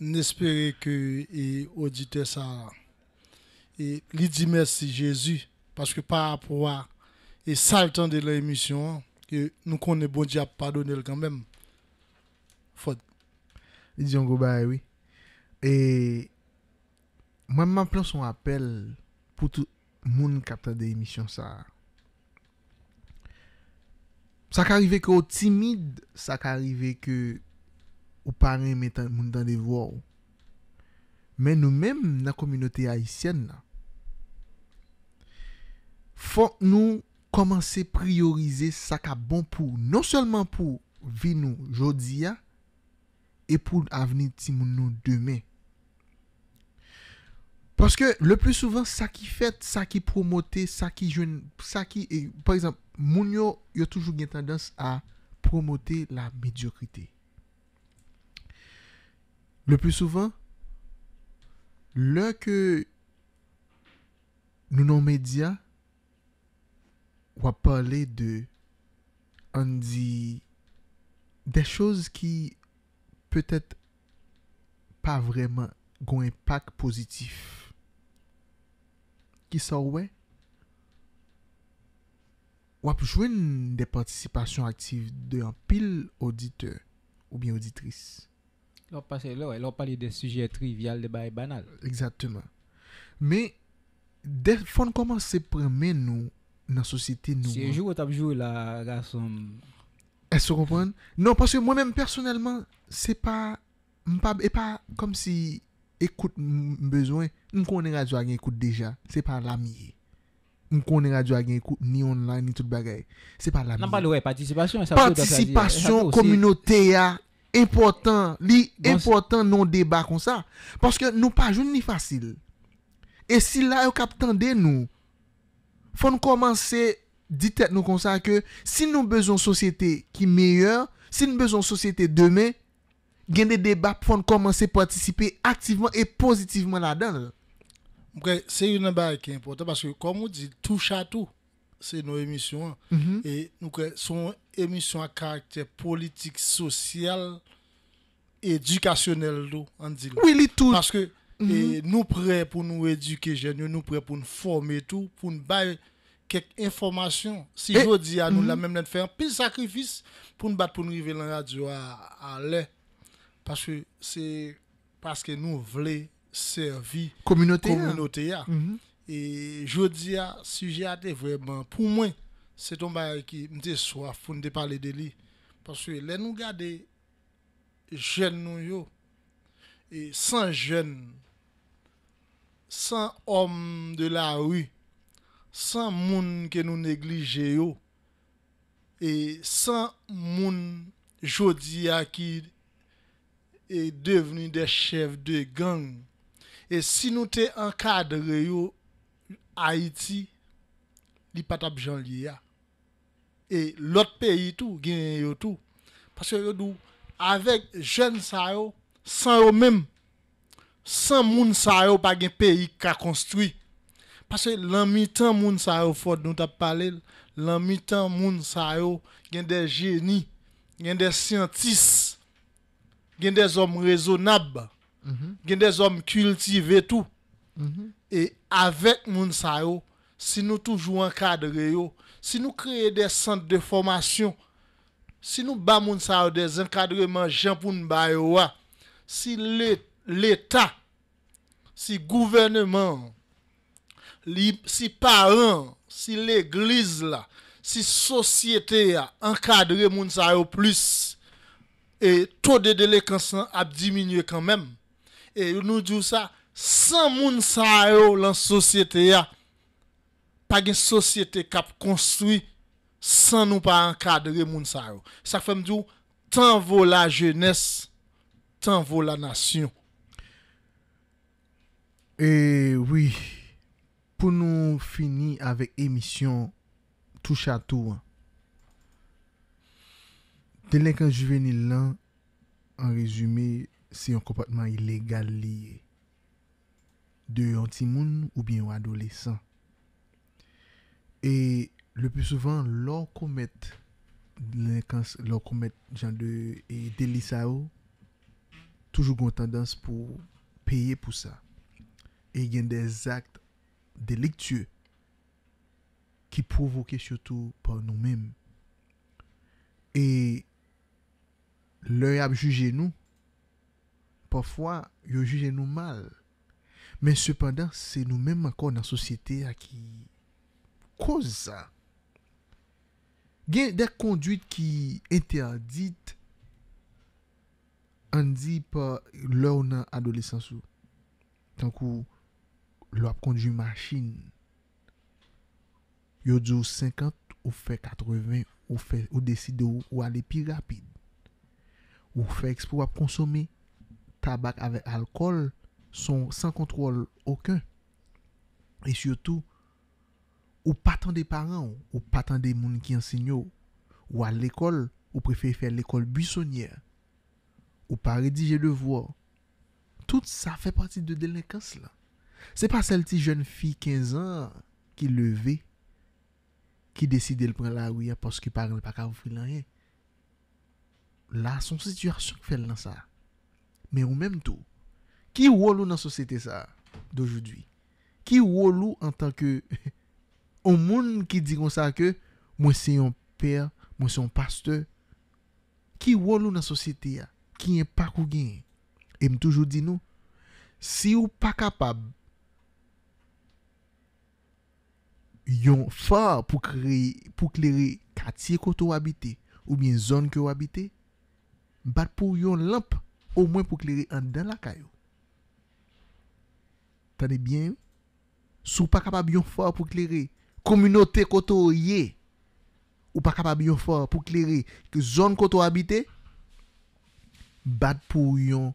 n'espérer que et auditeur ça et lui dit merci Jésus parce que par rapport à et ça le temps de l'émission que nous connaissons bon Dieu pardonner quand même faut il dit oui et moi je plan son appel pour tout le monde qui a des émissions ça ça arrive que timide ça arrive que Ou parem mwen tan devwo ou. Men nou menm nan kominote aisyen la. Fon nou komanse priorize sa ka bon pou. Non selman pou vi nou jodi ya. E pou avni ti moun nou deme. Paske le plus souvan sa ki fet, sa ki promote, sa ki jwen. E, par exemple, moun yo yo toujou gen tendans a promote la mediokrite. le plus souvent, lorsque que nous nos médias, on parler de, on dit, des choses qui peut-être pas vraiment ont impact positif. Qui ça ouais? Ou des participations actives d'un pile auditeur ou bien auditrice. Lò pa li de suje trivial, de bay banal. Exactement. Me, de fon koman se premen nou nan sosite nou? Si e jou ou tap jou la rason. E se konpon? Non, paske mwen men personelman, se pa, e pa kom si ekout mbezwen, m konen radyo agen ekout deja, se pa lamiye. M konen radyo agen ekout ni online ni tout bagay, se pa lamiye. Nan palo we, patisipasyon. Patisipasyon, kominote ya. Ya. important, li important non débat comme ça. Parce que nous pas ni facile. Et si là, vous de nous, faut nous commencer dites nous comme ça que si nous besoin société qui meilleure, si nous besoin société demain, gain des débats faut commencer à participer activement et positivement là-dedans. C'est une barre qui est importante parce que comme on dit tout à tout c'est nos émissions. Mm-hmm. Et nous sont émissions à caractère politique, social, éducationnel, on dit. Oui, tout. Parce que nous sommes mm-hmm. nous prêts pour nous éduquer, jeunes, nous prêts pour nous former tout, pour nous bailler quelques informations. Si je dis à nous, la mm-hmm. même faire un petit sacrifice pour nous battre pour nous arriver la radio à, l'air. Parce que c'est parce que nous voulons servir communauté. Hein. communauté hein. Et je dis à sujet vraiment, pour moi, c'est ton bail qui me soif pour nous parler de lui. Parce que là, nous garder jeunes, nous, et sans jeunes, sans hommes de la rue, sans monde que nous négligeons, et sans monde dis à qui est devenu des chefs de gang. Et si nous t'encadrons, yo, Haïti, li patap jan liye a. E lot peyi tou, genye yo tou. Paske yo dou, avek jen sa yo, san yo même san moun sa yo pa gen peyi ka konstrui. Paske lan mi tan moun sa yo fod nou tap pale, lan mi tan moun sa yo gen de geni, gen de siyantis, gen de zom rezonab, -hmm. gen de zom kultive tou. Mhm. Et avec Mounsao si nous toujours encadrons, si nous créons des centres de formation, si nous battons des encadrements, pour si l'État, si le gouvernement, Si si parents, si l'église, si société encadre Mounsao plus, et taux de délinquance a diminué quand même. Et nous disons ça, San moun sa yo lan sosyete ya, pa gen sosyete kap konstruy, san nou pa ankadre moun sa yo. Sak fe mdou, tanvo la jenese, tanvo la nasyon. E, oui. Pou nou fini avèk emisyon, tou chato wan. Delen kan juvenil lan, an rezume, se yon kompatman ilegal liye. de un ou bien adolescent. Et le plus souvent, lorsqu'on commet lorsqu'on commet genre de délice toujours tendance pour payer pour ça. Et il y a des actes délictueux qui provoquent surtout par nous-mêmes. Et leur a jugé nous. Parfois, ils jugé nous mal. Men sepandan, se nou menm akor nan sosyete a ki kouza. Gen, dek konduit ki ente adit, an di pa lou nan adolesansou. Tankou, lou ap konduit maschin. Yo djou 50, ou fe 80, ou desi de ou ale pi rapide. Ou fe ekspou ap konsome tabak ave alkol, Son san kontrol oken. E syotou. Ou patan de paran. Ou patan de moun ki ansinyo. Ou al ekol. Ou prefè fè l'ekol bu sonye. Ou pari di jè devò. Tout sa fè pati de delikans la. Se pa sel ti joun fi 15 an. Ki leve. Ki deside l pran la ou ya pos ki pari. Ne pa kavou fè lan yè. La son situasyon fè l lan sa. Men ou menm tou. Qui wolou dans la société ça d'aujourd'hui Qui wolou en tant que au monde qui dit comme ça que moi c'est un père, moi c'est un pasteur Qui wolou dans la société qui est pas kou Et me toujours dit nous si ou pas capable yon fort pour créer pour clairer quartier que habité ou bien zone que tu habites bat pour yon lampe au moins pour clairer un dans la caillou es bien, sous pas capable bien fort pour éclairer communauté koto ou pas capable bien fort pour éclairer que zone koto habité bat pour yon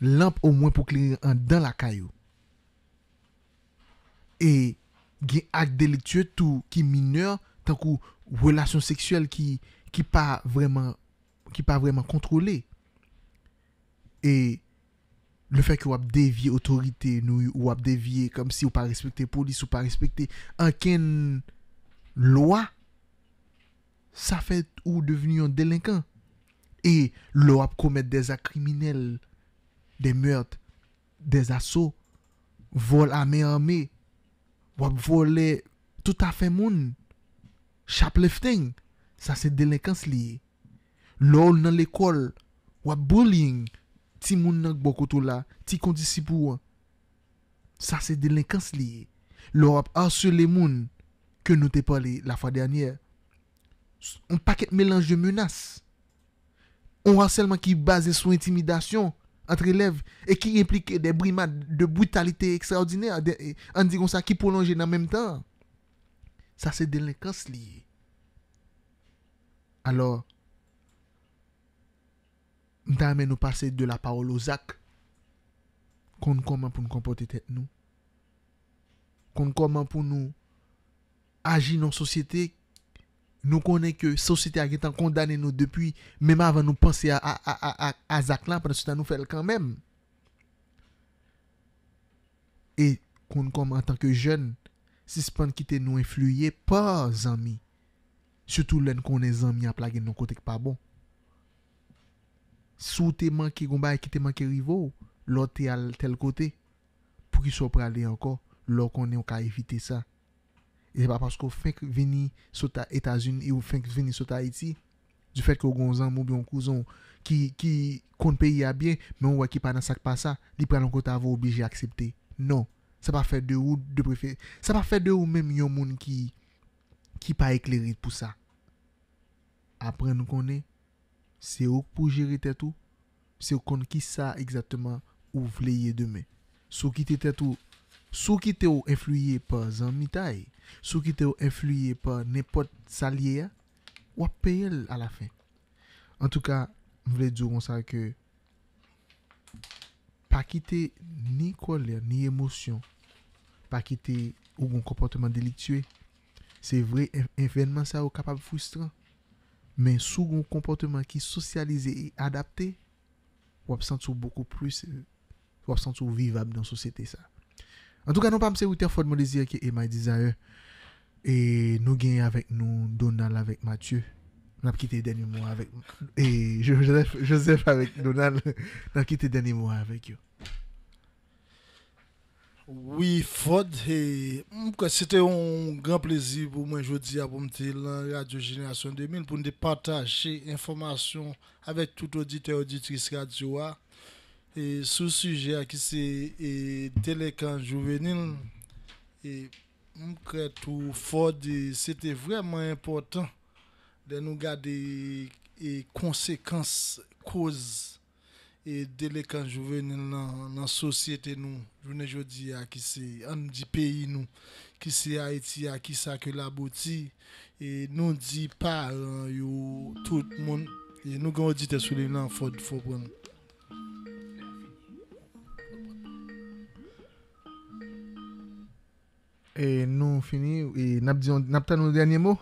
lampe au moins pour éclairer en dans la caillou. Et gen acte délictueux tout qui mineur tant que relation sexuelle qui qui pas vraiment qui pas vraiment contrôlée. Et Le fèk wap devye otorite nou, wap devye kom si ou pa respekte polis, ou pa respekte anken loa, sa fèt ou deveni yon delinkan. E, lo wap komet deza kriminel, de meurt, deza so, wap vol ame ame, wap vole tout a fè moun, chap le fteng, sa se delinkans li. Lo ou nan lekol, wap bullying, Ti moun nan bo koutou la, ti kondisi pou an. Sa se delinkans li. L'Europe harse le moun ke nou te pali la fwa dernyer. Un paket melange de menas. Un harselman ki base son intimidasyon atrelev e ki implike de brima de brutalite ekstraordiner e, an digon sa ki polonje nan menm tan. Sa se delinkans li. Alor, Nta men nou pase de la paolo Zak, kon konman pou nou kompote tet nou. Kon konman pou nou aji nan sosyete, nou konnen ke sosyete a getan kondane nou depuy, menman avan nou pase a Zak lan, pwene suta nou fel kanmen. E kon konman tanke jen, sispan kite nou en fluye pa zami, soutou len konnen zami a plage nou kotek pa bon. Sou te manke gomba e ki te manke rivo Lò te al tel kote Pou ki sou prale anko Lò konen anka evite sa E se pa pasko fèk veni Sota Etasun e ou fèk veni sota Eti Du fèk ou gonzan mou bi an kouzon Ki kont peyi a bien Men wakipa nan sakpa sa Li pran anko ta vò obije aksepte Non, sa pa fè de ou Sa pa fè de ou mèm yon moun ki Ki pa eklerit pou sa Apre nou konen Se ou pou jere tè tou, se ou kon ki sa ekzatman ou vleye demè. Sou ki tè tou, sou ki tè ou enflouye pa zan mitay, sou ki tè ou enflouye pa nepot salye ya, wap peyèl a la fè. En tout ka, m vle djou kon sa ke, pa ki tè ni kole, ni emosyon, pa ki tè ou kon komportman delik tue, se vre envenman sa ou kapab fwistran. Men sou goun komporteman ki sosyalize e adapte, wap sent sou boko plus, wap sent sou vivab nan sosyete sa. An tou ka nou pa mse wite fòd molizye ke Ema e dizaye, e nou gen avèk nou Donald avèk Mathieu nap ki te denye mwa avèk e Joseph avèk Donald nap ki te denye mwa avèk yo. Oui, Ford. c'était un grand plaisir pour moi aujourd'hui à la Radio Génération 2000, pour nous partager informations avec tout auditeur et auditrice radio hein. et le sujet qui c'est télécan juvénile. Et je tout Ford, c'était vraiment important de nous garder les conséquences, causes E dele kan jo ven nan sosyete nou. Vene jo di a ki se an di peyi nou. Ki se a eti a ki sa ke la boti. E nou di pa yon tout moun. E nou gwa di te sou li nan fote foko nou. E nou fini. E nap tan nou denye mou?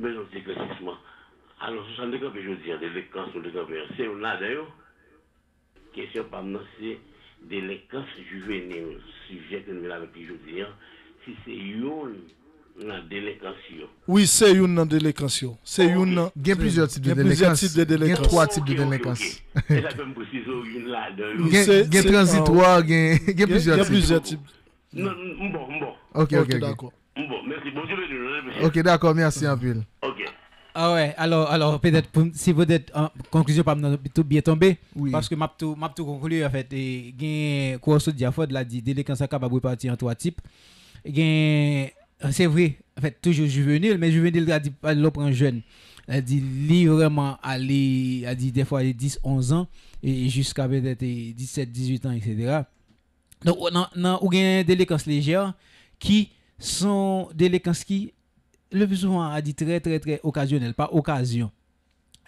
Belon di gwa sisman. Anon, sou chan dek an pe joun diyan, delekans ou delekans yon? Se yon nan deyo? Kèsyon pa mnen se delekans juvenen, si vjeten me la vek pe joun diyan, si se yon nan delekans yon? Oui, se yon nan delekans yon. Se oh, yon nan. Gen plyosye type de delekans. Gen plyosye type de delekans. Gen 3 type de delekans. Ok, ok, ok. Gen transitoi, gen plyosye type. Gen plyosye type. Mbon, mbon. Ok, ok, ok. Ok, d'akwa. Mbon, mbon. Mbon, mbon. Mbon, mbon. Ok, d'akwa Ah ouais, alors, alors peut-être si vous êtes en conclusion, pas tout bien tombé. Parce que je tout, tout conclu en fait. Et a un ce diaphore l'a dit, que capable de partir en trois types. c'est vrai, en fait, toujours juvénile, mais juvénile a dit, elle prend jeune. Il dit, lui vraiment, aller, a dit des fois, elle 10, 11 ans, et jusqu'à peut-être 17, 18 ans, etc. Donc, il y a, des déléquences légères légère qui sont déléquences qui le plus souvent a dit très, très, très occasionnel, pas occasion.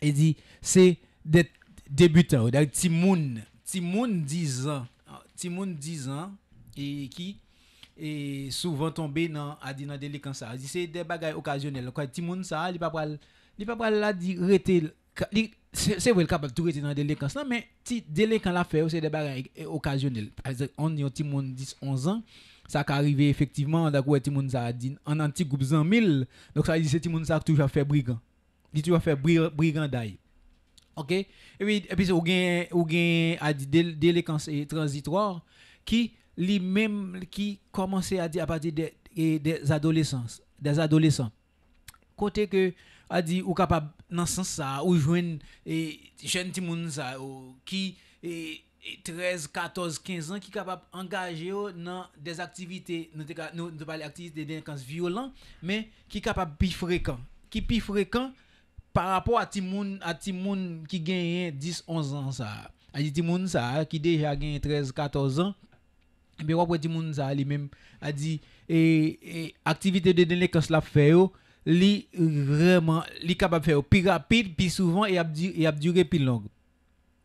Il dit, c'est des débutants, des timoun, timoun 10 ans, timoun 10 ans, et qui est souvent tombé dans la délinquance. Il dit, c'est des bagages occasionnelles. Quoi, timoun ça, il ne peut pas la que c'est vrai capable tout rester dans délinquance mais ti délinquant la fait c'est des bagages occasionnels on y a un petit monde 10 11 ans ça qui arrive effectivement, d'accord, Timoun ça dit, en anti groupe 1000, donc ça dit, c'est Timoun ça qui toujours fait brigand. Il toujours fait brigandaille. Ok? Et puis, et puis, ou gain, ou gain, a dit, transitoires transitoire, qui, lui-même, qui commençait à dire à partir des, des adolescents, des adolescents. Côté que, a dit, ou capable, dans ce sens ça, ou joindre, et, jeune Timoun ça, qui, et, 13, 14, 15 ans qui capable d'engager dans des activités, nous ne pas de délinquance violente, mais qui capable plus fréquent, qui plus fréquent par rapport à timoun à qui gagne 10, 11 ans ça. A dit timoun qui déjà 13, 14 ans. Mais après timoun ça lui-même a dit et, activité de délinquance la fait li vraiment li capable faire plus rapide, plus souvent et a duré plus longtemps.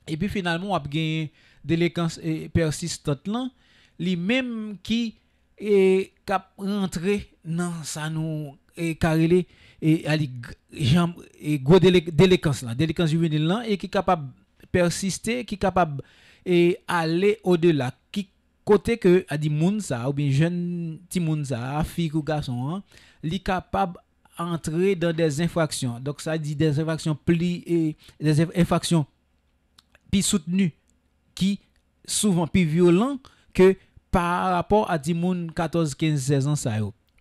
Et puis finalement, on a une et persistante là, les mêmes qui est rentrer dans ça nous et carrelé et ali jambe et gros délicance là, juvénile là et qui capable persister, qui capable et aller au-delà qui côté que a dit moun ça ou bien jeune petit moun ça, fille ou garçon, hein, li capable entrer dans des infractions. Donc ça dit des infractions pli et des infractions soutenu, qui souvent plus violent que par rapport à des 14, 15, 16 ans. Ça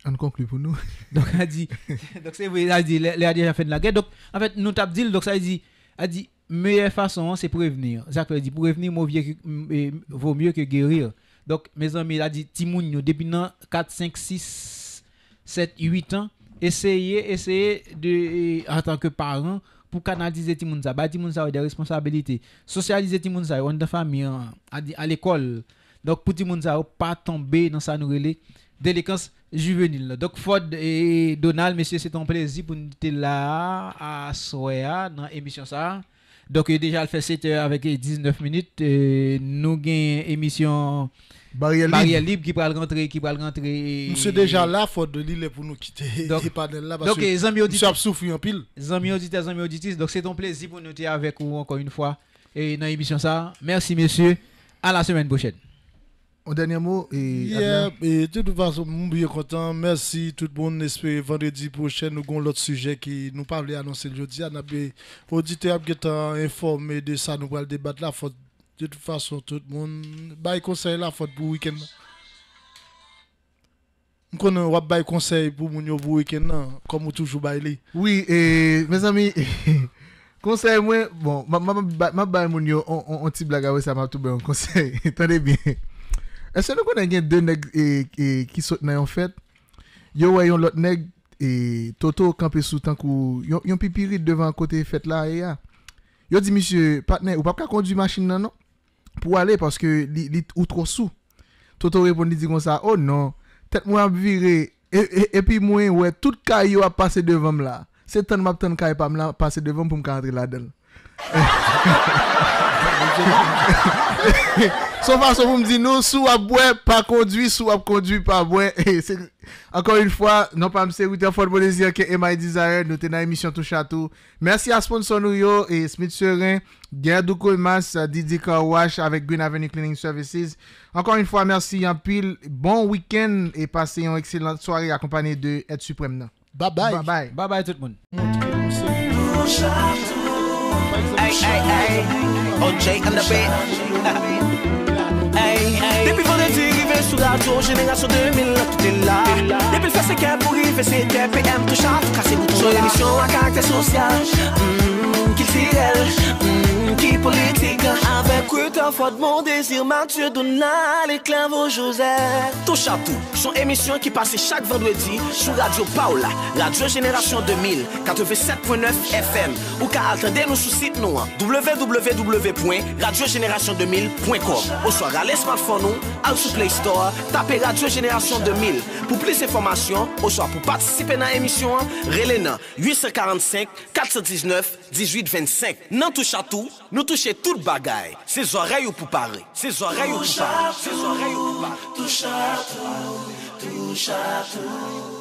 On conclut pour nous. donc, a dit, donc c'est vrai, a dit, les a fait de la guerre. Donc, en fait, nous t'as dit, donc ça dit, a dit, meilleure façon, c'est prévenir. Ça veut dire, prévenir euh, vaut mieux que guérir. Donc, mes amis, il a dit, Timoun, depuis 4, 5, 6, 7, 8 ans, essayez, essayez de, en tant que parent, pour canaliser les gens, bâtir les gens des responsabilités, socialiser les gens dans des famille, hein, à l'école. Donc, pour les gens, pas tomber dans sa nouvelle délinquance juvénile. Donc Ford et Donald, messieurs, c'est un plaisir pour nous être là à Soya dans l'émission ça. Donc déjà, le fait 7 avec 19 minutes. Nous nous une émission Barrière libre. qui va rentrer, qui va rentrer. sommes déjà là, faute de l'île pour nous quitter. Donc, pas là, parce donc, les souffrir en pile. Donc, c'est ton plaisir pour nous être avec vous encore une fois. Et dans l'émission ça, merci messieurs. À la semaine prochaine. Un dernier mot et, yeah, et de toute façon, bien content. Merci tout le monde. que vendredi prochain, nous avons l'autre sujet qui nous parle annoncer jeudi. On a auditeur qui est informé de ça. Nous allons débattre là. Faut De tout fason, tout moun, bay konsey la fote bou wikend nan. M konon wap bay konsey pou moun yo bou wikend nan, kom mou toujou bay li. Oui, eh, mez ami, konsey mwen, bon, m ap bay moun yo, on ti blaga wè sa m ap tou bè yon konsey, tonè bie. Ese nou konon gen den neg ki sot nan yon fèt, ah. yo wè yon lot neg, e toto kampe sou tankou, yon pipiri devan kote fèt la, e ya. Yo di misye, patnen, ou papka kondi masjin nan nou? pour aller parce que il trop sous. Toto répond dit comme ça, oh non, tête moi viré et, et, puis moi ouais tout caillou a passé devant là. C'est tant m'a tant caillou pas passer devant pour me rentrer là-dedans. Son façon vous me dites, nous, sous à pas conduit, sous à conduit, pas boire. Encore une fois, non pas me sécurité, fort bon plaisir que MI Desire, nous tenons émission tout chatou. Merci à sponsor Nouyo et Smith Serin, Gerdou Colmas, Didi Carwash avec Green Avenue Cleaning Services. Encore une fois, merci en pile. Bon week-end et passez une excellente soirée accompagnée de Ed Suprême. Bye bye. Bye bye. Bye bye tout le monde. Souda tou je venga sou 2008 de la De bil fese ke pou gife se te pe em tou chan Tou kase koutou la Soy emisyon a karakter sosyal mm. qui mm, qui politique. Hein. Avec eux, fond de mon désir, Mathieu Donald et Clavo Joseph. tout chapeau, son émission qui passe chaque vendredi sur Radio Paola, Radio Génération 2000, 87.9 FM. Ou qu'à attendre nous sur site nous, hein. wwwradiogeneration 2000com Au soir, à smartphone nous, à sous Play Store, tapez Radio Génération 2000. Pour plus d'informations, Au soir, pour participer à l'émission, relais 845 419 18 Non touche a tou, nou touche tout bagay Sez oreyo pou pare Touche a tou, touche a tou Touche a tou